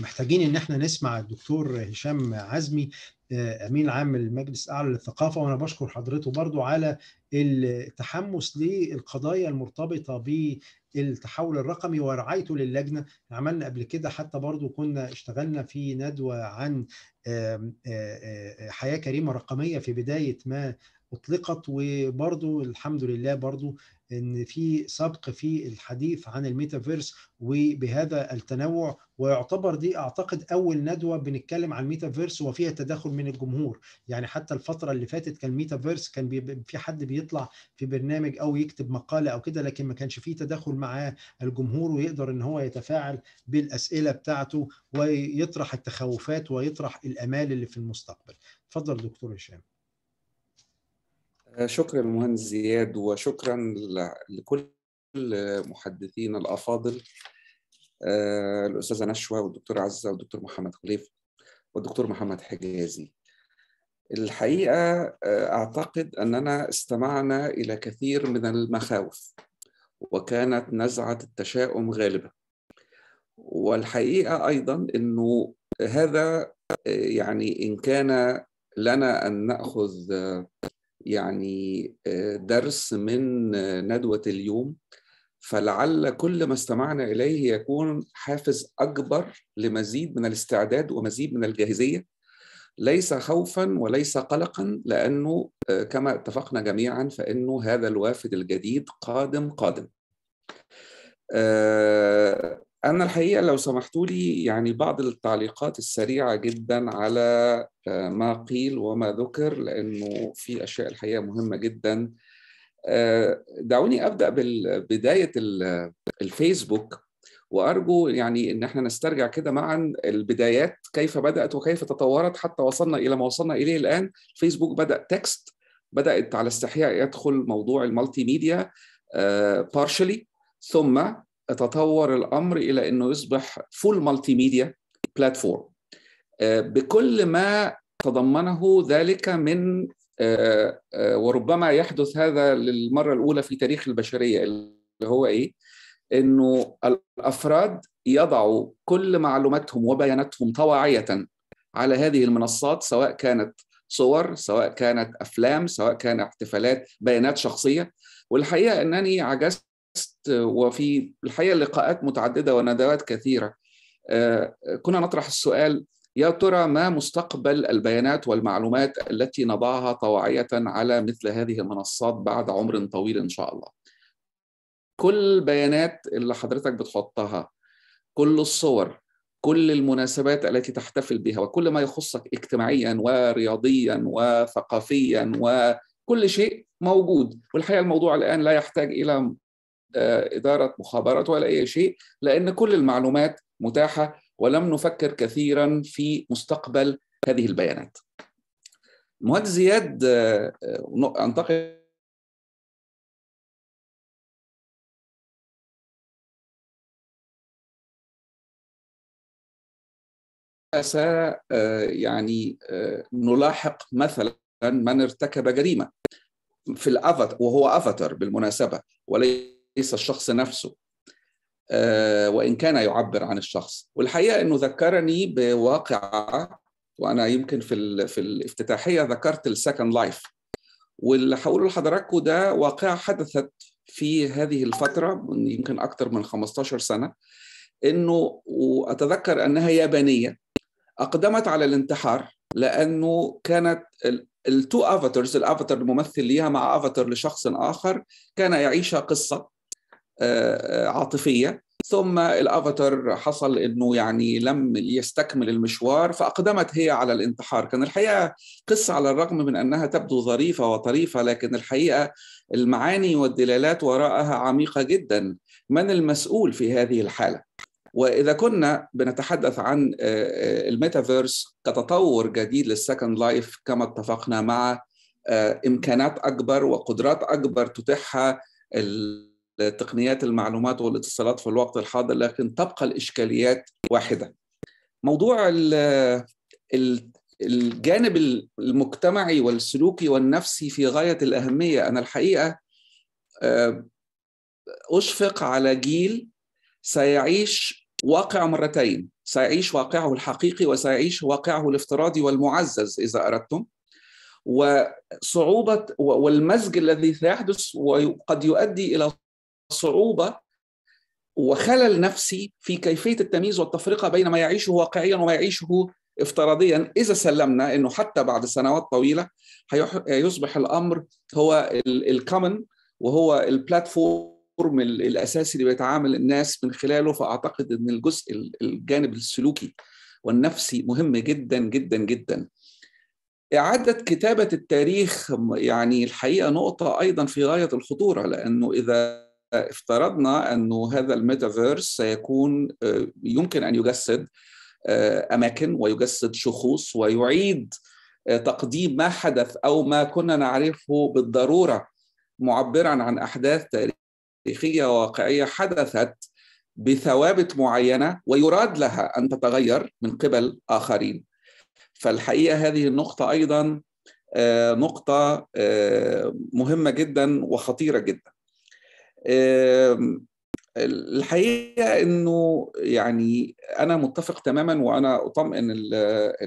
محتاجين ان احنا نسمع الدكتور هشام عزمي آه، امين عام المجلس الاعلى للثقافه وانا بشكر حضرته برضو على التحمس للقضايا المرتبطه ب التحول الرقمي ورعايته للجنة عملنا قبل كده حتى برضو كنا اشتغلنا في ندوة عن آه، آه، حياة كريمة رقمية في بداية ما أطلقت وبرضو الحمد لله برضو ان في سبق في الحديث عن الميتافيرس وبهذا التنوع ويعتبر دي اعتقد اول ندوه بنتكلم عن الميتافيرس وفيها تدخل من الجمهور يعني حتى الفتره اللي فاتت كان الميتافيرس كان في حد بيطلع في برنامج او يكتب مقاله او كده لكن ما كانش في تدخل مع الجمهور ويقدر ان هو يتفاعل بالاسئله بتاعته ويطرح التخوفات ويطرح الامال اللي في المستقبل اتفضل دكتور هشام آه، شكرا المهندس زياد وشكرا لكل محدثين الافاضل آه، الاستاذه نشوى والدكتور عزه والدكتور محمد خليفه والدكتور محمد حجازي الحقيقه آه، اعتقد اننا استمعنا الى كثير من المخاوف وكانت نزعه التشاؤم غالبه والحقيقه ايضا انه هذا يعني ان كان لنا ان ناخذ يعني آه، درس من آه، ندوة اليوم فلعل كل ما استمعنا إليه يكون حافز أكبر لمزيد من الاستعداد ومزيد من الجاهزية ليس خوفا وليس قلقا لأنه آه، كما اتفقنا جميعا فإنه هذا الوافد الجديد قادم قادم أنا الحقيقة لو سمحتوا لي يعني بعض التعليقات السريعة جدا على آه، ما قيل وما ذكر لأنه في أشياء الحقيقة مهمة جدا آه، دعوني أبدأ ببداية الفيسبوك وأرجو يعني أن احنا نسترجع كده معا البدايات كيف بدأت وكيف تطورت حتى وصلنا إلى ما وصلنا إليه الآن فيسبوك بدأ تكست بدأت على استحياء يدخل موضوع المالتي ميديا بارشلي آه، ثم تطور الامر الى انه يصبح فول مالتي ميديا بلاتفورم بكل ما تضمنه ذلك من آه، آه، وربما يحدث هذا للمره الاولى في تاريخ البشريه اللي هو ايه؟ انه الافراد يضعوا كل معلوماتهم وبياناتهم طواعيه على هذه المنصات سواء كانت صور سواء كانت افلام سواء كانت احتفالات بيانات شخصيه والحقيقه انني عجزت وفي الحقيقه لقاءات متعدده وندوات كثيره آه، كنا نطرح السؤال يا ترى ما مستقبل البيانات والمعلومات التي نضعها طواعيه على مثل هذه المنصات بعد عمر طويل ان شاء الله كل بيانات اللي حضرتك بتحطها كل الصور كل المناسبات التي تحتفل بها وكل ما يخصك اجتماعيا ورياضيا وثقافيا وكل شيء موجود والحقيقه الموضوع الان لا يحتاج الى آه، إدارة مخابرات ولا أي شيء لأن كل المعلومات متاحة ولم نفكر كثيرا في مستقبل هذه البيانات مهد زياد آه، آه، أنتقل س يعني نلاحق مثلا من ارتكب جريمه في الافاتار وهو افاتار بالمناسبه وليس ليس الشخص نفسه آه، وإن كان يعبر عن الشخص والحقيقة أنه ذكرني بواقعة وأنا يمكن في, في الافتتاحية ذكرت السكند لايف واللي هقوله لحضراتكم ده واقعة حدثت في هذه الفترة من يمكن أكثر من 15 سنة أنه وأتذكر أنها يابانية أقدمت على الانتحار لأنه كانت التو افاترز الافاتر الممثل ليها مع افاتر لشخص اخر كان يعيش قصه آه، آه، عاطفيه ثم الافاتار حصل انه يعني لم يستكمل المشوار فاقدمت هي على الانتحار، كان الحقيقه قصه على الرغم من انها تبدو ظريفه وطريفه لكن الحقيقه المعاني والدلالات وراءها عميقه جدا، من المسؤول في هذه الحاله؟ واذا كنا بنتحدث عن آه، الميتافيرس كتطور جديد للسكند لايف كما اتفقنا مع امكانات اكبر وقدرات اكبر تتيحها لتقنيات المعلومات والاتصالات في الوقت الحاضر لكن تبقى الإشكاليات واحدة موضوع الجانب المجتمعي والسلوكي والنفسي في غاية الأهمية أنا الحقيقة آه، أشفق على جيل سيعيش واقع مرتين سيعيش واقعه الحقيقي وسيعيش واقعه الافتراضي والمعزز إذا أردتم وصعوبة والمزج الذي سيحدث وقد يؤدي إلى صعوبه وخلل نفسي في كيفيه التمييز والتفرقه بين ما يعيشه واقعيا وما يعيشه افتراضيا اذا سلمنا انه حتى بعد سنوات طويله هيصبح الامر هو الكومن وهو البلاتفورم الاساسي اللي بيتعامل الناس من خلاله فاعتقد ان الجزء الجانب السلوكي والنفسي مهم جدا جدا جدا إعادة كتابة التاريخ يعني الحقيقة نقطة أيضا في غاية الخطورة لأنه إذا افترضنا أنه هذا الميتافيرس سيكون آه، يمكن أن يجسد آه، أماكن ويجسد شخوص ويعيد آه، تقديم ما حدث أو ما كنا نعرفه بالضرورة معبرا عن أحداث تاريخية واقعية حدثت بثوابت معينة ويراد لها أن تتغير من قبل آخرين فالحقيقة هذه النقطة أيضا نقطة مهمة جدا وخطيرة جدا الحقيقه انه يعني انا متفق تماما وانا اطمئن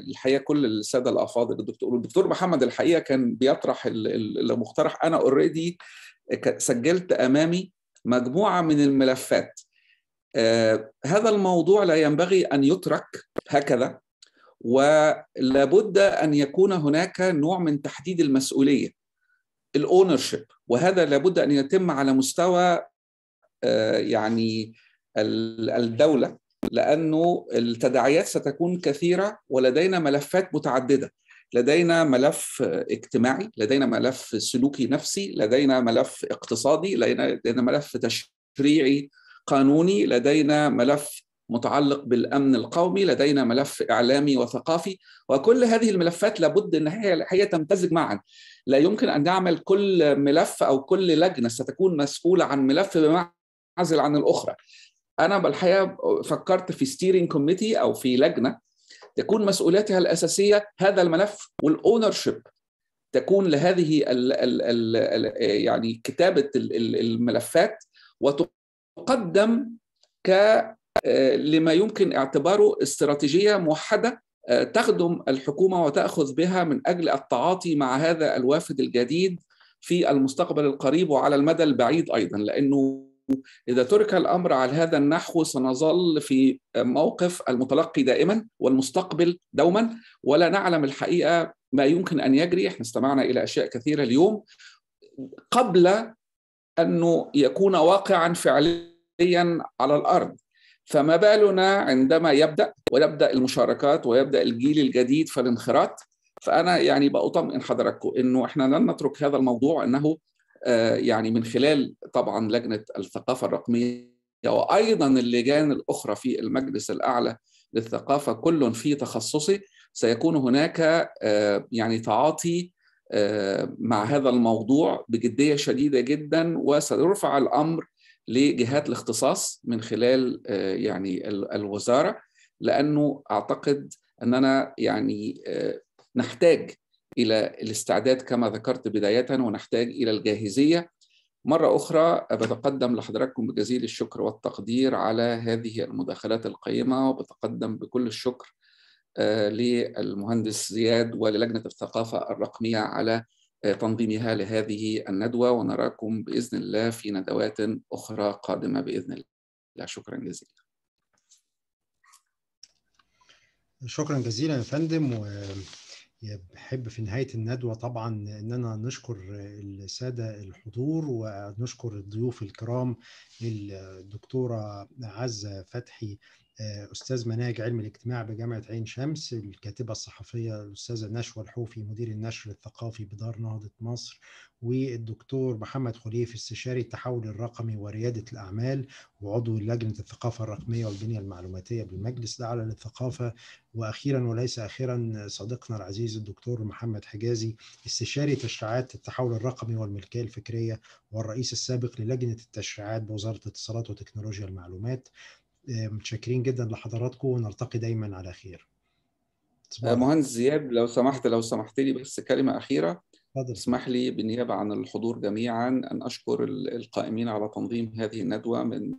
الحقيقه كل الساده الافاضل الدكتور الدكتور محمد الحقيقه كان بيطرح المقترح انا اوريدي سجلت امامي مجموعه من الملفات آه، هذا الموضوع لا ينبغي ان يترك هكذا ولابد ان يكون هناك نوع من تحديد المسؤوليه الاونرشيب وهذا لابد ان يتم على مستوى آه، يعني الدوله لانه التداعيات ستكون كثيره ولدينا ملفات متعدده لدينا ملف اجتماعي لدينا ملف سلوكي نفسي لدينا ملف اقتصادي لدينا ملف تشريعي قانوني لدينا ملف متعلق بالامن القومي لدينا ملف اعلامي وثقافي وكل هذه الملفات لابد ان هي هي تمتزج معا لا يمكن أن نعمل كل ملف أو كل لجنة ستكون مسؤولة عن ملف بمعزل عن الأخرى أنا بالحقيقة فكرت في ستيرنج كوميتي أو في لجنة تكون مسؤوليتها الأساسية هذا الملف والأونر شيب تكون لهذه الـ الـ الـ يعني كتابة الملفات وتقدم ك آه لما يمكن اعتباره استراتيجية موحدة آه، تخدم الحكومه وتاخذ بها من اجل التعاطي مع هذا الوافد الجديد في المستقبل القريب وعلى المدى البعيد ايضا لانه إذا ترك الأمر على هذا النحو سنظل في موقف المتلقي دائما والمستقبل دوما ولا نعلم الحقيقة ما يمكن أن يجري احنا استمعنا إلى أشياء كثيرة اليوم قبل أنه يكون واقعا فعليا على الأرض فما بالنا عندما يبدا ويبدا المشاركات ويبدا الجيل الجديد في الانخراط فانا يعني بأطمئن حضراتكم انه احنا لن نترك هذا الموضوع انه آه، يعني من خلال طبعا لجنه الثقافه الرقميه وايضا اللجان الاخرى في المجلس الاعلى للثقافه كل في تخصصه سيكون هناك آه، يعني تعاطي آه، مع هذا الموضوع بجديه شديده جدا وسيرفع الامر لجهات الاختصاص من خلال آه، يعني الوزاره لانه اعتقد اننا يعني آه، نحتاج الى الاستعداد كما ذكرت بدايه ونحتاج الى الجاهزيه مره اخرى بتقدم لحضراتكم بجزيل الشكر والتقدير على هذه المداخلات القيمه وبتقدم بكل الشكر آه، للمهندس زياد وللجنه الثقافه الرقميه على تنظيمها لهذه الندوة ونراكم بإذن الله في ندوات أخرى قادمة بإذن الله شكرا جزيلا شكرا جزيلا يا فندم و... بحب في نهاية الندوة طبعا أننا نشكر السادة الحضور ونشكر الضيوف الكرام الدكتورة عزة فتحي استاذ مناهج علم الاجتماع بجامعه عين شمس الكاتبه الصحفيه الاستاذه نشوى الحوفي مدير النشر الثقافي بدار نهضه مصر والدكتور محمد خليف استشاري التحول الرقمي ورياده الاعمال وعضو لجنه الثقافه الرقميه والبنيه المعلوماتيه بالمجلس الاعلى للثقافه واخيرا وليس اخيرا صديقنا العزيز الدكتور محمد حجازي استشاري تشريعات التحول الرقمي والملكيه الفكريه والرئيس السابق للجنه التشريعات بوزاره الاتصالات وتكنولوجيا المعلومات آه، متشكرين جدا لحضراتكم ونلتقي دايما على خير آه، مهندس زياد لو سمحت لو سمحت لي بس كلمه اخيره فضل. اسمح لي بالنيابه عن الحضور جميعا ان اشكر القائمين على تنظيم هذه الندوه من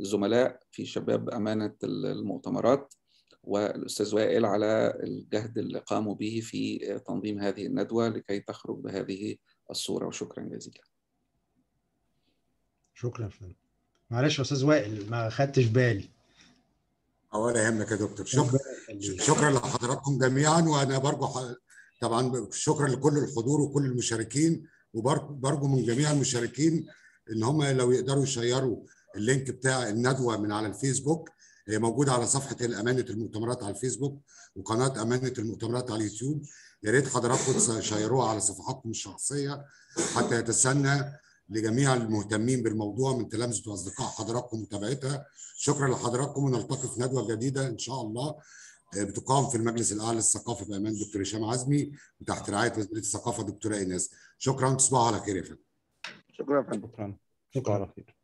الزملاء آه، في شباب امانه المؤتمرات والاستاذ وائل على الجهد اللي قاموا به في تنظيم هذه الندوه لكي تخرج بهذه الصوره وشكرا جزيلا. شكرا فندم. معلش يا استاذ وائل ما خدتش بالي ولا يهمك يا دكتور شكرا شكرا لحضراتكم جميعا وانا برجو طبعا شكرا لكل الحضور وكل المشاركين وبرجو من جميع المشاركين ان هم لو يقدروا يشيروا اللينك بتاع الندوه من على الفيسبوك هي موجوده على صفحه امانه المؤتمرات على الفيسبوك وقناه امانه المؤتمرات على اليوتيوب يا ريت حضراتكم تشيروها على صفحاتكم الشخصيه حتى يتسنى لجميع المهتمين بالموضوع من تلامذه واصدقاء حضراتكم ومتابعتها شكرا لحضراتكم ونلتقي في ندوه جديده ان شاء الله آه، بتقام في المجلس الاعلى للثقافه بامان دكتور هشام عزمي وتحت رعايه وزيره الثقافه دكتوره ايناس شكرا تصبحوا على خير يا فندم شكرا يا فندم شكرا على خير